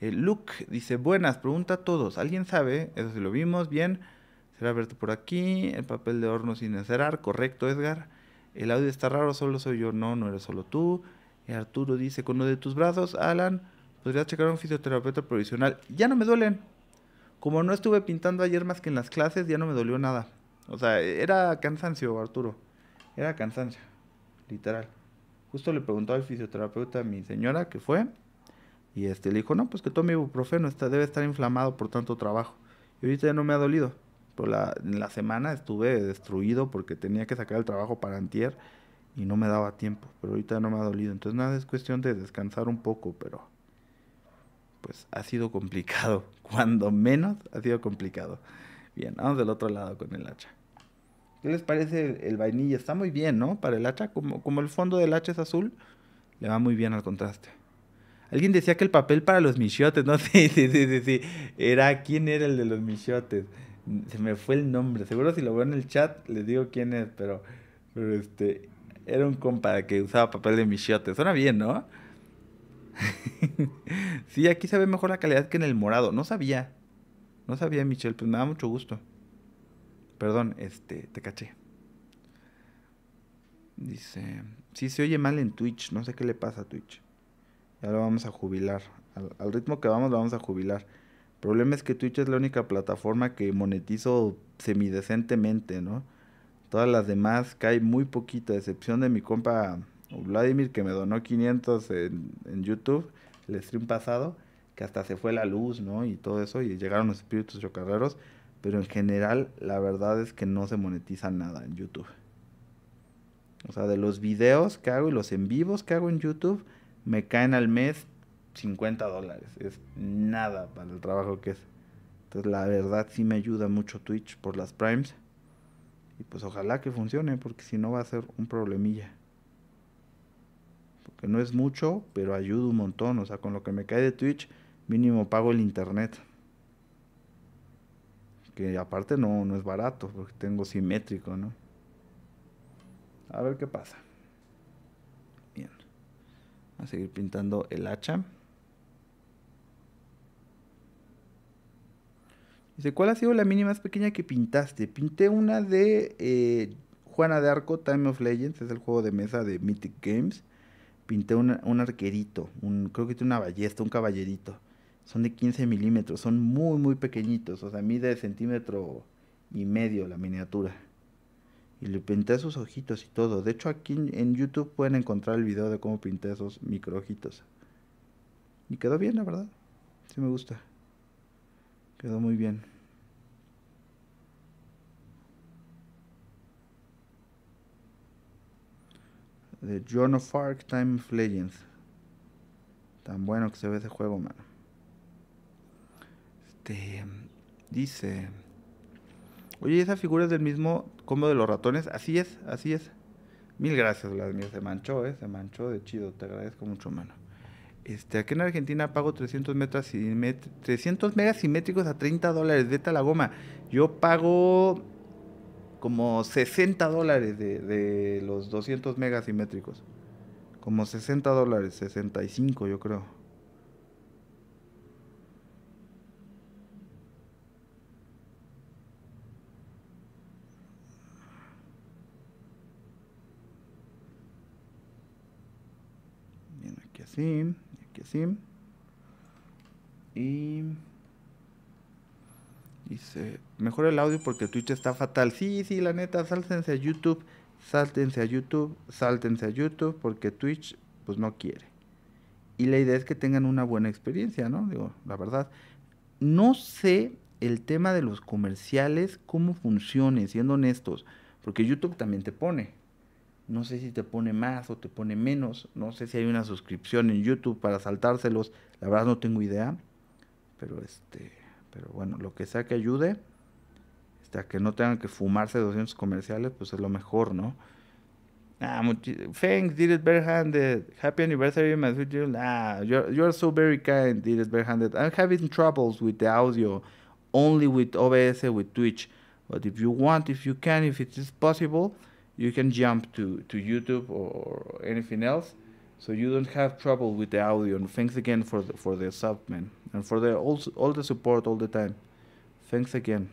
el Luke dice, buenas, pregunta a todos. ¿Alguien sabe? Eso sí lo vimos, bien. Será verte por aquí. El papel de horno sin encerar, correcto, Edgar. El audio está raro, solo soy yo. No, no eres solo tú. Y Arturo dice, con uno de tus brazos, Alan, podrías checar a un fisioterapeuta provisional. Ya no me duelen. Como no estuve pintando ayer más que en las clases, ya no me dolió nada. O sea, era cansancio, Arturo. Era cansancio, literal. Justo le preguntó al fisioterapeuta mi señora que fue. Y este le dijo, no, pues que tome ibuprofeno, está, debe estar inflamado por tanto trabajo. Y ahorita ya no me ha dolido. Pero la, en la semana estuve destruido porque tenía que sacar el trabajo para antier y no me daba tiempo. Pero ahorita no me ha dolido. Entonces nada, es cuestión de descansar un poco, pero pues ha sido complicado. [laughs] Cuando menos ha sido complicado. Bien, vamos del otro lado con el hacha. ¿Qué les parece el, vainilla? Está muy bien, ¿no? Para el hacha, como, como el fondo del hacha es azul, le va muy bien al contraste. Alguien decía que el papel para los michiotes, ¿no? [laughs] Sí, sí, sí, sí, sí. Era, ¿quién era el de los michiotes? Se me fue el nombre. Seguro si lo veo en el chat les digo quién es, pero, pero este, era un compa que usaba papel de michotes. Suena bien, ¿no? [laughs] sí, aquí se ve mejor la calidad que en el morado. No sabía. No sabía, Michelle. Pues me da mucho gusto. Perdón, este, te caché. Dice, sí se oye mal en Twitch. No sé qué le pasa a Twitch. Ya lo vamos a jubilar. Al, ritmo que vamos, lo vamos a jubilar. El problema es que Twitch es la única plataforma que monetizo semidecentemente, ¿no? Todas las demás cae muy poquito, a excepción de mi compa Vladimir que me donó 500 en, YouTube, el stream pasado, que hasta se fue la luz, ¿no? Y todo eso, y llegaron los espíritus chocarreros, pero en general la verdad es que no se monetiza nada en YouTube. O sea, de los videos que hago y los en vivos que hago en YouTube, me caen al mes 50 dólares. Es nada para el trabajo que es. Entonces, la verdad sí me ayuda mucho Twitch por las primes. Y pues ojalá que funcione, porque si no va a ser un problemilla porque no es mucho, pero ayuda un montón. O sea, con lo que me cae de Twitch, mínimo pago el internet. Que aparte no, no es barato, porque tengo simétrico, ¿no? A ver qué pasa. Bien. A seguir pintando el hacha. Dice, ¿cuál ha sido la mini más pequeña que pintaste? Pinté una de eh, Juana de Arco, Time of Legends, es el juego de mesa de Mythic Games pinté un, arquerito, un, creo que tiene una ballesta, un caballerito. Son de 15 milímetros, son muy, muy pequeñitos, o sea, mide centímetro y medio la miniatura. Y le pinté sus ojitos y todo. De hecho, aquí en YouTube pueden encontrar el video de cómo pinté esos micro ojitos. Y quedó bien, la verdad. Sí me gusta. Quedó muy bien. De John of Arc Time of Legends. Tan bueno que se ve ese juego, mano. Este. Dice. Oye, esa figura es del mismo combo de los ratones. Así es, así es. Mil gracias, Vladimir. Se manchó, ¿eh? Se manchó de chido. Te agradezco mucho, mano. Este, aquí en Argentina pago 300, simétricos... 300 megas simétricos a 30 dólares. Vete a la goma. Yo pago como 60 dólares de, de los 200 megas simétricos. Como 60 dólares, 65 yo creo. Bien, aquí así, aquí así. Y... Dice, mejor el audio porque Twitch está fatal. Sí, sí, la neta, sáltense a YouTube, sáltense a YouTube, sáltense a YouTube porque Twitch pues no quiere. Y la idea es que tengan una buena experiencia, ¿no? Digo, la verdad. No sé el tema de los comerciales, cómo funcionen, siendo honestos, porque YouTube también te pone. No sé si te pone más o te pone menos. No sé si hay una suscripción en YouTube para saltárselos. La verdad no tengo idea. Pero este Pero bueno, lo que sea que ayude, hasta que no tengan que fumarse 200 comerciales, pues es lo mejor, ¿no? Ah, thanks, Did Barehanded. Happy anniversary, my sweet Jill. Ah, you're, you're so very kind, Did Barehanded. I'm having troubles with the audio, only with OBS, with Twitch. But if you want, if you can, if it is possible, you can jump to, to YouTube or anything else so you don't have trouble with the audio. And thanks again for the, for the sub, man. and for the all, all the support all the time. Thanks again.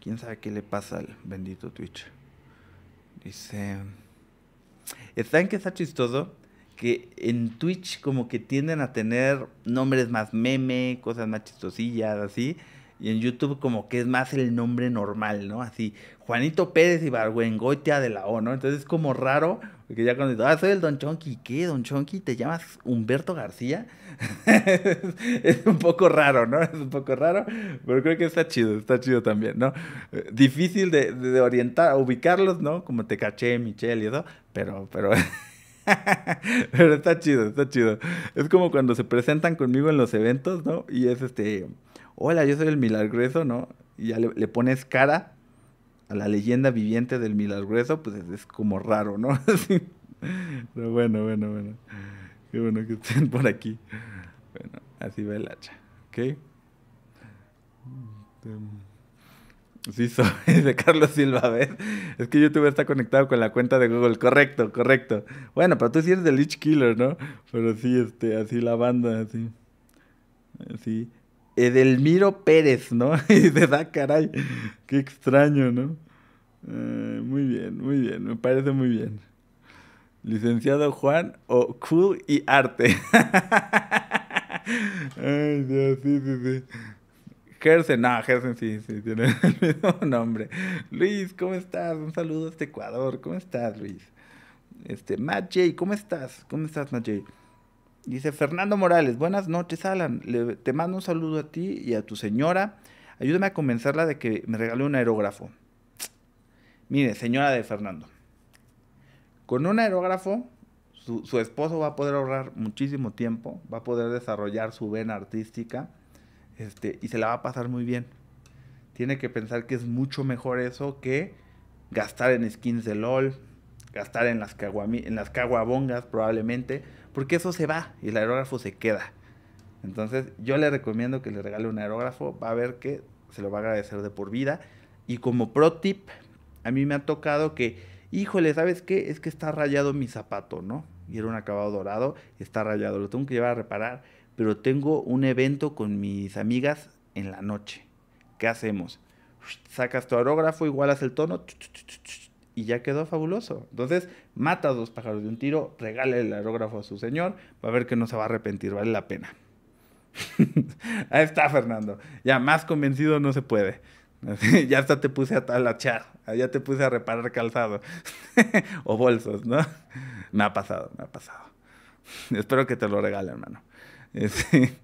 Quién sabe qué le pasa al bendito Twitch. Dice. Eh, ¿Saben que está chistoso? Que en Twitch, como que tienden a tener nombres más meme, cosas más chistosillas, así. Y en YouTube como que es más el nombre normal, ¿no? Así, Juanito Pérez y Barguengoitia de la O, ¿no? Entonces es como raro, porque ya cuando dices, ah, soy el Don Chonky, ¿qué? Don Chonky, ¿te llamas Humberto García? [laughs] es un poco raro, ¿no? Es un poco raro, pero creo que está chido, está chido también, ¿no? Eh, difícil de, orientar, ubicarlos, ¿no? Como te caché, Michelle y eso, pero, pero... [laughs] Pero está chido, está chido. Es como cuando se presentan conmigo en los eventos, ¿no? Y es este, hola, yo soy el milagreso, ¿no? Y ya le, pones cara a la leyenda viviente del milagreso, pues es, como raro, ¿no? [laughs] Pero bueno, bueno, bueno. Qué bueno que estén por aquí. Bueno, así va el hacha, ¿ok? Mm, sí, soy [laughs] de Carlos Silva, ¿ves? Es que YouTube está conectado con la cuenta de Google, correcto, correcto. Bueno, pero tú sí eres de Lich Killer, ¿no? Pero sí, este, así la banda, así. Así. Edelmiro Pérez, ¿no? [laughs] y de da caray. Qué extraño, ¿no? Eh, muy bien, muy bien, me parece muy bien. Licenciado Juan o Cool y Arte. [laughs] Ay, Dios, sí, sí, sí. Gersen, no, Gersen sí, sí, tiene [laughs] el mismo nombre. Luis, ¿cómo estás? Un saludo a este Ecuador. ¿Cómo estás, Luis? Este, Matt ¿cómo estás? ¿Cómo estás, Matt Dice Fernando Morales, buenas noches Alan, Le, te mando un saludo a ti y a tu señora. Ayúdame a convencerla de que me regale un aerógrafo. Mire, señora de Fernando, con un aerógrafo su, esposo va a poder ahorrar muchísimo tiempo, va a poder desarrollar su vena artística este, y se la va a pasar muy bien. Tiene que pensar que es mucho mejor eso que gastar en skins de LOL, gastar en las, en las caguabongas probablemente porque eso se va y el aerógrafo se queda. Entonces yo le recomiendo que le regale un aerógrafo, va a ver que se lo va a agradecer de por vida. Y como pro tip, a mí me ha tocado que, híjole, ¿sabes qué? Es que está rayado mi zapato, ¿no? Y era un acabado dorado, está rayado, lo tengo que llevar a reparar, pero tengo un evento con mis amigas en la noche. ¿Qué hacemos? Sacas tu aerógrafo, igualas el tono, y ya quedó fabuloso. Entonces, mata a dos pájaros de un tiro, regale el aerógrafo a su señor, va a ver que no se va a arrepentir, vale la pena. [laughs] Ahí está, Fernando. Ya más convencido no se puede. [laughs] ya hasta te puse a talachar, ya te puse a reparar calzado [laughs] o bolsos, ¿no? Me ha pasado, me ha pasado. Espero que te lo regale, hermano. Este,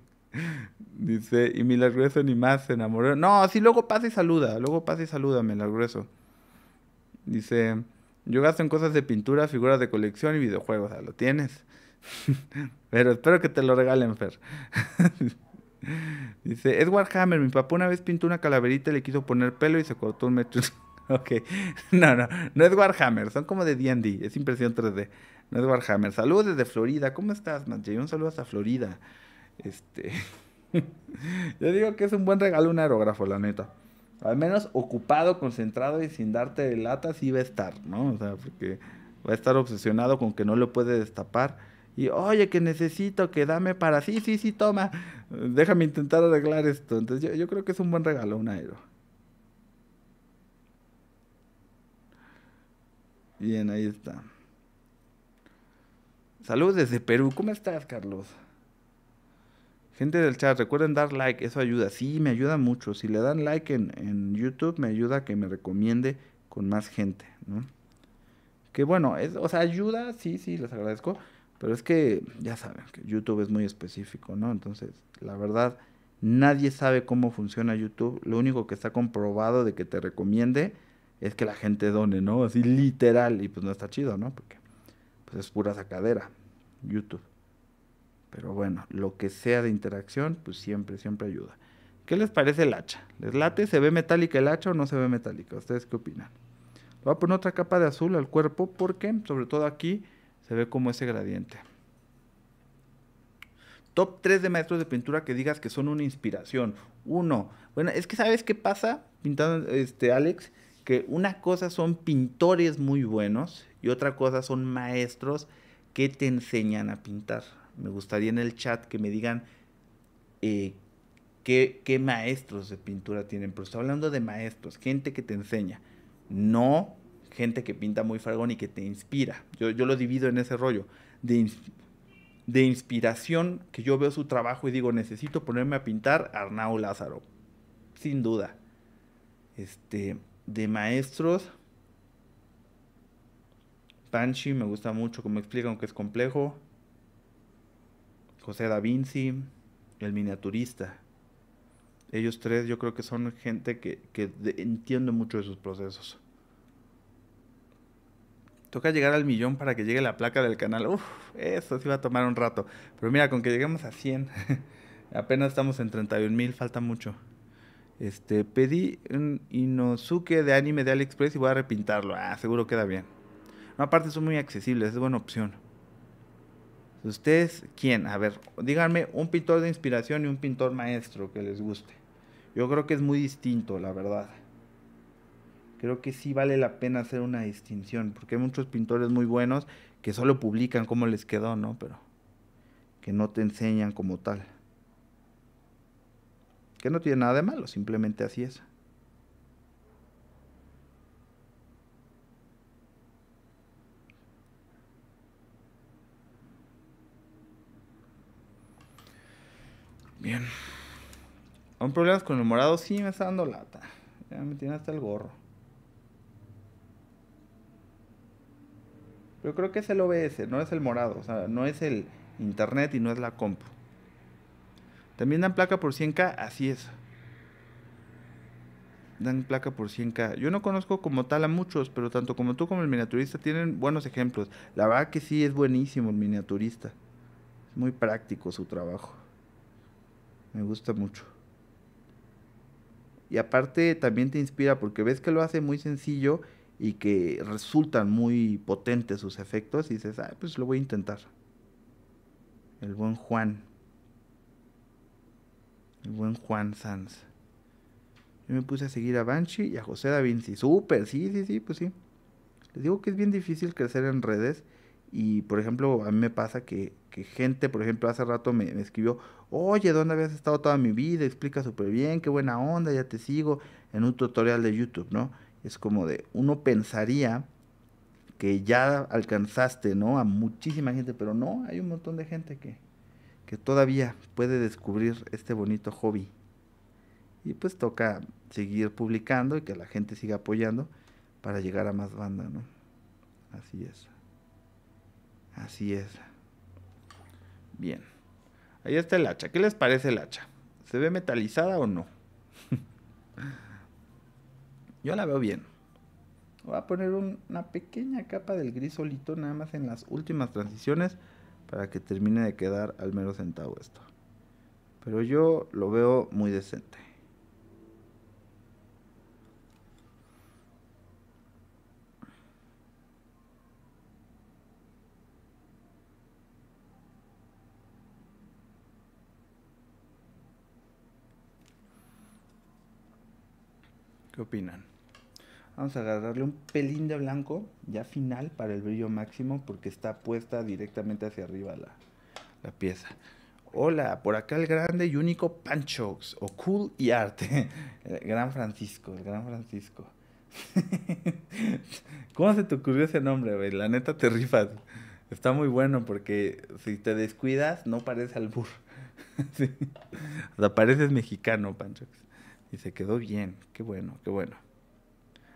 dice, y Milagrueso ni más se enamoró. No, así luego pasa y saluda, luego pasa y saluda, Milagrueso. Dice, yo gasto en cosas de pintura, figuras de colección y videojuegos. O sea, lo tienes. [laughs] Pero espero que te lo regalen, Fer. [laughs] Dice, es Warhammer. Mi papá una vez pintó una calaverita, y le quiso poner pelo y se cortó un metro. [laughs] ok, no, no, no es Warhammer, son como de D&D, es impresión 3D. No es Warhammer. Saludos desde Florida. ¿Cómo estás, Manche? Un saludo hasta Florida. Este... Yo digo que es un buen regalo un aerógrafo, la neta al menos ocupado, concentrado y sin darte lata, y va a estar, ¿no? O sea, porque va a estar obsesionado con que no lo puede destapar. Y, oye, que necesito, que dame para, sí, sí, sí, toma, déjame intentar arreglar esto. Entonces, yo, yo creo que es un buen regalo, un aero. Bien, ahí está. Saludos desde Perú. ¿Cómo estás, Carlos? Gente del chat, recuerden dar like, eso ayuda. Sí, me ayuda mucho. Si le dan like en, YouTube, me ayuda a que me recomiende con más gente, ¿no? Que bueno, es, o sea, ayuda, sí, sí, les agradezco. Pero es que ya saben que YouTube es muy específico, ¿no? Entonces, la verdad, nadie sabe cómo funciona YouTube. Lo único que está comprobado de que te recomiende es que la gente done, ¿no? Así literal. Y pues no está chido, ¿no? Porque pues es pura sacadera. YouTube. Pero bueno, lo que sea de interacción, pues siempre, siempre ayuda. ¿Qué les parece el hacha? ¿Les late? ¿Se ve metálica el hacha o no se ve metálica? ¿Ustedes qué opinan? voy a poner otra capa de azul al cuerpo porque, sobre todo aquí, se ve como ese gradiente. Top 3 de maestros de pintura que digas que son una inspiración. Uno, bueno, es que sabes qué pasa, pintando este Alex, que una cosa son pintores muy buenos y otra cosa son maestros que te enseñan a pintar. Me gustaría en el chat que me digan eh, qué, maestros de pintura tienen. Pero estoy hablando de maestros, gente que te enseña, no gente que pinta muy fragón y que te inspira. Yo, lo divido en ese rollo. De, inspiración que yo veo su trabajo y digo, necesito ponerme a pintar Arnau Lázaro. Sin duda. Este, de maestros. Panchi, me gusta mucho como explica, aunque es complejo. José da Vinci, el miniaturista. Ellos tres yo creo que son gente que, entiende mucho de sus procesos. Toca llegar al millón para que llegue la placa del canal. Uf, eso sí va a tomar un rato. Pero mira, con que lleguemos a 100, [laughs] apenas estamos en 31 mil, falta mucho. Este, pedí un Inosuke de anime de AliExpress y voy a repintarlo. Ah, seguro queda bien. No, aparte son muy accesibles, es buena opción. ¿Ustedes quién? A ver, díganme un pintor de inspiración y un pintor maestro que les guste. Yo creo que es muy distinto, la verdad. Creo que sí vale la pena hacer una distinción, porque hay muchos pintores muy buenos que solo publican cómo les quedó, ¿no? Pero que no te enseñan como tal. Que no tiene nada de malo, simplemente así es. Bien. ¿Aún problemas con el morado? Sí, me está dando lata. Ya me tiene hasta el gorro. Pero creo que es el OBS, no es el morado. O sea, no es el internet y no es la compu. También dan placa por 100K, así es. Dan placa por 100K. Yo no conozco como tal a muchos, pero tanto como tú como el miniaturista tienen buenos ejemplos. La verdad que sí es buenísimo el miniaturista. Es muy práctico su trabajo. Me gusta mucho. Y aparte también te inspira porque ves que lo hace muy sencillo y que resultan muy potentes sus efectos y dices, ah, pues lo voy a intentar. El buen Juan. El buen Juan Sanz. Yo me puse a seguir a Banshee y a José Da Vinci. Súper, sí, sí, sí, pues sí. Les digo que es bien difícil crecer en redes y por ejemplo, a mí me pasa que, que gente, por ejemplo, hace rato me, escribió, oye, ¿dónde habías estado toda mi vida? Explica súper bien, qué buena onda, ya te sigo en un tutorial de YouTube, ¿no? Es como de, uno pensaría que ya alcanzaste, ¿no? A muchísima gente, pero no, hay un montón de gente que, que todavía puede descubrir este bonito hobby. Y pues toca seguir publicando y que la gente siga apoyando para llegar a más banda, ¿no? Así es. Así es. Bien. Ahí está el hacha. ¿Qué les parece el hacha? ¿Se ve metalizada o no? [laughs] Yo la veo bien. Voy a poner una pequeña capa del gris solito nada más en las últimas transiciones para que termine de quedar al mero sentado esto. Pero yo lo veo muy decente. ¿Qué opinan? Vamos a agarrarle un pelín de blanco, ya final, para el brillo máximo, porque está puesta directamente hacia arriba la, pieza. Hola, por acá el grande y único Panchox, o Cool y Arte. [laughs] gran Francisco, el gran Francisco. [laughs] ¿Cómo se te ocurrió ese nombre, La neta te rifas. Está muy bueno porque si te descuidas, no parece albur. [laughs] sí. O sea, pareces mexicano, Panchox. Y se quedó bien. Qué bueno, qué bueno.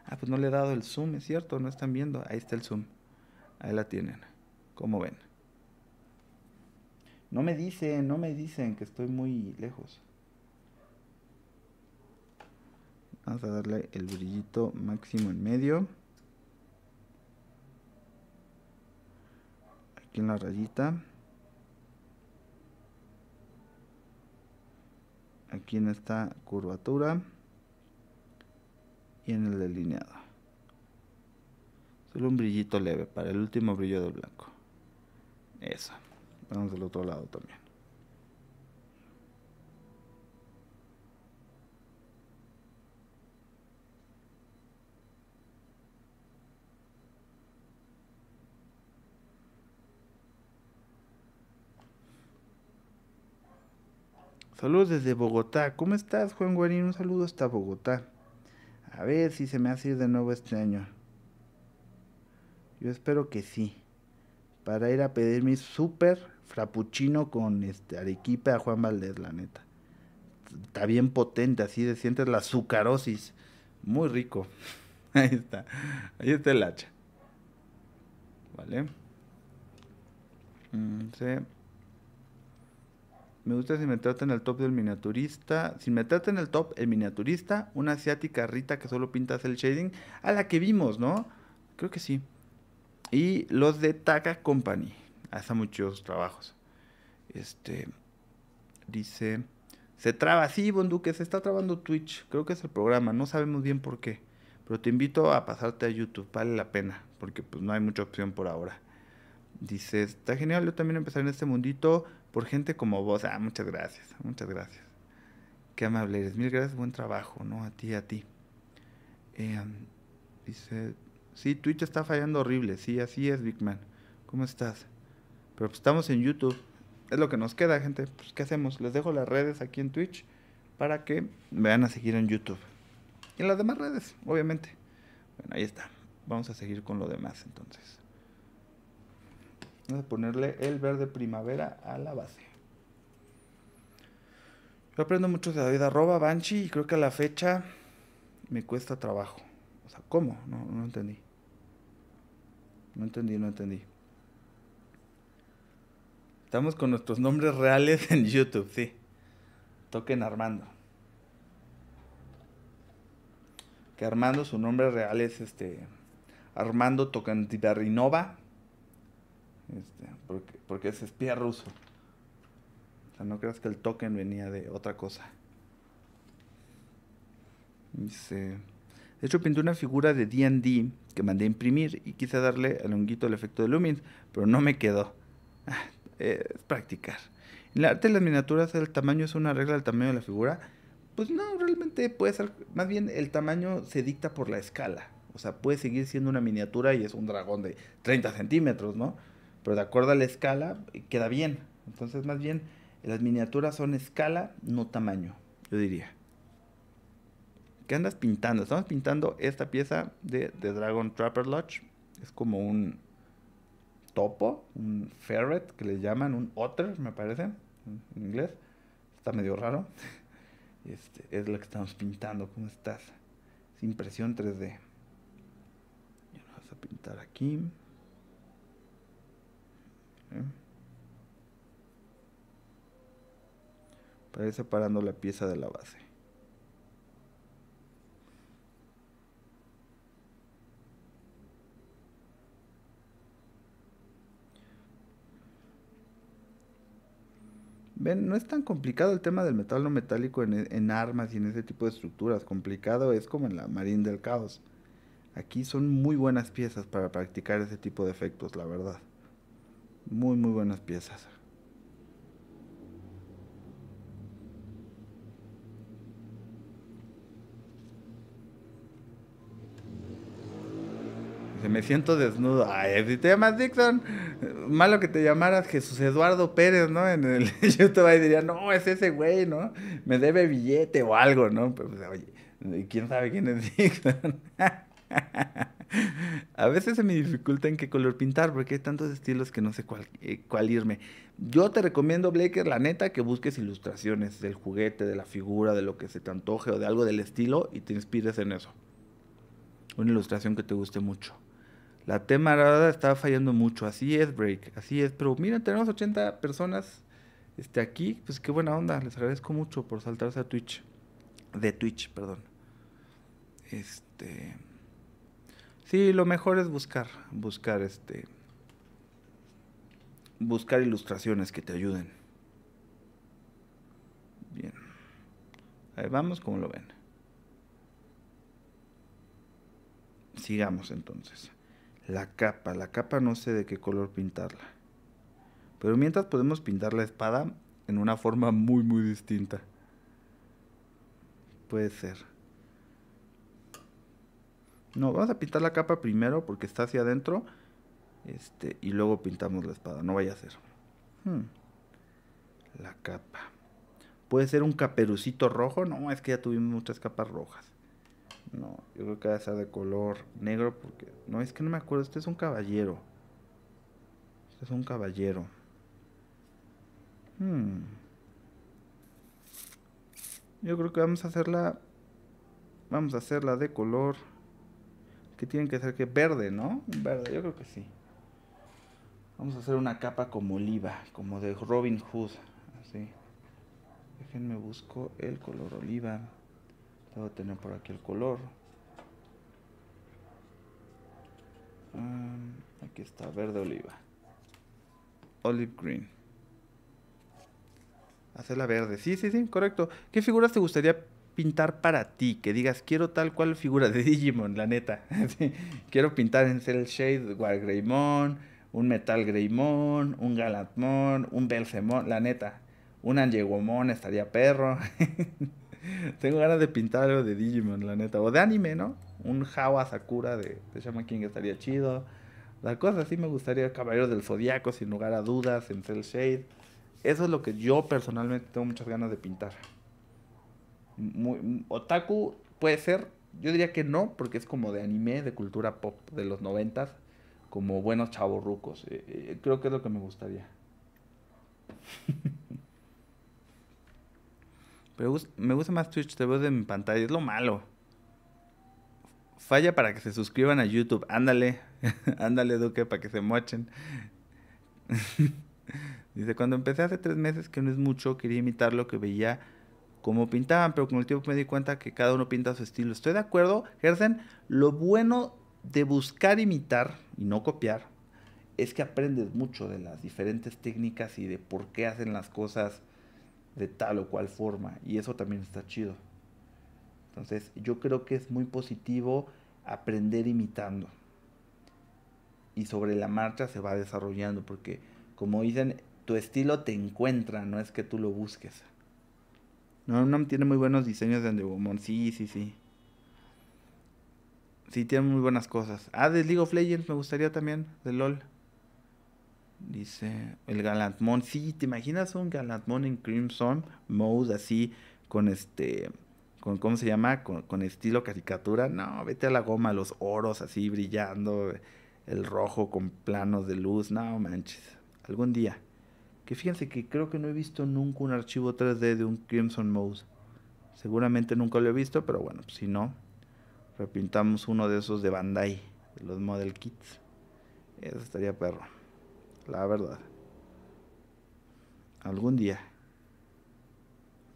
Ah, pues no le he dado el zoom, es cierto, no están viendo. Ahí está el zoom. Ahí la tienen. ¿Cómo ven? No me dicen, no me dicen que estoy muy lejos. Vamos a darle el brillito máximo en medio. Aquí en la rayita. aquí en esta curvatura y en el delineado solo un brillito leve para el último brillo del blanco eso vamos del otro lado también Saludos desde Bogotá. ¿Cómo estás, Juan Guarín? Un saludo hasta Bogotá. A ver si se me hace ir de nuevo este año. Yo espero que sí. Para ir a pedir mi súper frappuccino con este arequipe a Juan Valdez, la neta. Está bien potente, así de sientes la azucarosis. Muy rico. [laughs] Ahí está. Ahí está el hacha. ¿Vale? Mm, sí. Me gusta si me trata en el top del miniaturista. Si me tratan en el top, el miniaturista. Una asiática Rita que solo pintas el shading. A la que vimos, ¿no? Creo que sí. Y los de Taka Company. Hace ah, muchos trabajos. Este. Dice. Se traba, sí, Bonduque. se está trabando Twitch. Creo que es el programa. No sabemos bien por qué. Pero te invito a pasarte a YouTube. Vale la pena. Porque pues no hay mucha opción por ahora. Dice, está genial, yo también empezar en este mundito por gente como vos. Ah, muchas gracias, muchas gracias. Qué amable eres. Mil gracias, buen trabajo, ¿no? A ti, a ti. Em, dice, sí, Twitch está fallando horrible. Sí, así es, Big Man. ¿Cómo estás? Pero pues estamos en YouTube. Es lo que nos queda, gente. Pues, ¿qué hacemos? Les dejo las redes aquí en Twitch para que me van a seguir en YouTube. Y en las demás redes, obviamente. Bueno, ahí está. Vamos a seguir con lo demás entonces de ponerle el verde primavera a la base. Yo aprendo mucho de David Arroba, Banshee, y creo que a la fecha me cuesta trabajo. O sea, ¿cómo? No, no entendí. No entendí, no entendí. Estamos con nuestros nombres reales [laughs] en YouTube, sí. Toquen Armando. Que Armando, su nombre real es este. Armando Tocantibarrinova. Este, porque, porque es espía ruso. O sea, no creas que el token venía de otra cosa. Dice. De hecho, pinté una figura de DD que mandé a imprimir y quise darle al honguito el efecto de Lumin, pero no me quedó. Ah, es practicar. En el arte de las miniaturas, el tamaño es una regla del tamaño de la figura. Pues no, realmente puede ser. Más bien, el tamaño se dicta por la escala. O sea, puede seguir siendo una miniatura y es un dragón de 30 centímetros, ¿no? pero de acuerdo a la escala eh, queda bien. Entonces, más bien, las miniaturas son escala, no tamaño, yo diría. ¿Qué andas pintando? Estamos pintando esta pieza de, The Dragon Trapper Lodge. Es como un topo, un ferret que le llaman, un otter, me parece, en inglés. Está medio raro. [laughs] Este, es lo que estamos pintando. ¿Cómo estás? Es impresión 3D. Ya vas a pintar aquí. Para ir separando la pieza de la base. Ven, no es tan complicado el tema del metal no metálico en, armas y en ese tipo de estructuras. Complicado es como en la Marín del Caos. Aquí son muy buenas piezas para practicar ese tipo de efectos, la verdad. Muy, muy buenas piezas. me siento desnudo. Ay, si te llamas Dixon, malo que te llamaras Jesús Eduardo Pérez, ¿no? En el [laughs] YouTube ahí diría, no, es ese güey, ¿no? Me debe billete o algo, ¿no? Pues, oye, ¿quién sabe quién es Dixon? [laughs] A veces se me dificulta en qué color pintar porque hay tantos estilos que no sé cuál, eh, cuál, irme. Yo te recomiendo, Blaker, la neta, que busques ilustraciones del juguete, de la figura, de lo que se te antoje o de algo del estilo y te inspires en eso. Una ilustración que te guste mucho. La tema arada está fallando mucho, así es, Break, así es. Pero miren, tenemos 80 personas este, aquí, pues qué buena onda, les agradezco mucho por saltarse a Twitch. De Twitch, perdón. Este... Sí, lo mejor es buscar, buscar este buscar ilustraciones que te ayuden. Bien. Ahí vamos como lo ven. Sigamos entonces. La capa, la capa no sé de qué color pintarla. Pero mientras podemos pintar la espada en una forma muy muy distinta. Puede ser. No, vamos a pintar la capa primero porque está hacia adentro. Este, y luego pintamos la espada. No vaya a ser. Hmm. La capa. Puede ser un caperucito rojo. No, es que ya tuvimos muchas capas rojas. No, yo creo que va a ser de color negro porque... No, es que no me acuerdo. Este es un caballero. Este es un caballero. Hmm. Yo creo que vamos a hacerla... Vamos a hacerla de color tienen que ser que verde, ¿no? Verde, yo creo que sí. Vamos a hacer una capa como oliva, como de Robin Hood, así. Déjenme busco el color oliva. Debo tener por aquí el color. Ah, aquí está, verde oliva. Olive green. Hacerla verde. Sí, sí, sí, correcto. ¿Qué figuras te gustaría pintar para ti, que digas, quiero tal cual figura de Digimon, la neta. [laughs] quiero pintar en Cell Shade War Greymon, un Metal Greymon, un Galatmon, un Belzemon, la neta. Un Angegomon estaría perro. [laughs] Tengo ganas de pintar algo de Digimon, la neta. O de anime, ¿no? Un Hawa Sakura de, de Shaman King estaría chido. La cosa sí me gustaría Caballero del Zodiaco, sin lugar a dudas, en Cell Shade. Eso es lo que yo personalmente tengo muchas ganas de pintar otaku puede ser, yo diría que no, porque es como de anime, de cultura pop de los noventas, como buenos chavos rucos. Eh, eh, creo que es lo que me gustaría. Pero [laughs] me gusta más Twitch, te veo de mi pantalla, es lo malo. Falla para que se suscriban a YouTube. Ándale, [laughs] ándale, Duque, para que se mochen. [laughs] Dice, cuando empecé hace tres meses, que no es mucho, quería imitar lo que veía como pintaban, pero con el tiempo me di cuenta que cada uno pinta su estilo. Estoy de acuerdo, Gersen, lo bueno de buscar imitar y no copiar es que aprendes mucho de las diferentes técnicas y de por qué hacen las cosas de tal o cual forma, y eso también está chido. Entonces, yo creo que es muy positivo aprender imitando. Y sobre la marcha se va desarrollando, porque como dicen, tu estilo te encuentra, no es que tú lo busques. No, no tiene muy buenos diseños de Andegumon. Sí, sí, sí. Sí, tiene muy buenas cosas. Ah, de League of Legends me gustaría también, de LOL. Dice, el Galantmon. Sí, ¿te imaginas un Galantmon en Crimson Mode así con este... ¿Cómo se llama? con estilo caricatura. No, vete a la goma, los oros así brillando, el rojo con planos de luz. No manches, algún día. Que fíjense que creo que no he visto nunca un archivo 3D de un Crimson Mouse. Seguramente nunca lo he visto, pero bueno, pues, si no, repintamos uno de esos de Bandai, de los Model Kits. Eso estaría perro, la verdad. Algún día,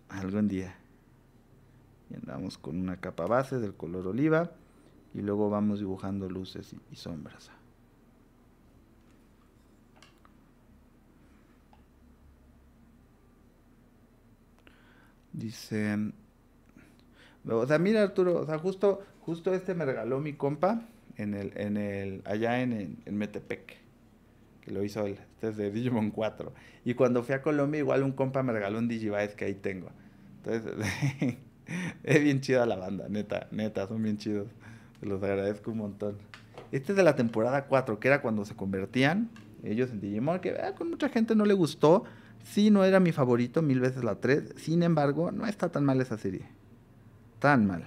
algún día. Y andamos con una capa base del color oliva y luego vamos dibujando luces y sombras. Dice, o sea, mira Arturo, o sea, justo, justo este me regaló mi compa en el, en el, allá en, en, Metepec, que lo hizo él, este es de Digimon 4. Y cuando fui a Colombia, igual un compa me regaló un Digivice que ahí tengo. Entonces, [laughs] es bien chida la banda, neta, neta, son bien chidos. Los agradezco un montón. Este es de la temporada 4, que era cuando se convertían ellos en Digimon, que ah, con mucha gente no le gustó, Sí, no era mi favorito, mil veces la 3. Sin embargo, no está tan mal esa serie. Tan mal.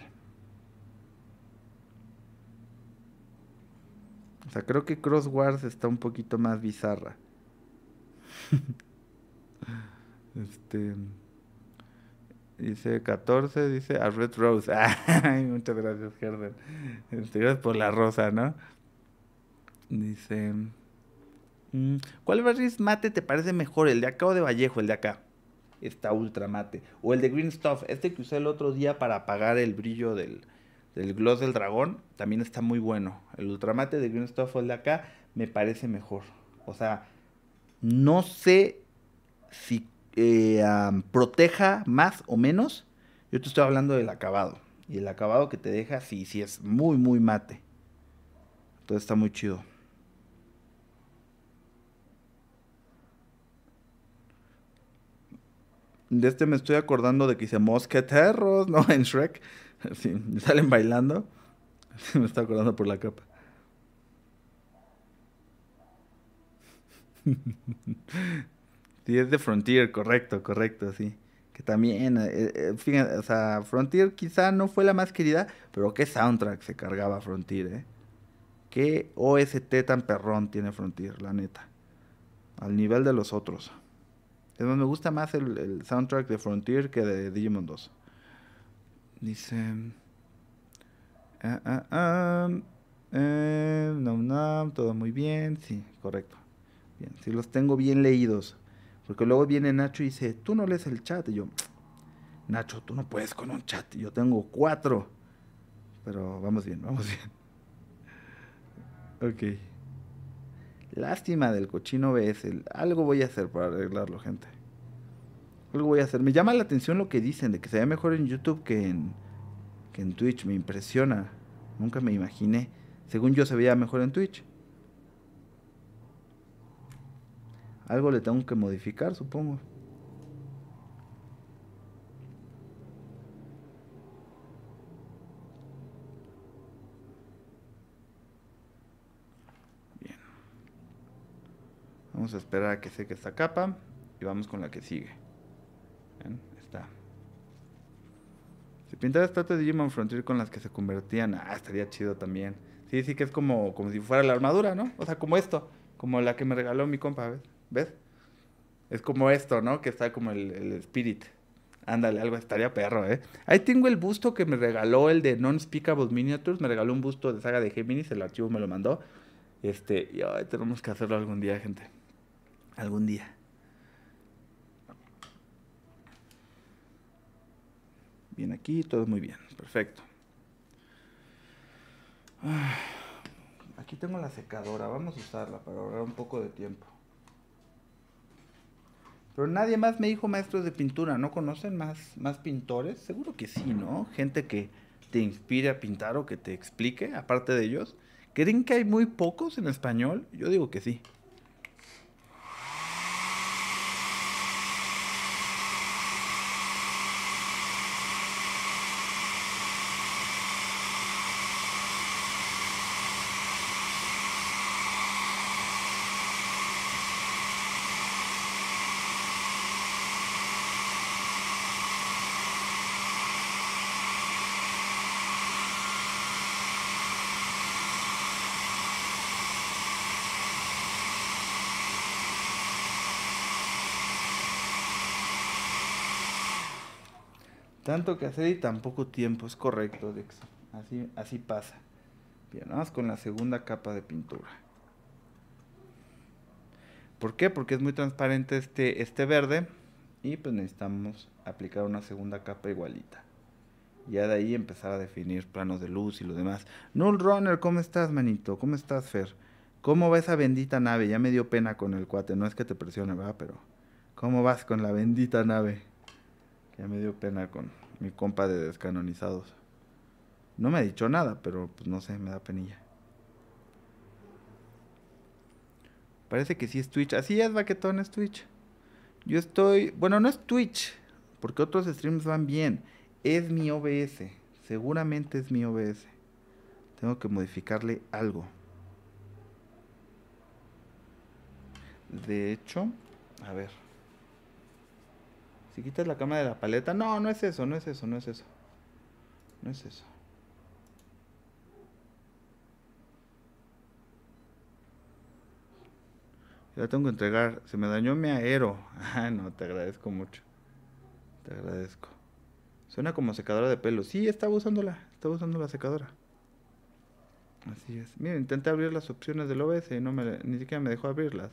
O sea, creo que Cross Wars está un poquito más bizarra. [laughs] este. Dice 14, dice a Red Rose. [laughs] Ay, muchas gracias, Herbert. Este, gracias por la rosa, ¿no? Dice. Mm, ¿Cuál barris mate te parece mejor? ¿El de acá o de Vallejo? El de acá. Está ultra mate. O el de Green Stuff. Este que usé el otro día para apagar el brillo del, gloss del dragón. También está muy bueno. El ultra mate de Green Stuff o el de acá me parece mejor. O sea, no sé si eh, proteja más o menos. Yo te estoy hablando del acabado. Y el acabado que te deja, sí, sí es muy, muy mate. Entonces está muy chido. De este me estoy acordando de que hice mosqueteros, ¿no? [laughs] En Shrek. Sí, salen bailando. [laughs] me está acordando por la capa. [laughs] sí, es de Frontier, correcto, correcto, sí. Que también, eh, eh, o sea, Frontier quizá no fue la más querida, pero qué soundtrack se cargaba Frontier, ¿eh? Qué OST tan perrón tiene Frontier, la neta. Al nivel de los otros. Es me gusta más el, soundtrack de Frontier que de Digimon 2. Dice... Ah, ah, ah, eh, no, no, todo muy bien. Sí, correcto. Bien, sí los tengo bien leídos. Porque luego viene Nacho y dice, tú no lees el chat. Y yo, Nacho, tú no puedes con un chat. Yo tengo cuatro. Pero vamos bien, vamos bien. [laughs] Ok. Lástima del cochino BS. Algo voy a hacer para arreglarlo, gente. Algo voy a hacer. Me llama la atención lo que dicen, de que se ve mejor en YouTube que en, que en Twitch. Me impresiona. Nunca me imaginé. Según yo se veía mejor en Twitch. Algo le tengo que modificar, supongo. Vamos a esperar a que seque esta capa y vamos con la que sigue. ¿Ven? Está. Si pintara estatuas de Digimon Frontier con las que se convertían, ah, estaría chido también. Sí, sí que es como, como si fuera la armadura, ¿no? O sea, como esto, como la que me regaló mi compa, ¿ves? Es como esto, ¿no? Que está como el, el spirit. Ándale, algo estaría perro, ¿eh? Ahí tengo el busto que me regaló el de Non-Speakable Miniatures. Me regaló un busto de saga de Geminis... El archivo me lo mandó. Este, y tenemos que hacerlo algún día, gente algún día. Bien aquí, todo muy bien, perfecto. Ah, aquí tengo la secadora, vamos a usarla para ahorrar un poco de tiempo. Pero nadie más me dijo maestros de pintura, ¿no conocen más, más pintores? Seguro que sí, ¿no? Gente que te inspire a pintar o que te explique, aparte de ellos. ¿Creen que hay muy pocos en español? Yo digo que sí. Tanto que hacer y tan poco tiempo, es correcto, Dex. Así, así pasa. Bien, vamos con la segunda capa de pintura. ¿Por qué? Porque es muy transparente este, este verde y pues necesitamos aplicar una segunda capa igualita. Ya de ahí empezar a definir planos de luz y lo demás. Null Runner, ¿cómo estás, manito? ¿Cómo estás, Fer? ¿Cómo va esa bendita nave? Ya me dio pena con el cuate. No es que te presione, ¿verdad? Pero, ¿cómo vas con la bendita nave? Ya me dio pena con mi compa de descanonizados. No me ha dicho nada, pero pues no sé, me da penilla. Parece que sí es Twitch. Así es, vaquetón, es Twitch. Yo estoy. Bueno, no es Twitch, porque otros streams van bien. Es mi OBS. Seguramente es mi OBS. Tengo que modificarle algo. De hecho, a ver. Si quitas la cama de la paleta. No, no es eso, no es eso, no es eso. No es eso. Ya tengo que entregar. Se me dañó mi aero. [laughs] Ah, no, te agradezco mucho. Te agradezco. Suena como secadora de pelo. Sí, estaba usándola. Estaba usando la secadora. Así es. Mira, intenté abrir las opciones del OBS y no me, ni siquiera me dejó abrirlas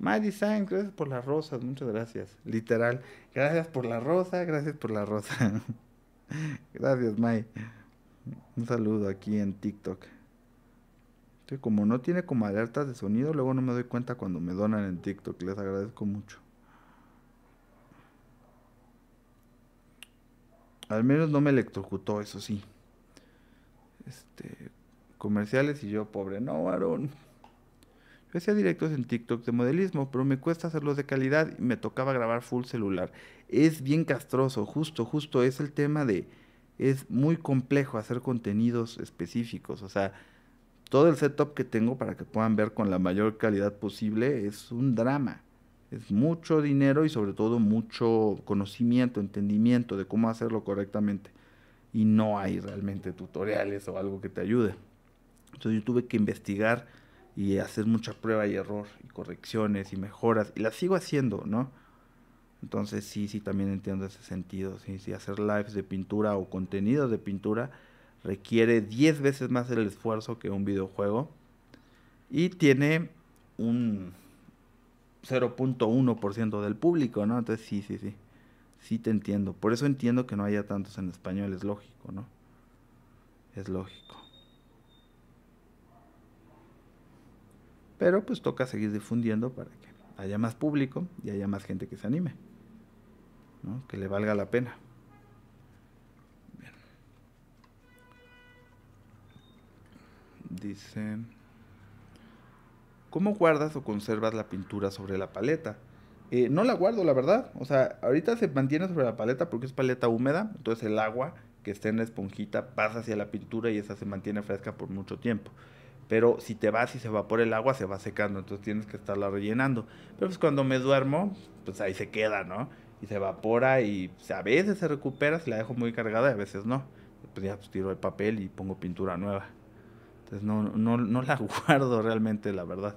my Design, gracias por las rosas, muchas gracias. Literal, gracias por la rosa, gracias por la rosa. [laughs] gracias, May. Un saludo aquí en TikTok. Que como no tiene como alertas de sonido, luego no me doy cuenta cuando me donan en TikTok. Les agradezco mucho. Al menos no me electrocutó, eso sí. Este, comerciales y yo, pobre, no, varón hacía directos en TikTok de modelismo, pero me cuesta hacerlos de calidad y me tocaba grabar full celular. Es bien castroso, justo, justo, es el tema de... Es muy complejo hacer contenidos específicos, o sea, todo el setup que tengo para que puedan ver con la mayor calidad posible es un drama. Es mucho dinero y sobre todo mucho conocimiento, entendimiento de cómo hacerlo correctamente. Y no hay realmente tutoriales o algo que te ayude. Entonces yo tuve que investigar y hacer mucha prueba y error y correcciones y mejoras y las sigo haciendo, ¿no? Entonces sí, sí, también entiendo ese sentido. Sí, sí, hacer lives de pintura o contenidos de pintura requiere 10 veces más el esfuerzo que un videojuego y tiene un 0.1% del público, ¿no? Entonces sí, sí, sí. Sí te entiendo. Por eso entiendo que no haya tantos en español, es lógico, ¿no? Es lógico. Pero pues toca seguir difundiendo para que haya más público y haya más gente que se anime, que le valga la pena. Dicen. Dice, ¿cómo guardas o conservas la pintura sobre la paleta? Eh, no la guardo, la verdad. O sea, ahorita se mantiene sobre la paleta porque es paleta húmeda, entonces el agua que está en la esponjita pasa hacia la pintura y esa se mantiene fresca por mucho tiempo pero si te vas y se evapora el agua, se va secando, entonces tienes que estarla rellenando. Pero pues cuando me duermo, pues ahí se queda, ¿no? Y se evapora y pues, a veces se recupera, si la dejo muy cargada y a veces no. Pues ya pues, tiro el papel y pongo pintura nueva. Entonces no, no, no la [laughs] guardo realmente, la verdad.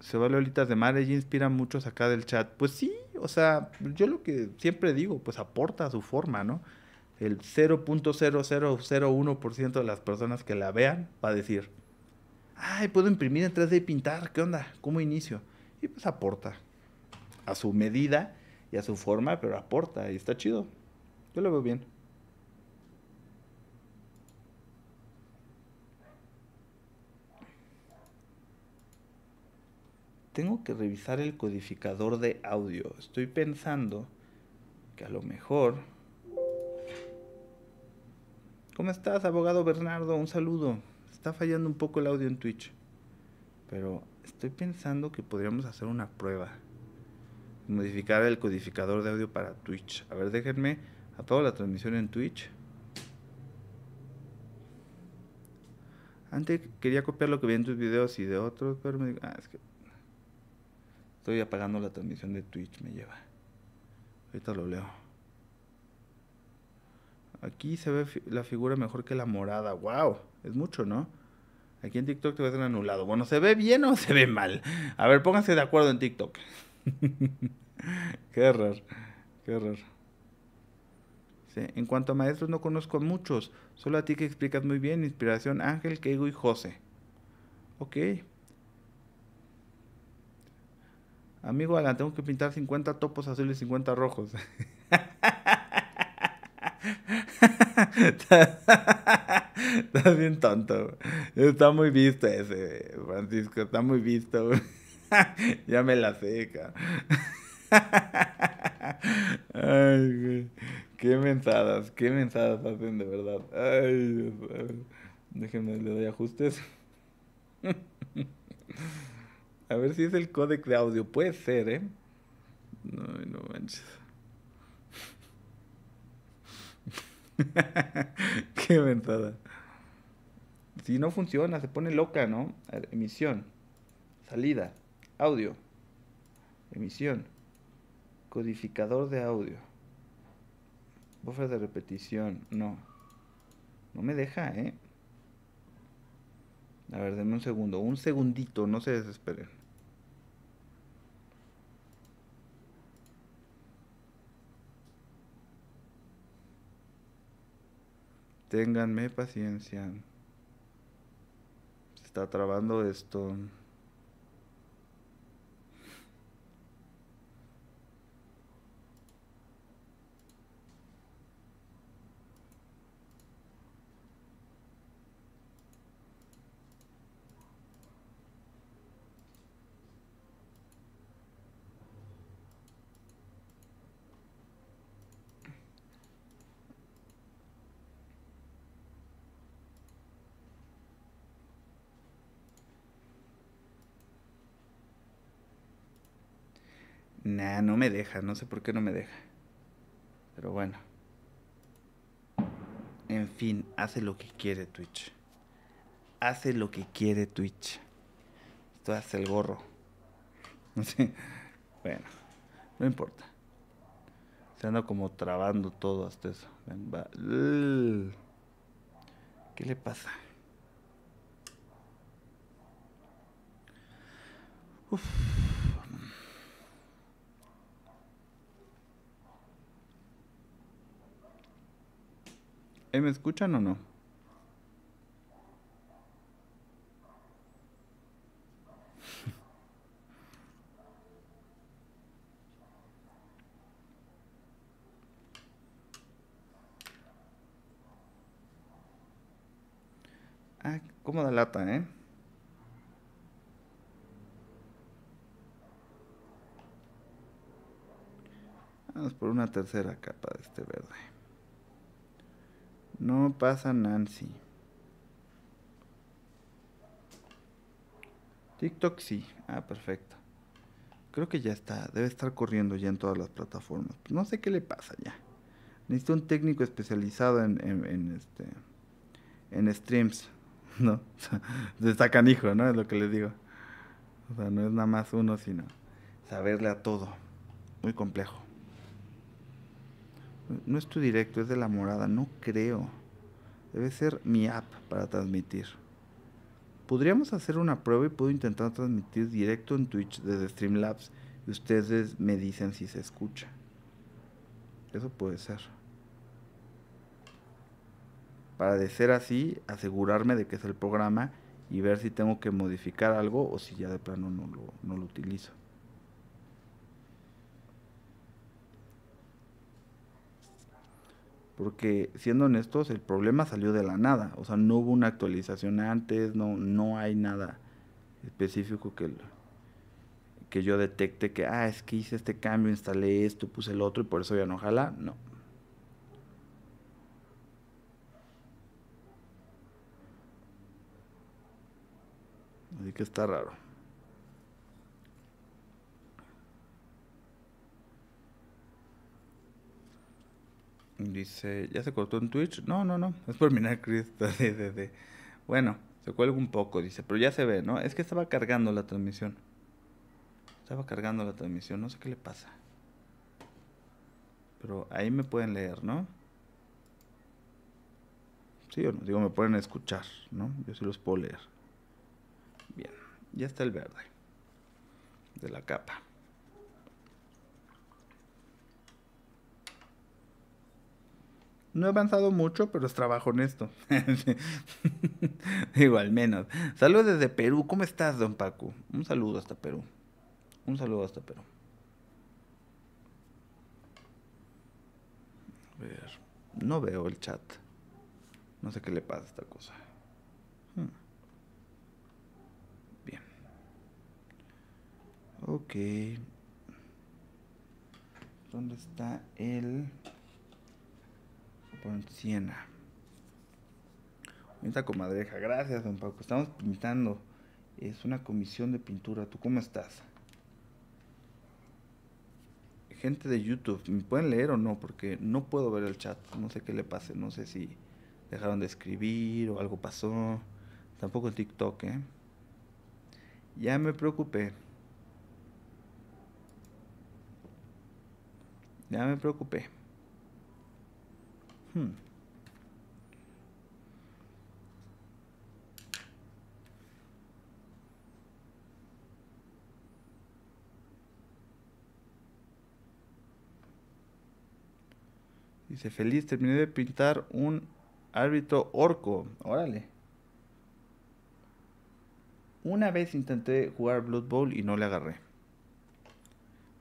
Se vale olitas de mar, ella inspira muchos acá del chat. Pues sí, o sea, yo lo que siempre digo, pues aporta su forma, ¿no? el 0.0001% de las personas que la vean va a decir, ay, puedo imprimir en 3D y pintar, ¿qué onda? ¿Cómo inicio? Y pues aporta a su medida y a su forma, pero aporta y está chido. Yo lo veo bien. Tengo que revisar el codificador de audio. Estoy pensando que a lo mejor... ¿Cómo estás, abogado Bernardo? Un saludo. Está fallando un poco el audio en Twitch. Pero estoy pensando que podríamos hacer una prueba. Modificar el codificador de audio para Twitch. A ver, déjenme apago la transmisión en Twitch. Antes quería copiar lo que vi en tus videos y de otros, pero me ah, es que estoy apagando la transmisión de Twitch, me lleva. Ahorita lo leo. Aquí se ve la figura mejor que la morada. ¡Wow! Es mucho, ¿no? Aquí en TikTok te va a ser anulado. Bueno, ¿se ve bien o [laughs] se ve mal? A ver, pónganse de acuerdo en TikTok. [laughs] qué raro, qué error. Sí. En cuanto a maestros, no conozco a muchos. Solo a ti que explicas muy bien. Inspiración, Ángel, Keigo y José. Ok. Amigo Alan, tengo que pintar 50 topos azules y 50 rojos. [laughs] [laughs] Está bien tonto. Está muy visto ese, Francisco. Está muy visto. [laughs] ya me la seca. [laughs] Ay, güey. Qué mensadas, qué mensadas hacen de verdad. Ay, A Déjenme, le doy ajustes. a ver si es el códec de audio. Puede ser, ¿eh? No, no manches. [laughs] Qué ventada. Si no funciona, se pone loca, ¿no? emisión. Salida. Audio. Emisión. Codificador de audio. Buffer de repetición. No. No me deja, ¿eh? A ver, denme un segundo. Un segundito, no se desesperen. Ténganme paciencia. Se está trabando esto. Nah, no me deja, no sé por qué no me deja. Pero bueno. En fin, hace lo que quiere Twitch. Hace lo que quiere Twitch. Esto hace el gorro. No [laughs] sé. Bueno, no importa. Se anda como trabando todo hasta eso. ¿Qué le pasa? Uf. ¿Eh, ¿Me escuchan o no? [laughs] ah, cómo da lata, ¿eh? Vamos por una tercera capa de este verde. No pasa Nancy. TikTok sí. Ah, perfecto. Creo que ya está. Debe estar corriendo ya en todas las plataformas. Pues no sé qué le pasa ya. Necesito un técnico especializado en, este en streams. [laughs] ¿No? está canijo, ¿no? Es lo que les digo. O sea, no es nada más uno, sino saberle a todo. Muy complejo. No es tu directo, es de la morada, no creo. Debe ser mi app para transmitir. Podríamos hacer una prueba y puedo intentar transmitir directo en Twitch desde Streamlabs y ustedes me dicen si se escucha. Eso puede ser. Para de ser así, asegurarme de que es el programa y ver si tengo que modificar algo o si ya de plano no lo, no lo utilizo. porque siendo honestos, el problema salió de la nada, o sea, no hubo una actualización antes, no, no hay nada específico que, que yo detecte que, ah, es que hice este cambio, instalé esto, puse el otro y por eso ya no jala, no. Así que está raro. Dice, ¿ya se cortó en Twitch? No, no, no, es por mi Cristo. [laughs] Bueno, se cuelga un poco, dice, pero ya se ve, ¿no? Es que estaba cargando la transmisión. Estaba cargando la transmisión, no sé qué le pasa. Pero ahí me pueden leer, ¿no? Sí o no, digo, me pueden escuchar, ¿no? Yo sí los puedo leer. Bien, ya está el verde de la capa. No he avanzado mucho, pero es trabajo en esto. [laughs] Digo, al menos. Saludos desde Perú. ¿Cómo estás, don Paco? Un saludo hasta Perú. Un saludo hasta Perú. A ver. No veo el chat. No sé qué le pasa a esta cosa. Hmm. Bien. Ok. ¿Dónde está el... Siena esta comadreja, gracias don Paco. Estamos pintando. Es una comisión de pintura. ¿Tú cómo estás? Gente de YouTube, ¿me pueden leer o no? Porque no puedo ver el chat. No sé qué le pase. No sé si dejaron de escribir o algo pasó. Tampoco el TikTok, ¿eh? Ya me preocupé. Ya me preocupé. Hmm. Dice, feliz, terminé de pintar un árbitro orco. Órale. Una vez intenté jugar Blood Bowl y no le agarré.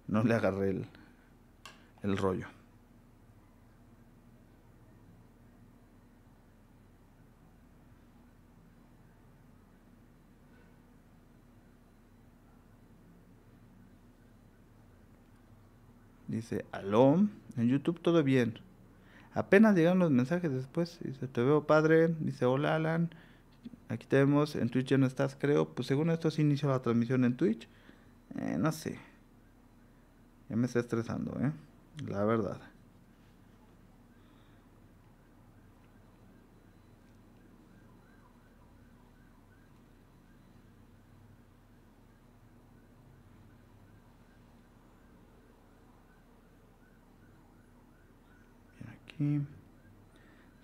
No le agarré el, el rollo. Dice, aló, en YouTube todo bien. Apenas llegan los mensajes después. Dice, te veo padre. Dice, hola Alan. Aquí te vemos. En Twitch ya no estás, creo. Pues según esto se inició la transmisión en Twitch. Eh, no sé. Ya me está estresando, ¿eh? La verdad.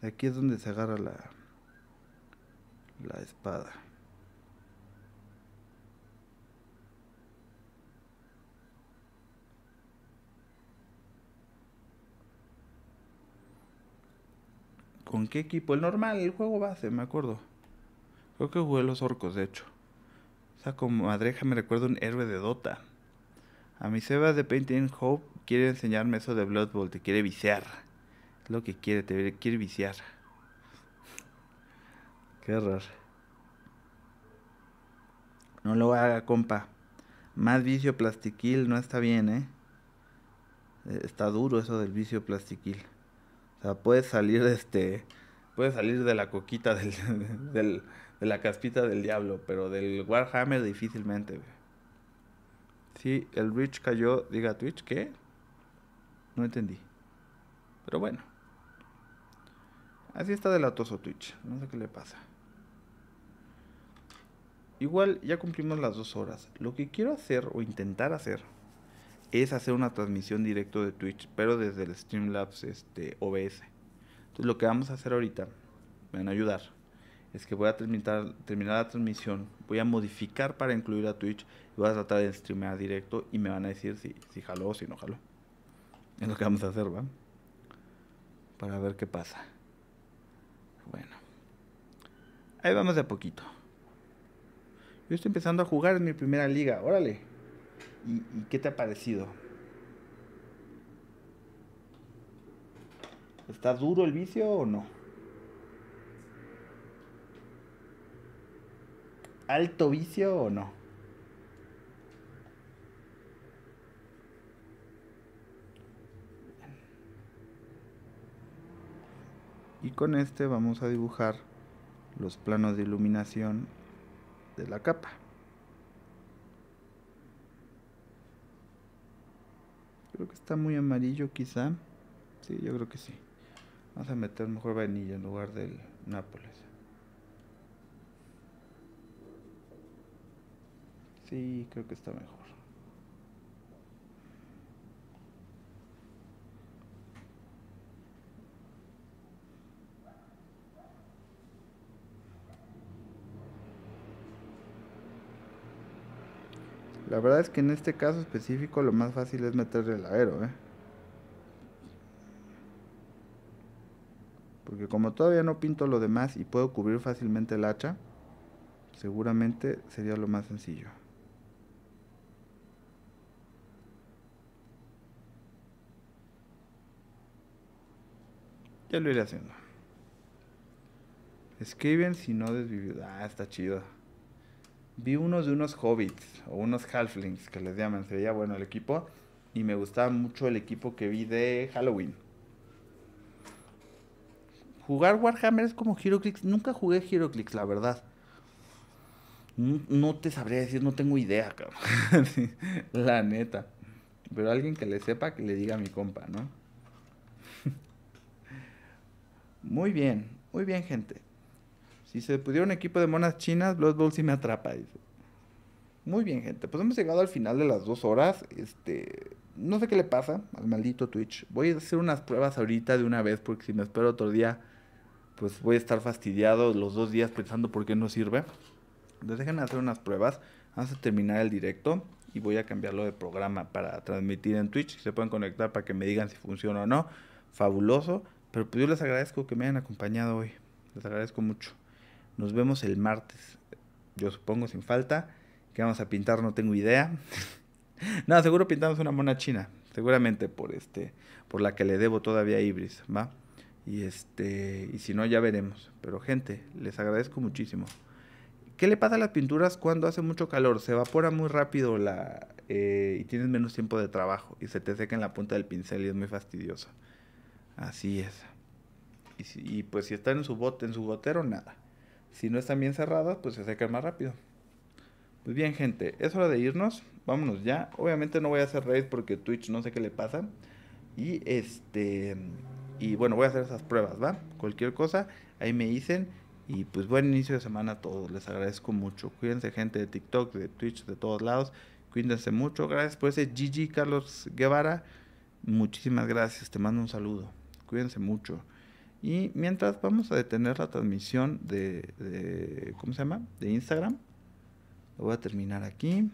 aquí es donde se agarra la, la espada. ¿Con qué equipo? El normal, el juego base, me acuerdo. Creo que jugué los orcos, de hecho. O sea, como madreja me recuerda un héroe de Dota. A mi Seba de Painting Hope quiere enseñarme eso de Blood Bowl, te quiere viciar. Lo que quiere, te quiere viciar. Qué error. No lo haga, compa. Más vicio plastiquil no está bien, ¿eh? eh está duro eso del vicio plastiquil. O sea, puedes salir de este. Puedes salir de la coquita [laughs] del, de la caspita del diablo, pero del Warhammer difícilmente, Sí, el Rich cayó, diga Twitch, ¿qué? No entendí. Pero bueno. Así está delatoso Twitch. No sé qué le pasa. Igual ya cumplimos las dos horas. Lo que quiero hacer o intentar hacer es hacer una transmisión directo de Twitch, pero desde el Streamlabs este, OBS. Entonces lo que vamos a hacer ahorita, me van a ayudar, es que voy a terminar, la transmisión, voy a modificar para incluir a Twitch y voy a tratar de streamear directo y me van a decir si, si jaló o si no jaló. Es lo que vamos a hacer, ¿va? Para ver qué pasa. Bueno. Ahí vamos de a poquito. Yo estoy empezando a jugar en mi primera liga, órale. ¿Y, qué te ha parecido? ¿Está duro el vicio o no? ¿Alto vicio o no? y con este vamos a dibujar los planos de iluminación de la capa. Creo que está muy amarillo quizá. Sí, yo creo que sí. Vamos a meter mejor vainilla en lugar del Nápoles. Sí, creo que está mejor. La verdad es que en este caso específico lo más fácil es meterle el aero, ¿eh? Porque como todavía no pinto lo demás y puedo cubrir fácilmente el hacha, seguramente sería lo más sencillo. Ya lo iré haciendo. Escriben si no desvivido. Ah, está chido vi unos de unos hobbits o unos halflings que les llaman, Sería bueno el equipo y me gustaba mucho el equipo que vi de Halloween. Jugar Warhammer es como Heroclix, nunca jugué Heroclix, la verdad. No, te sabría decir, no tengo idea, cabrón. [laughs] la neta. Pero alguien que le sepa, que le diga a mi compa, ¿no? [laughs] muy bien, muy bien, gente. Si se un equipo de monas chinas, Blood Bowl sí me atrapa, dice. Muy bien, gente. Pues hemos llegado al final de las dos horas. Este, no sé qué le pasa al maldito Twitch. Voy a hacer unas pruebas ahorita de una vez, porque si me espero otro día, pues voy a estar fastidiado los dos días pensando por qué no sirve. les déjenme hacer unas pruebas. Vamos a terminar el directo y voy a cambiarlo de programa para transmitir en Twitch. Se pueden conectar para que me digan si funciona o no. Fabuloso. Pero pues yo les agradezco que me hayan acompañado hoy. Les agradezco mucho. Nos vemos el martes, yo supongo, sin falta. ¿Qué vamos a pintar? No tengo idea. [laughs] no, seguro pintamos una mona china. Seguramente por este, por la que le debo todavía a Ibris, ¿va? Y este, y si no, ya veremos. Pero gente, les agradezco muchísimo. ¿Qué le pasa a las pinturas cuando hace mucho calor? Se evapora muy rápido la, eh, y tienes menos tiempo de trabajo y se te seca en la punta del pincel y es muy fastidioso. Así es. Y, pues si está en su bote, en su gotero, nada. Si no están bien cerradas, pues se secan más rápido. Pues bien, gente, es hora de irnos. Vámonos ya. Obviamente no voy a hacer raid porque Twitch no sé qué le pasa. Y este. Y bueno, voy a hacer esas pruebas, ¿va? Cualquier cosa, ahí me dicen. Y pues buen inicio de semana a todos. Les agradezco mucho. Cuídense, gente de TikTok, de Twitch, de todos lados. Cuídense mucho. Gracias por ese GG, Carlos Guevara. Muchísimas gracias. Te mando un saludo. Cuídense mucho. Y mientras vamos a detener la transmisión de, ¿cómo se llama? De Instagram. Lo voy a terminar aquí.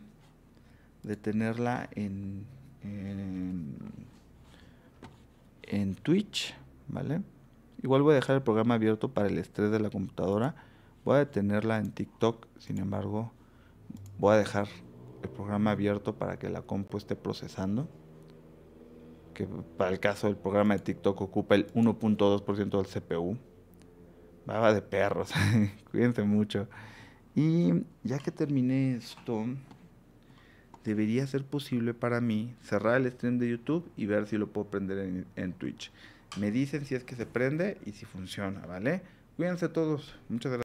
Detenerla en, en, en Twitch, ¿vale? Igual voy a dejar el programa abierto para el estrés de la computadora. Voy a detenerla en TikTok, sin embargo, voy a dejar el programa abierto para que la compu esté procesando que para el caso del programa de TikTok ocupa el 1.2% del CPU. Baba de perros, [laughs] cuídense mucho. Y ya que terminé esto, debería ser posible para mí cerrar el stream de YouTube y ver si lo puedo prender en, Twitch. Me dicen si es que se prende y si funciona, ¿vale? Cuídense todos. Muchas gracias.